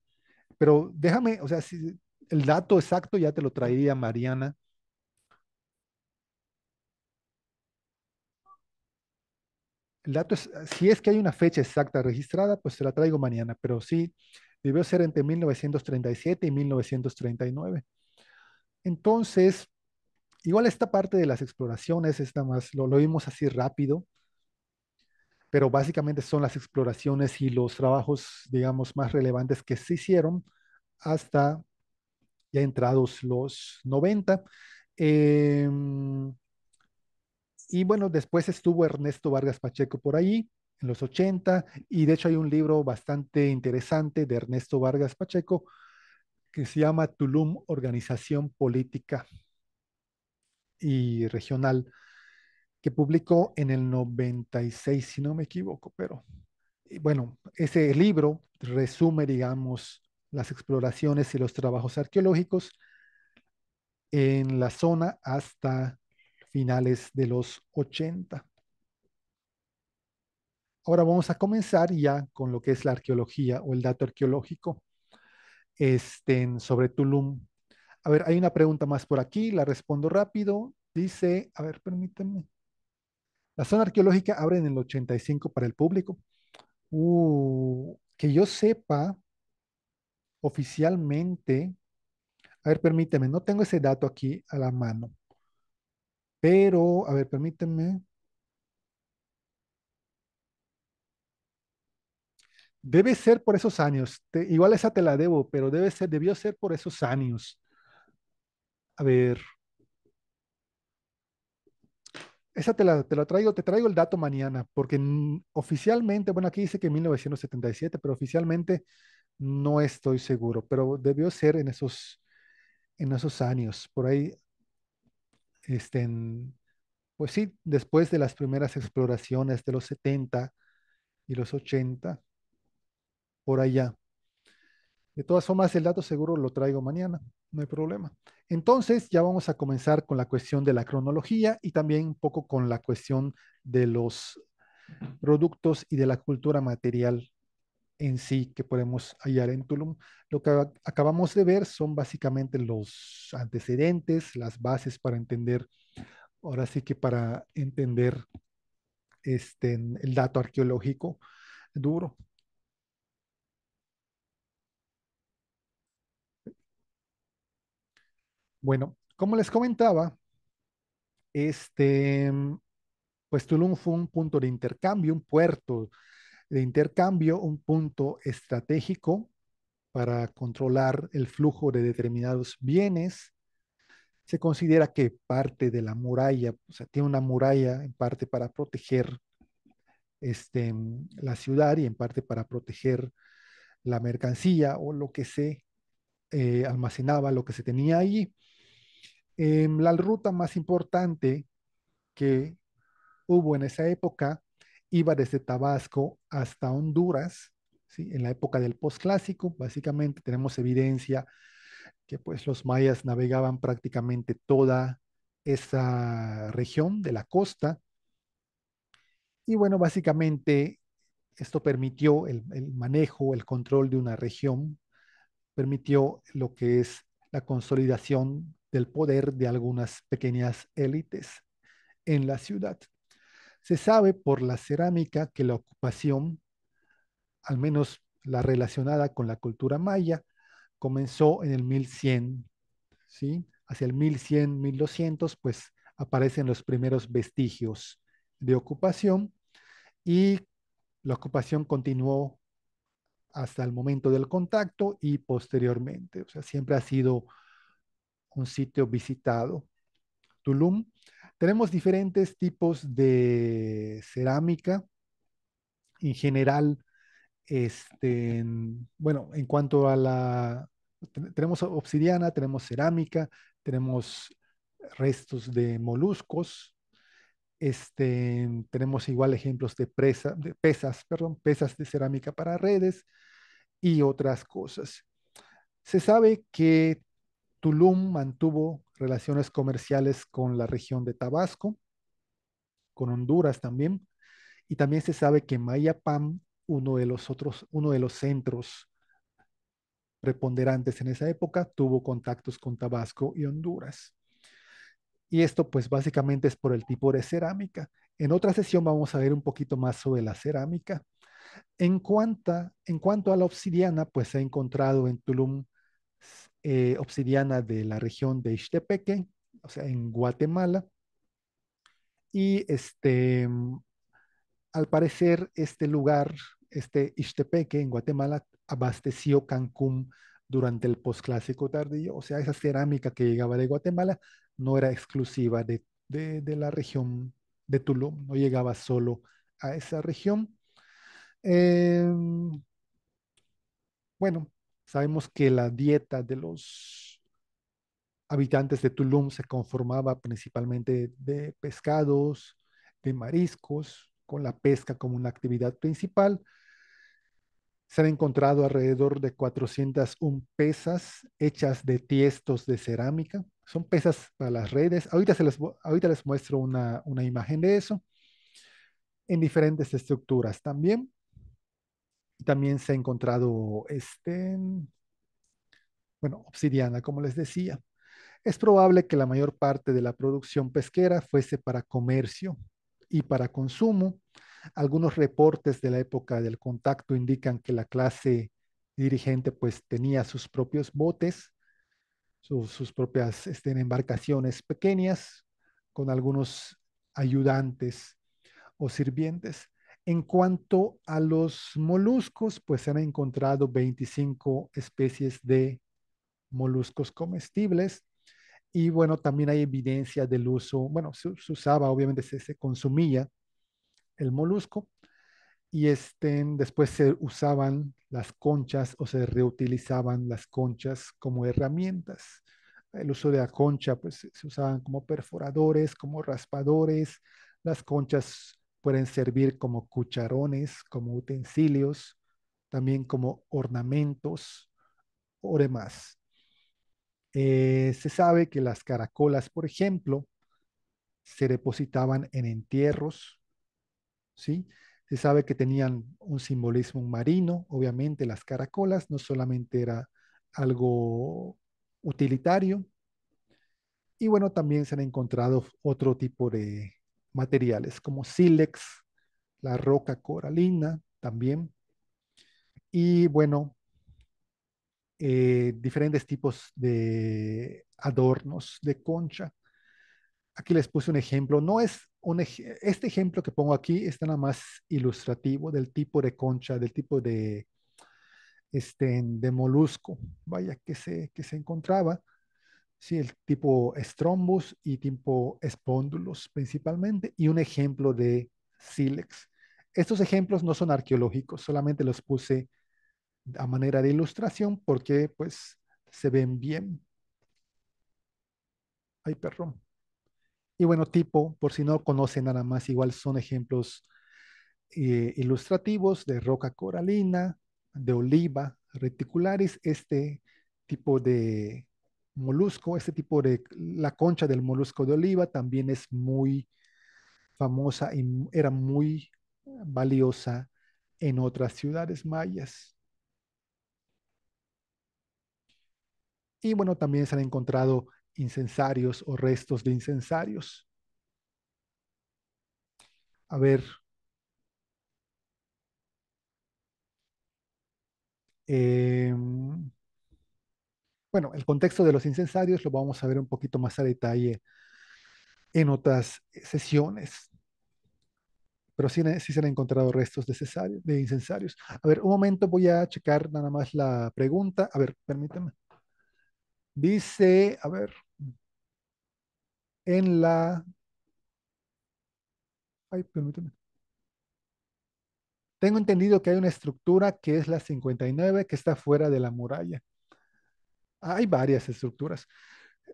pero déjame, o sea, si el dato exacto ya te lo traería Mariana, el dato es, si es que hay una fecha exacta registrada, pues se la traigo mañana, pero sí, debió ser entre 1937 y 1939. Entonces, igual esta parte de las exploraciones esta más, lo, lo vimos así rápido, pero básicamente son las exploraciones y los trabajos, digamos, más relevantes que se hicieron hasta ya entrados los 90. Eh, em, y bueno, después estuvo Ernesto Vargas Pacheco por ahí, en los 80, y de hecho hay un libro bastante interesante de Ernesto Vargas Pacheco que se llama Tulum, Organización Política y Regional, que publicó en el 96, si no me equivoco, pero bueno, ese libro resume, digamos, las exploraciones y los trabajos arqueológicos en la zona hasta finales de los 80. Ahora vamos a comenzar ya con lo que es la arqueología o el dato arqueológico este, sobre Tulum. A ver, hay una pregunta más por aquí, la respondo rápido. Dice, a ver, permíteme. La zona arqueológica abre en el 85 para el público. Uh, que yo sepa oficialmente, a ver, permíteme, no tengo ese dato aquí a la mano. Pero, a ver, permítanme. Debe ser por esos años. igual esa te la debo, pero debe ser, debió ser por esos años. A ver. Esa te la, te la traigo, te traigo el dato mañana, porque oficialmente, bueno, aquí dice que 1977, pero oficialmente no estoy seguro, pero debió ser en esos, en esos años, por ahí este, pues sí, después de las primeras exploraciones de los 70 y los 80, por allá. De todas formas, el dato seguro lo traigo mañana, no hay problema. Entonces, ya vamos a comenzar con la cuestión de la cronología y también un poco con la cuestión de los productos y de la cultura material en sí que podemos hallar en Tulum. Lo que acabamos de ver son básicamente los antecedentes, las bases para entender, ahora sí que para entender este, el dato arqueológico duro. Bueno, como les comentaba, este, pues Tulum fue un punto de intercambio, un puerto de intercambio un punto estratégico para controlar el flujo de determinados bienes. Se considera que parte de la muralla, o sea, tiene una muralla en parte para proteger este, la ciudad y en parte para proteger la mercancía o lo que se eh, almacenaba, lo que se tenía allí. Em, la ruta más importante que hubo en esa época iba desde Tabasco hasta Honduras, ¿sí? en la época del posclásico, Básicamente tenemos evidencia que pues, los mayas navegaban prácticamente toda esa región de la costa. Y bueno, básicamente esto permitió el, el manejo, el control de una región, permitió lo que es la consolidación del poder de algunas pequeñas élites en la ciudad. Se sabe por la cerámica que la ocupación, al menos la relacionada con la cultura maya, comenzó en el 1100, ¿sí? Hacia el 1100, 1200, pues aparecen los primeros vestigios de ocupación y la ocupación continuó hasta el momento del contacto y posteriormente. O sea, siempre ha sido un sitio visitado. Tulum tenemos diferentes tipos de cerámica. En general, este, bueno, en cuanto a la, tenemos obsidiana, tenemos cerámica, tenemos restos de moluscos, este, tenemos igual ejemplos de, presa, de pesas, perdón, pesas de cerámica para redes y otras cosas. Se sabe que Tulum mantuvo relaciones comerciales con la región de Tabasco, con Honduras también, y también se sabe que Mayapam, uno de los otros, uno de los centros preponderantes en esa época, tuvo contactos con Tabasco y Honduras. Y esto pues básicamente es por el tipo de cerámica. En otra sesión vamos a ver un poquito más sobre la cerámica. En, en cuanto a la obsidiana, pues se ha encontrado en Tulum eh, obsidiana de la región de Ixtepeque, o sea, en Guatemala. Y este, al parecer, este lugar, este Ixtepeque en Guatemala, abasteció Cancún durante el posclásico tardío, o sea, esa cerámica que llegaba de Guatemala no era exclusiva de, la región de Tulum, no llegaba solo a esa región. Em, bueno, Sabemos que la dieta de los habitantes de Tulum se conformaba principalmente de pescados, de mariscos, con la pesca como una actividad principal. Se han encontrado alrededor de 401 pesas hechas de tiestos de cerámica. Son pesas para las redes. Ahorita, se les, ahorita les muestro una imagen de eso. En diferentes estructuras también también se ha encontrado este, bueno, obsidiana, como les decía. Es probable que la mayor parte de la producción pesquera fuese para comercio y para consumo. Algunos reportes de la época del contacto indican que la clase dirigente pues tenía sus propios botes, sus propias este, embarcaciones pequeñas con algunos ayudantes o sirvientes. En cuanto a los moluscos, pues se han encontrado 25 especies de moluscos comestibles. Y bueno, también hay evidencia del uso, bueno, se, usaba, obviamente se, consumía el molusco. Y este, después se usaban las conchas o se reutilizaban las conchas como herramientas. El uso de la concha, pues se usaban como perforadores, como raspadores. Las conchas pueden servir como cucharones, como utensilios, también como ornamentos o demás. Eh, se sabe que las caracolas, por ejemplo, se depositaban en entierros, ¿sí? Se sabe que tenían un simbolismo marino, obviamente las caracolas no solamente era algo utilitario, y bueno, también se han encontrado otro tipo de materiales como sílex, la roca coralina también. Y bueno, eh, diferentes tipos de adornos de concha. Aquí les puse un ejemplo. No es este ejemplo que pongo aquí es nada más ilustrativo del tipo de concha, del tipo de, este, de molusco, vaya, que se, que se encontraba. ¿sí? el tipo estrombus y tipo espóndulos principalmente, y un ejemplo de sílex. Estos ejemplos no son arqueológicos, solamente los puse a manera de ilustración porque pues se ven bien. Ay, perrón. Y bueno, tipo, por si no conocen nada más, igual son ejemplos eh, ilustrativos de roca coralina, de oliva, reticularis, este tipo de molusco, este tipo de, la concha del molusco de oliva también es muy famosa y era muy valiosa en otras ciudades mayas. Y bueno, también se han encontrado incensarios o restos de incensarios. A ver. Eh, bueno, el contexto de los incensarios lo vamos a ver un poquito más a detalle en otras eh, sesiones, pero sí, se han encontrado restos de, de incensarios. A ver, un momento voy a checar nada más la pregunta. A ver, permíteme. Dice, a ver, en la... Ay, permíteme. Tengo entendido que hay una estructura que es la 59 que está fuera de la muralla. Hay varias estructuras.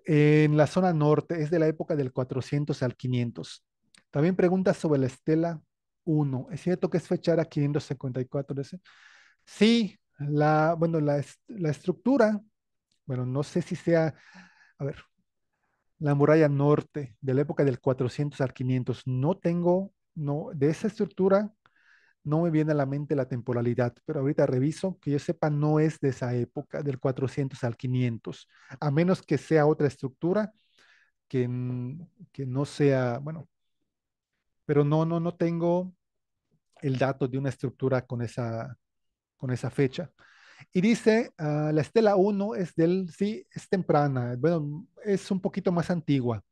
En la zona norte es de la época del 400 al 500. También preguntas sobre la estela 1. ¿Es cierto que es fechada 554? Sí, la, bueno, la, la estructura, bueno, no sé si sea, a ver, la muralla norte de la época del 400 al 500. No tengo, no, de esa estructura no me viene a la mente la temporalidad, pero ahorita reviso, que yo sepa, no es de esa época, del 400 al 500, a menos que sea otra estructura que, no sea, bueno, pero no, no, no tengo el dato de una estructura con esa, con esa fecha. Y dice, ah, la estela 1 es del, sí, es temprana, bueno, es un poquito más antigua.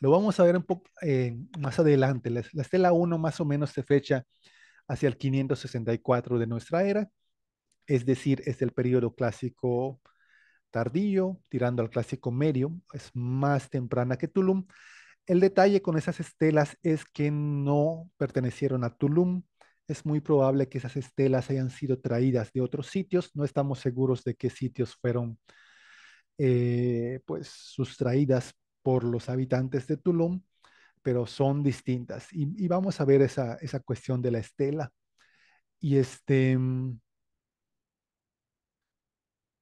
Lo vamos a ver un poco eh, más adelante. La, estela 1 más o menos se fecha hacia el 564 de nuestra era, es decir, es el periodo clásico tardío, tirando al clásico medio, es más temprana que Tulum. El detalle con esas estelas es que no pertenecieron a Tulum. Es muy probable que esas estelas hayan sido traídas de otros sitios. No estamos seguros de qué sitios fueron eh, pues sustraídas por los habitantes de Tulum, pero son distintas. Y, vamos a ver esa, esa, cuestión de la estela. Y este... Mm,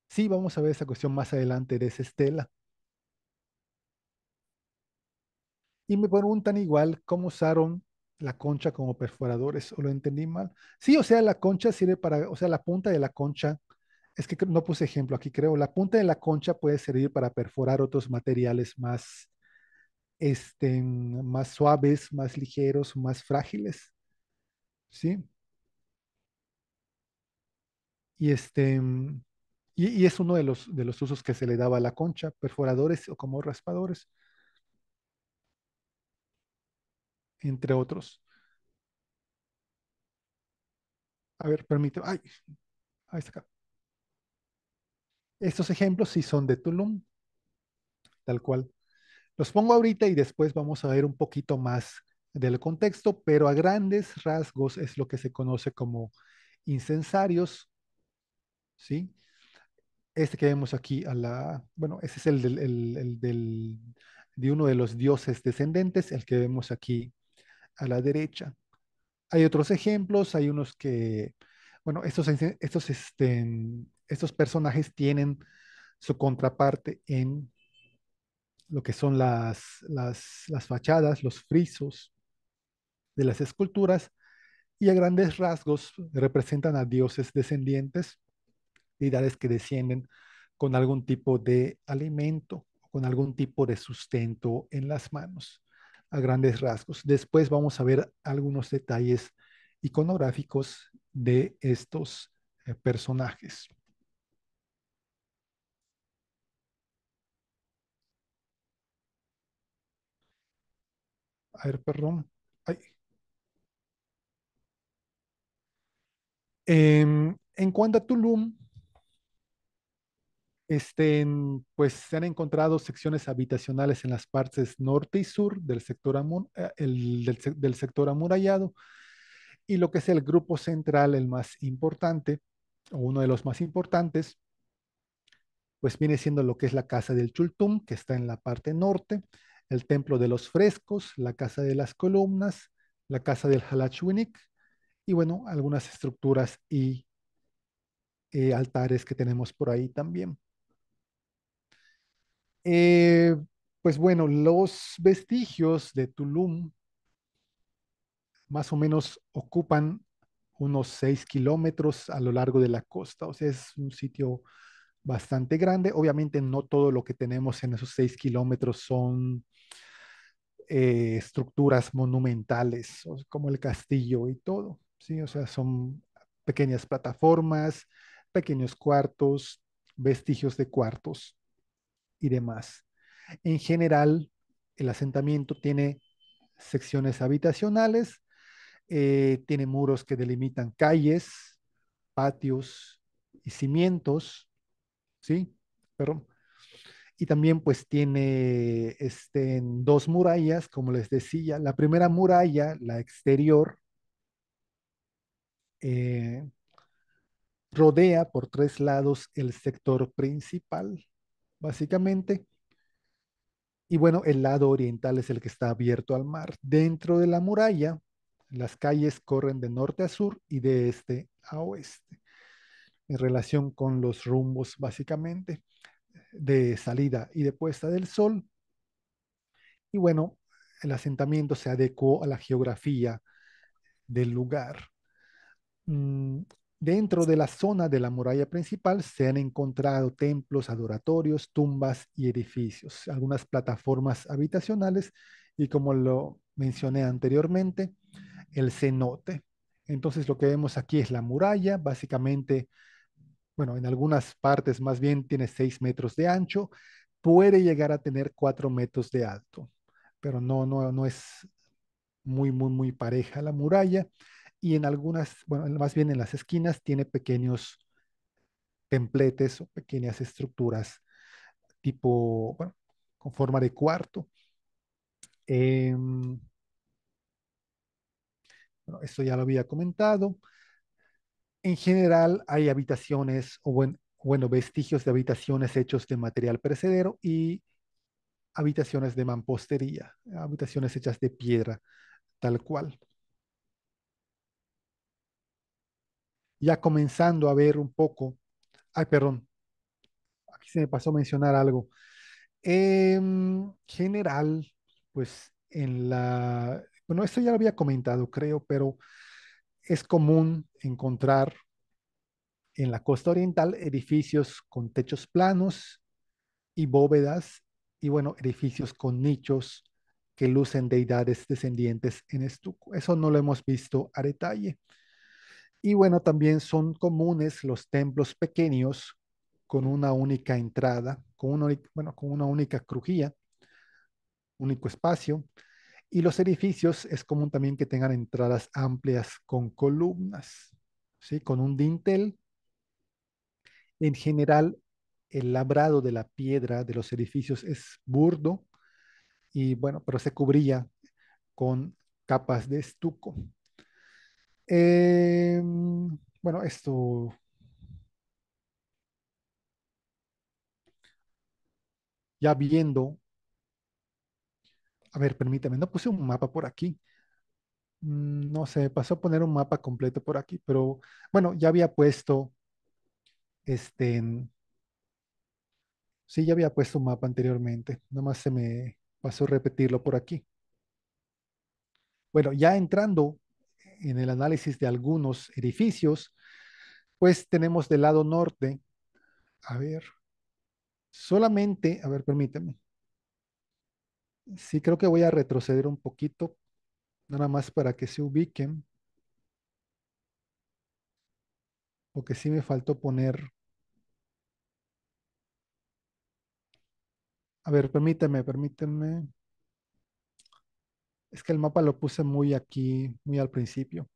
sí, vamos a ver esa cuestión más adelante de esa estela. Y me preguntan igual cómo usaron la concha como perforadores, o lo entendí mal. Sí, o sea, la concha sirve para, o sea, la punta de la concha es que no puse ejemplo aquí, creo. La punta de la concha puede servir para perforar otros materiales más, este, más suaves, más ligeros, más frágiles. ¿Sí? Y este. Y, es uno de los, de los usos que se le daba a la concha, perforadores o como raspadores, entre otros. A ver, permítame. Ay, ahí está acá. Estos ejemplos sí son de Tulum, tal cual. Los pongo ahorita y después vamos a ver un poquito más del contexto, pero a grandes rasgos es lo que se conoce como incensarios, Este que vemos aquí a la, bueno, ese es el, del, de uno de los dioses descendentes, el que vemos aquí a la derecha. Hay otros ejemplos, hay unos que, bueno, estos, estos este, estos personajes tienen su contraparte en lo que son las, fachadas, los frisos de las esculturas, y a grandes rasgos representan a dioses descendientes, deidades que descienden con algún tipo de alimento, con algún tipo de sustento en las manos, a grandes rasgos. Después vamos a ver algunos detalles iconográficos de estos eh, personajes. A ver, perdón. Em, en cuanto a Tulum, este, pues se han encontrado secciones habitacionales en las partes norte y sur del sector, eh, del, del sector amurallado y lo que es el grupo central, el más importante, o uno de los más importantes, pues viene siendo lo que es la Casa del Chultum, que está en la parte norte, el Templo de los Frescos, la Casa de las Columnas, la Casa del Halachwinik y bueno, algunas estructuras y eh, altares que tenemos por ahí también. Eh, pues bueno, los vestigios de Tulum más o menos ocupan unos 6 kilómetros a lo largo de la costa, o sea, es un sitio bastante grande. Obviamente no todo lo que tenemos en esos seis kilómetros son eh, estructuras monumentales, como el castillo y todo, ¿sí? O sea, son pequeñas plataformas, pequeños cuartos, vestigios de cuartos y demás. En general, el asentamiento tiene secciones habitacionales, eh, tiene muros que delimitan calles, patios y cimientos, ¿sí? Pero, y también pues tiene este, dos murallas, como les decía. La primera muralla, la exterior, eh, rodea por tres lados el sector principal, básicamente. Y bueno, el lado oriental es el que está abierto al mar. Dentro de la muralla, las calles corren de norte a sur y de este a oeste en relación con los rumbos básicamente de salida y de puesta del sol. Y bueno, el asentamiento se adecuó a la geografía del lugar. Mm, dentro de la zona de la muralla principal se han encontrado templos, adoratorios, tumbas y edificios, algunas plataformas habitacionales y como lo mencioné anteriormente, el cenote. Entonces lo que vemos aquí es la muralla, básicamente bueno, en algunas partes más bien tiene seis metros de ancho, puede llegar a tener cuatro metros de alto, pero no, no, no es muy, muy, muy pareja la muralla. Y en algunas, bueno, más bien en las esquinas tiene pequeños templetes o pequeñas estructuras tipo, bueno, con forma de cuarto. Em, bueno, esto ya lo había comentado en general hay habitaciones o bueno, vestigios de habitaciones hechos de material perecedero y habitaciones de mampostería, habitaciones hechas de piedra, tal cual. Ya comenzando a ver un poco, ay, perdón, aquí se me pasó a mencionar algo. En general, pues en la, bueno, esto ya lo había comentado, creo, pero es común encontrar en la costa oriental edificios con techos planos y bóvedas y bueno, edificios con nichos que lucen deidades descendientes en estuco. Eso no lo hemos visto a detalle. Y bueno, también son comunes los templos pequeños con una única entrada, con una, bueno, con una única crujía, único espacio, y los edificios es común también que tengan entradas amplias con columnas, ¿sí? con un dintel. En general, el labrado de la piedra de los edificios es burdo y bueno, pero se cubría con capas de estuco. Em, bueno, esto ya viendo a ver, permítame, no puse un mapa por aquí. Mm, no sé, pasó a poner un mapa completo por aquí, pero bueno, ya había puesto este. Sí, ya había puesto un mapa anteriormente. más se me pasó repetirlo por aquí. Bueno, ya entrando en el análisis de algunos edificios, pues tenemos del lado norte, a ver, solamente, a ver, permíteme, sí creo que voy a retroceder un poquito, nada más para que se ubiquen, porque sí me faltó poner... A ver, permíteme, permíteme. Es que el mapa lo puse muy aquí, muy al principio.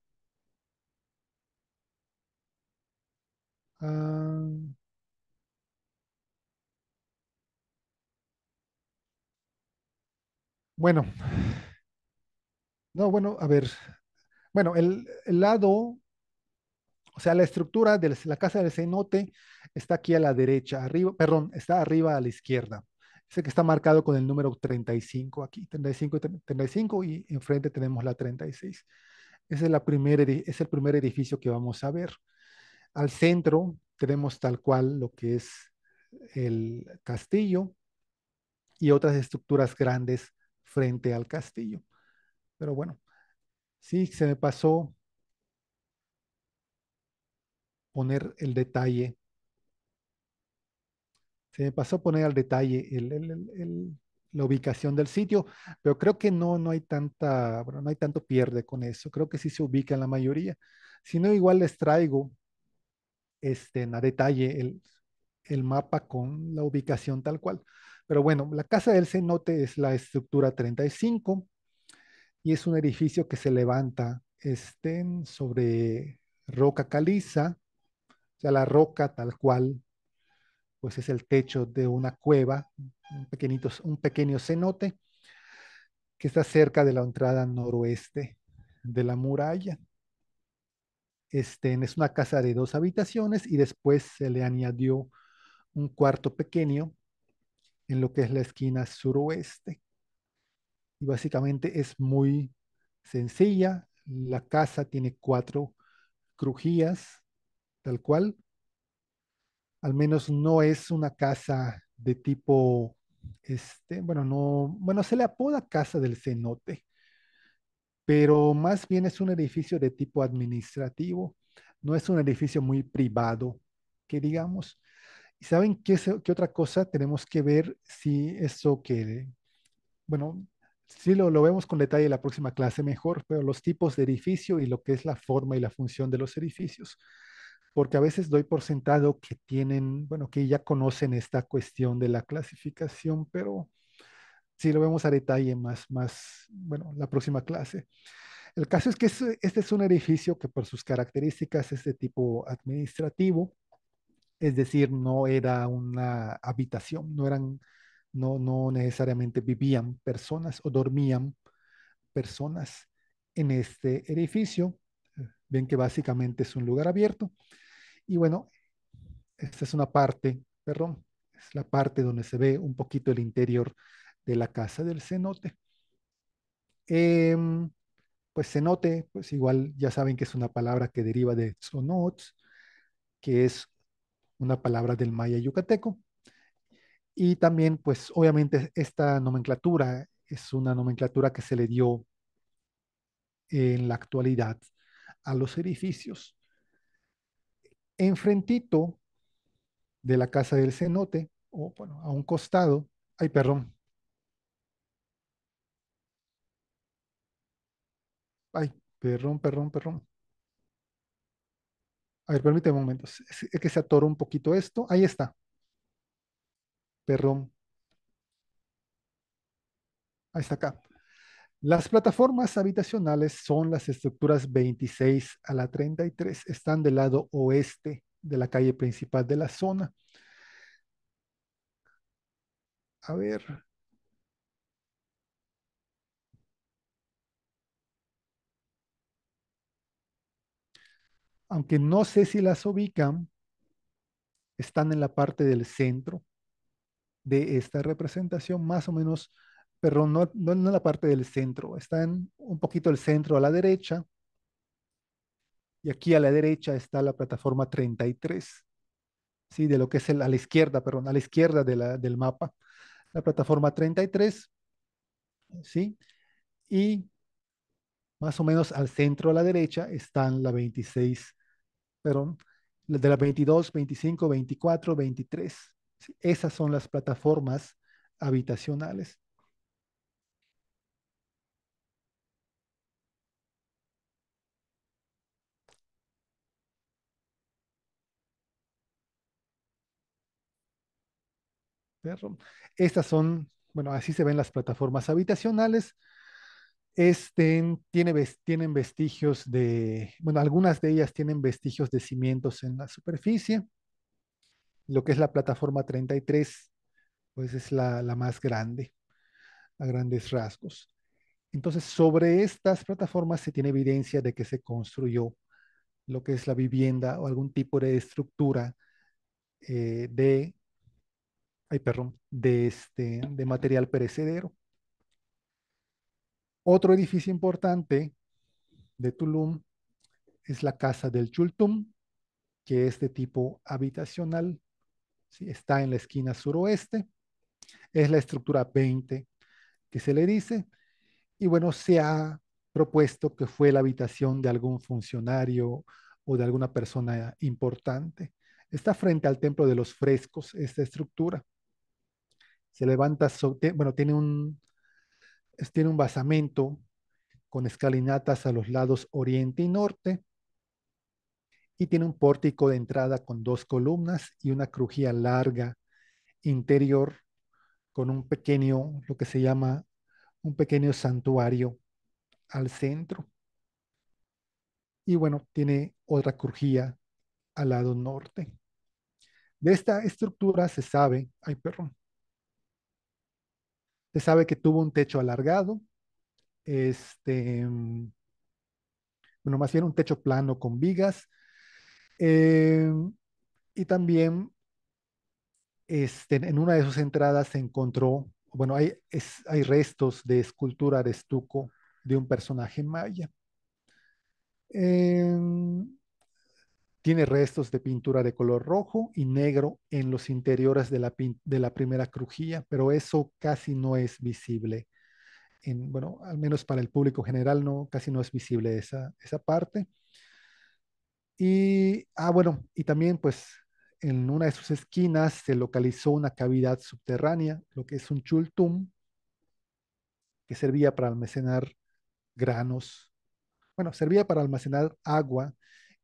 Ah... Bueno, no, bueno, a ver. Bueno, el, lado, o sea, la estructura de la casa del cenote está aquí a la derecha, arriba, perdón, está arriba a la izquierda. Sé que está marcado con el número 35 aquí, 35 y 35 y enfrente tenemos la 36. Ese es, la es el primer edificio que vamos a ver. Al centro tenemos tal cual lo que es el castillo y otras estructuras grandes frente al castillo. Pero bueno, sí, se me pasó poner el detalle. Se me pasó poner al detalle la ubicación del sitio, pero creo que no, no hay tanta, bueno, no hay tanto pierde con eso. Creo que sí se ubica en la mayoría. Si no, igual les traigo este, a detalle el, el mapa con la ubicación tal cual. Pero bueno, la casa del cenote es la estructura 35 y es un edificio que se levanta estén sobre roca caliza, o sea, la roca tal cual, pues es el techo de una cueva, un, pequeñito, un pequeño cenote que está cerca de la entrada noroeste de la muralla. Este, es una casa de dos habitaciones y después se le añadió un cuarto pequeño en lo que es la esquina suroeste. Y básicamente es muy sencilla. La casa tiene cuatro crujías, tal cual. Al menos no es una casa de tipo, este, bueno, no, bueno, se le apoda casa del cenote, pero más bien es un edificio de tipo administrativo. No es un edificio muy privado, que digamos. ¿Y saben qué, otra cosa tenemos que ver si eso que, bueno, si lo, vemos con detalle en la próxima clase mejor, pero los tipos de edificio y lo que es la forma y la función de los edificios. Porque a veces doy por sentado que tienen, bueno, que ya conocen esta cuestión de la clasificación, pero sí lo vemos a detalle más, más, bueno, la próxima clase. El caso es que este es un edificio que por sus características es de tipo administrativo es decir, no era una habitación, no eran, no, no necesariamente vivían personas o dormían personas en este edificio. Ven que básicamente es un lugar abierto. Y bueno, esta es una parte, perdón, es la parte donde se ve un poquito el interior de la casa del cenote. Em, pues cenote, pues igual ya saben que es una palabra que deriva de sonots, que es una palabra del maya yucateco. Y también, pues obviamente esta nomenclatura es una nomenclatura que se le dio en la actualidad a los edificios. Enfrentito de la casa del cenote, o bueno, a un costado, ay, perdón. Ay, perrón perrón perrón a ver, permíteme un momento. Es que se atoró un poquito esto. Ahí está. Perdón. Ahí está acá. Las plataformas habitacionales son las estructuras 26 a la 33. Están del lado oeste de la calle principal de la zona. A ver, aunque no sé si las ubican, están en la parte del centro de esta representación, más o menos, pero no, en la parte del centro, están un poquito el centro a la derecha, y aquí a la derecha está la plataforma 33, ¿sí? de lo que es el, a la izquierda, perdón, a la izquierda del mapa, la plataforma 33, ¿sí? y más o menos al centro a la derecha están la 26 perdón, de las 22, 25, 24, 23. Esas son las plataformas habitacionales. Estas son, bueno, así se ven las plataformas habitacionales este, tiene, tienen vestigios de, bueno, algunas de ellas tienen vestigios de cimientos en la superficie. Lo que es la plataforma 33, pues es la, más grande, a grandes rasgos. Entonces, sobre estas plataformas se tiene evidencia de que se construyó lo que es la vivienda o algún tipo de estructura eh, de, ay, perdón, de, este, de material perecedero. Otro edificio importante de Tulum es la casa del Chultum, que es de tipo habitacional. está en la esquina suroeste. Es la estructura 20 que se le dice. Y bueno, se ha propuesto que fue la habitación de algún funcionario o de alguna persona importante. Está frente al templo de los frescos, esta estructura. Se levanta, bueno, tiene un, tiene un basamento con escalinatas a los lados oriente y norte y tiene un pórtico de entrada con dos columnas y una crujía larga interior con un pequeño, lo que se llama un pequeño santuario al centro. Y bueno, tiene otra crujía al lado norte. De esta estructura se sabe, ay perdón, se sabe que tuvo un techo alargado, este, mm, bueno, más bien un techo plano con vigas. Eh, y también este, en una de sus entradas se encontró, bueno, hay, es, hay restos de escultura de estuco de un personaje maya. Em, tiene restos de pintura de color rojo y negro en los interiores de la, de la primera crujía, pero eso casi no es visible. bueno, al menos para el público general no, casi no es visible esa, esa parte. Y, ah, bueno, y también pues en una de sus esquinas se localizó una cavidad subterránea, lo que es un chultum, que servía para almacenar granos. Bueno, servía para almacenar agua,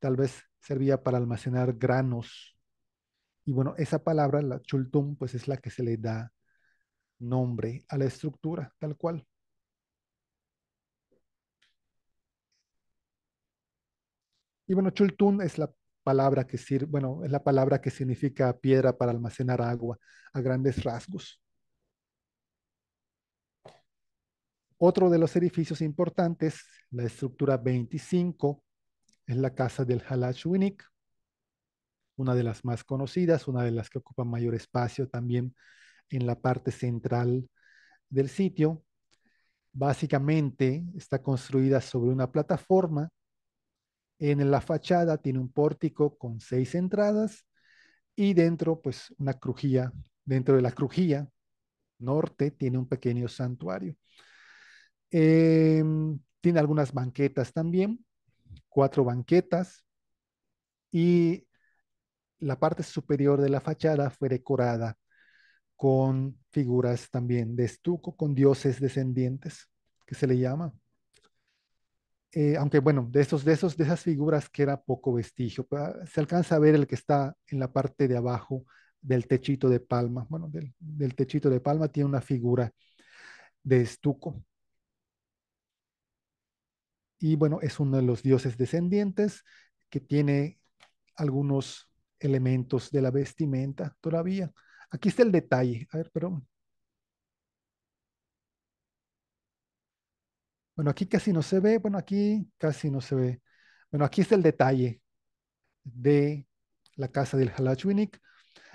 tal vez servía para almacenar granos. Y bueno, esa palabra, la chultum, pues es la que se le da nombre a la estructura, tal cual. Y bueno, chultún es la palabra que sirve, bueno, es la palabra que significa piedra para almacenar agua a grandes rasgos. Otro de los edificios importantes, la estructura 25, es la casa del Halachwinik, una de las más conocidas, una de las que ocupa mayor espacio también en la parte central del sitio. Básicamente está construida sobre una plataforma. En la fachada tiene un pórtico con seis entradas y dentro, pues, una crujía. Dentro de la crujía norte tiene un pequeño santuario. Em, tiene algunas banquetas también cuatro banquetas y la parte superior de la fachada fue decorada con figuras también de estuco, con dioses descendientes, que se le llama. Eh, aunque bueno, de, esos, de, esos, de esas figuras que era poco vestigio. Se alcanza a ver el que está en la parte de abajo del techito de palma. Bueno, del, del techito de palma tiene una figura de estuco y bueno, es uno de los dioses descendientes que tiene algunos elementos de la vestimenta todavía. Aquí está el detalle. A ver, perdón. Bueno, aquí casi no se ve. Bueno, aquí casi no se ve. Bueno, aquí está el detalle de la casa del Halachwinik.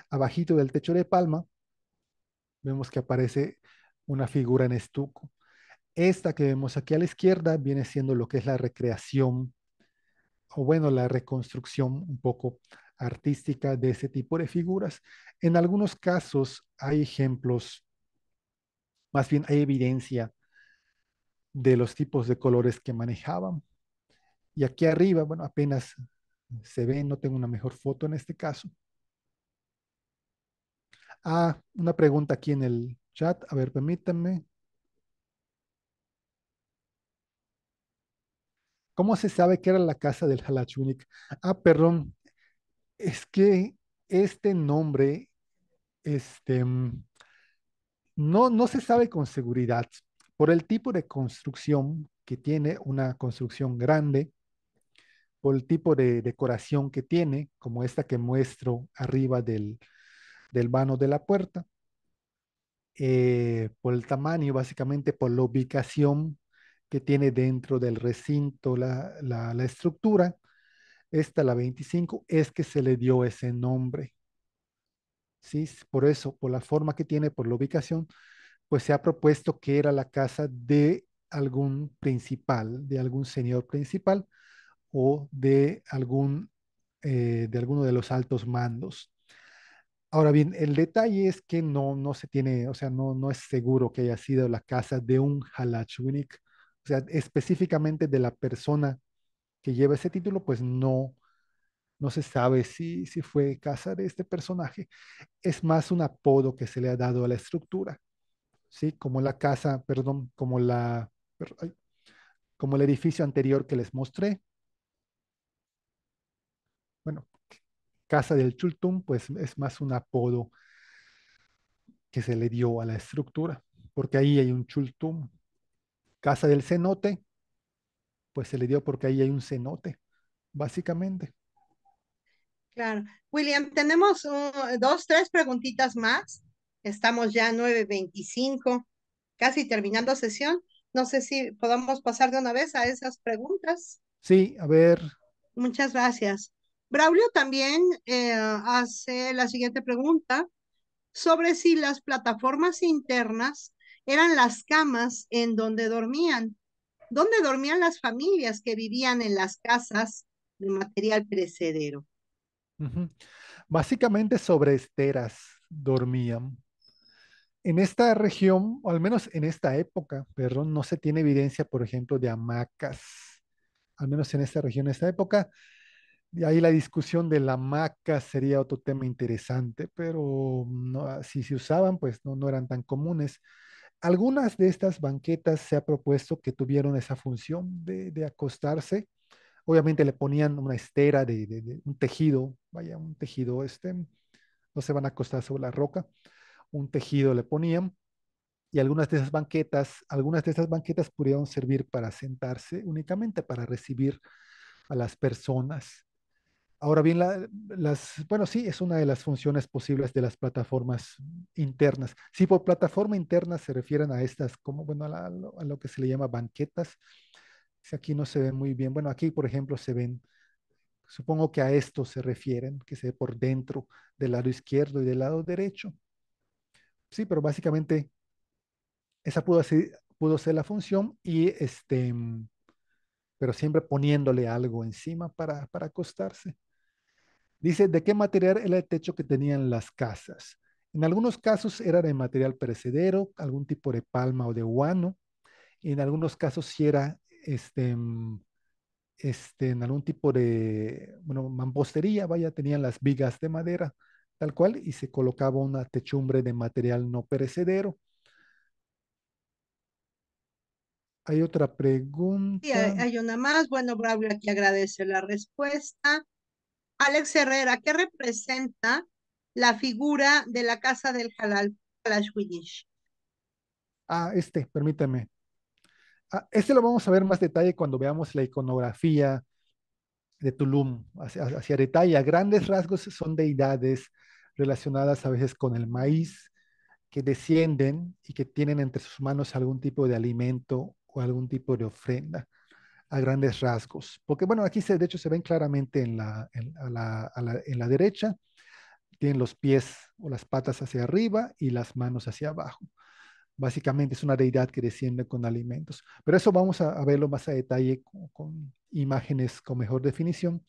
Abajito del techo de palma, vemos que aparece una figura en estuco. Esta que vemos aquí a la izquierda viene siendo lo que es la recreación o bueno, la reconstrucción un poco artística de ese tipo de figuras. En algunos casos hay ejemplos, más bien hay evidencia de los tipos de colores que manejaban. Y aquí arriba, bueno, apenas se ve, no tengo una mejor foto en este caso. Ah, una pregunta aquí en el chat. A ver, permítanme. ¿Cómo se sabe que era la casa del Halachunik? Ah, perdón, es que este nombre, este, mm, no, no se sabe con seguridad por el tipo de construcción que tiene, una construcción grande, por el tipo de decoración que tiene, como esta que muestro arriba del, vano de la puerta, eh, por el tamaño, básicamente por la ubicación que tiene dentro del recinto la, la, estructura, esta, la 25, es que se le dio ese nombre. ¿Sí? Por eso, por la forma que tiene, por la ubicación, pues se ha propuesto que era la casa de algún principal, de algún señor principal o de, algún, eh, de alguno de los altos mandos. Ahora bien, el detalle es que no, no se tiene, o sea, no, no es seguro que haya sido la casa de un Halachwinik o sea, específicamente de la persona que lleva ese título, pues no, no se sabe si, si fue casa de este personaje. Es más un apodo que se le ha dado a la estructura, ¿sí? Como la casa, perdón, como la, como el edificio anterior que les mostré. Bueno, casa del Chultum, pues es más un apodo que se le dio a la estructura, porque ahí hay un Chultum, Casa del cenote, pues se le dio porque ahí hay un cenote, básicamente. Claro. William, tenemos dos, tres preguntitas más. Estamos ya 9.25, casi terminando sesión. No sé si podamos pasar de una vez a esas preguntas. Sí, a ver. Muchas gracias. Braulio también eh, hace la siguiente pregunta sobre si las plataformas internas eran las camas en donde dormían, donde dormían las familias que vivían en las casas de material perecedero. Básicamente sobre esteras dormían. En esta región, o al menos en esta época, perdón, no se tiene evidencia, por ejemplo, de hamacas, al menos en esta región, en esta época. Y ahí la discusión de la hamaca sería otro tema interesante, pero no, si se usaban, pues no, no eran tan comunes. Algunas de estas banquetas se ha propuesto que tuvieron esa función de, de acostarse. Obviamente le ponían una estera de, de, de, un tejido, vaya, un tejido, este, no se van a acostar sobre la roca, un tejido le ponían y algunas de esas banquetas, algunas de esas banquetas pudieron servir para sentarse únicamente para recibir a las personas. Ahora bien, las, bueno, sí, es una de las funciones posibles de las plataformas internas. Si por plataforma interna se refieren a estas, como, bueno, a, lo que se le llama banquetas, si aquí no se ve muy bien, bueno, aquí, por ejemplo, se ven, supongo que a esto se refieren, que se ve por dentro del lado izquierdo y del lado derecho. Sí, pero básicamente esa pudo ser, pudo ser la función y este, pero siempre poniéndole algo encima para acostarse. Dice, ¿de qué material era el techo que tenían las casas? En algunos casos era de material perecedero, algún tipo de palma o de guano. En algunos casos sí era este, mm, este, en algún tipo de, bueno, mampostería, vaya, tenían las vigas de madera, tal cual, y se colocaba una techumbre de material no perecedero. Hay otra pregunta. Sí, hay, una más. Bueno, Braulio aquí agradece la respuesta. Alex Herrera, ¿qué representa la figura de la casa del halal Ah, este, permítame. Ah, este lo vamos a ver más detalle cuando veamos la iconografía de Tulum, hacia, hacia detalle. grandes rasgos son deidades relacionadas a veces con el maíz, que descienden y que tienen entre sus manos algún tipo de alimento o algún tipo de ofrenda a grandes rasgos. Porque bueno, aquí se, de hecho se ven claramente en la, en, la, en la derecha, tienen los pies o las patas hacia arriba y las manos hacia abajo. Básicamente es una deidad que desciende con alimentos. Pero eso vamos a, verlo más a detalle con, imágenes con mejor definición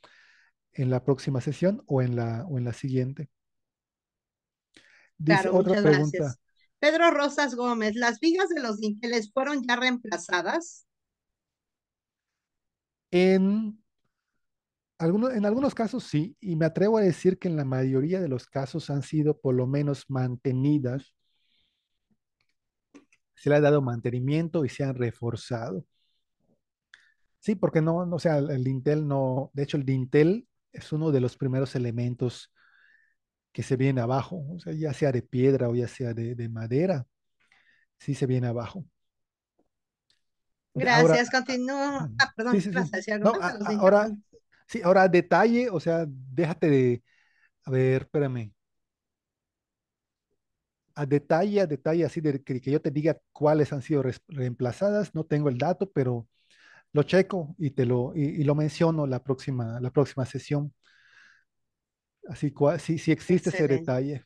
en la próxima sesión o en la, o en la siguiente. Dice otra pregunta. Pedro Rosas Gómez, ¿las vigas de los dinteles fueron ya reemplazadas? En algunos, en algunos casos sí, y me atrevo a decir que en la mayoría de los casos han sido por lo menos mantenidas, se le ha dado mantenimiento y se han reforzado. Sí, porque no, no o sea, el, dintel no, de hecho el dintel es uno de los primeros elementos que se viene abajo, o sea, ya sea de piedra o ya sea de, de madera, sí se viene abajo. Gracias, continúo. Ah, ah, perdón, sí, sí, sí. No, a, ahora, sí, ahora detalle, o sea, déjate de. A ver, espérame. A detalle, a detalle, así de que, yo te diga cuáles han sido reemplazadas, no tengo el dato, pero lo checo y te lo, y, lo menciono la próxima, la próxima sesión. Así si si existe ese detalle.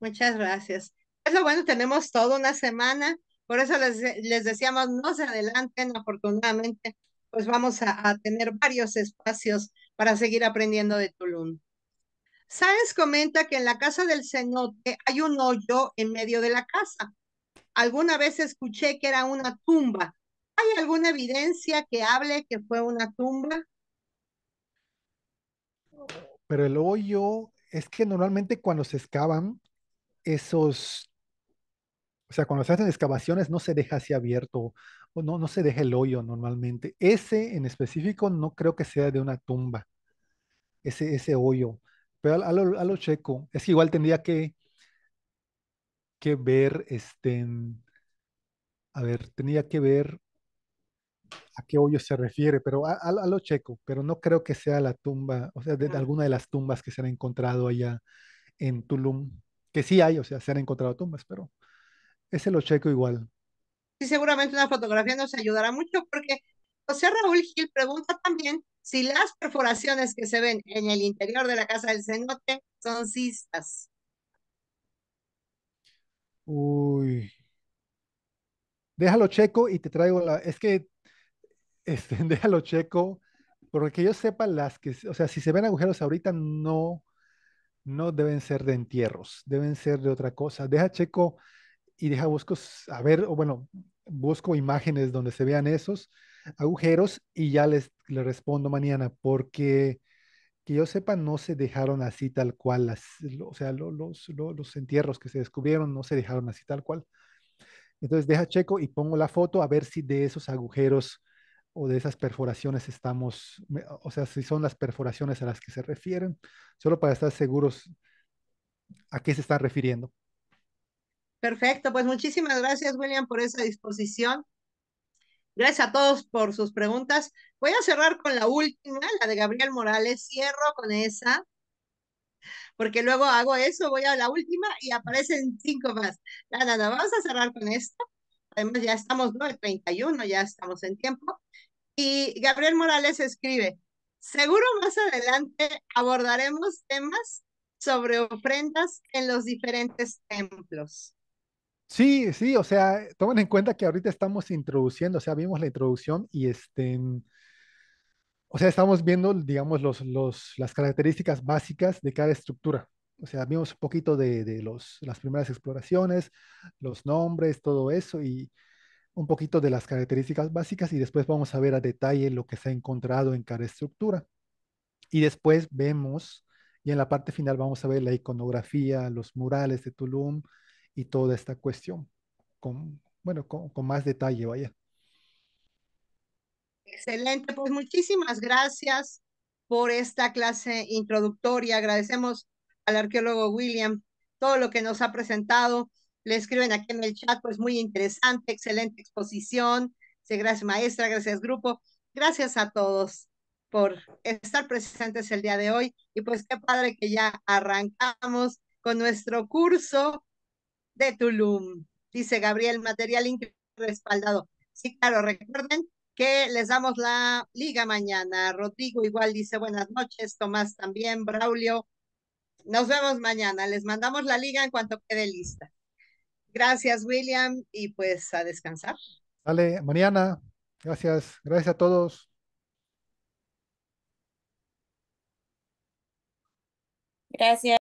Muchas gracias. Es lo bueno, tenemos toda una semana por eso les, decíamos, no se adelanten, afortunadamente, pues vamos a, a tener varios espacios para seguir aprendiendo de Tulum. Sáenz comenta que en la casa del cenote hay un hoyo en medio de la casa. Alguna vez escuché que era una tumba. ¿Hay alguna evidencia que hable que fue una tumba? Pero el hoyo es que normalmente cuando se excavan esos o sea, cuando se hacen excavaciones no se deja así abierto, o no, no se deja el hoyo normalmente. Ese en específico no creo que sea de una tumba, ese, ese hoyo. Pero a, lo, checo, es que igual tendría que, que ver, este, mm, a ver, tendría que ver a qué hoyo se refiere, pero a, lo checo, pero no creo que sea la tumba, o sea, de alguna de las tumbas que se han encontrado allá en Tulum, que sí hay, o sea, se han encontrado tumbas, pero ese lo checo igual. Sí, seguramente una fotografía nos ayudará mucho porque José Raúl Gil pregunta también si las perforaciones que se ven en el interior de la casa del cenote son cistas. Uy. Déjalo checo y te traigo la. Es que [laughs] este, déjalo checo. Porque yo sepa las que, o sea, si se ven agujeros ahorita, no, no deben ser de entierros, deben ser de otra cosa. Deja checo y deja busco ver, o bueno, busco imágenes donde se vean esos agujeros y ya les, le respondo mañana, porque que yo sepa no se dejaron así tal cual, las, o sea, los, los entierros que se descubrieron no se dejaron así tal cual. Entonces deja checo y pongo la foto a ver si de esos agujeros o de esas perforaciones estamos, o sea, si son las perforaciones a las que se refieren, solo para estar seguros a qué se están refiriendo. Perfecto, pues muchísimas gracias, William, por esa disposición. Gracias a todos por sus preguntas. Voy a cerrar con la última, la de Gabriel Morales. Cierro con esa, porque luego hago eso, voy a la última y aparecen cinco más. Nada, nada, vamos a cerrar con esta. Además, ya estamos, ¿no? El 31, ya estamos en tiempo. Y Gabriel Morales escribe, seguro más adelante abordaremos temas sobre ofrendas en los diferentes templos. Sí, sí, o sea, tomen en cuenta que ahorita estamos introduciendo, o sea, vimos la introducción y este, o sea, estamos viendo, digamos, los, los, las características básicas de cada estructura. O sea, vimos un poquito de, de los, las primeras exploraciones, los nombres, todo eso y un poquito de las características básicas y después vamos a ver a detalle lo que se ha encontrado en cada estructura. Y después vemos, y en la parte final vamos a ver la iconografía, los murales de Tulum, y toda esta cuestión, con, bueno, con, más detalle, vaya. Excelente, pues muchísimas gracias por esta clase introductoria. Agradecemos al arqueólogo William todo lo que nos ha presentado. Le escriben aquí en el chat, pues muy interesante, excelente exposición. Sí, gracias maestra, gracias grupo, gracias a todos por estar presentes el día de hoy. Y pues qué padre que ya arrancamos con nuestro curso de Tulum. Dice Gabriel, material respaldado. Sí, claro, recuerden que les damos la liga mañana. Rodrigo igual dice buenas noches, Tomás también, Braulio. Nos vemos mañana. Les mandamos la liga en cuanto quede lista. Gracias, William, y pues a descansar. Dale, Mariana, gracias. Gracias a todos. Gracias.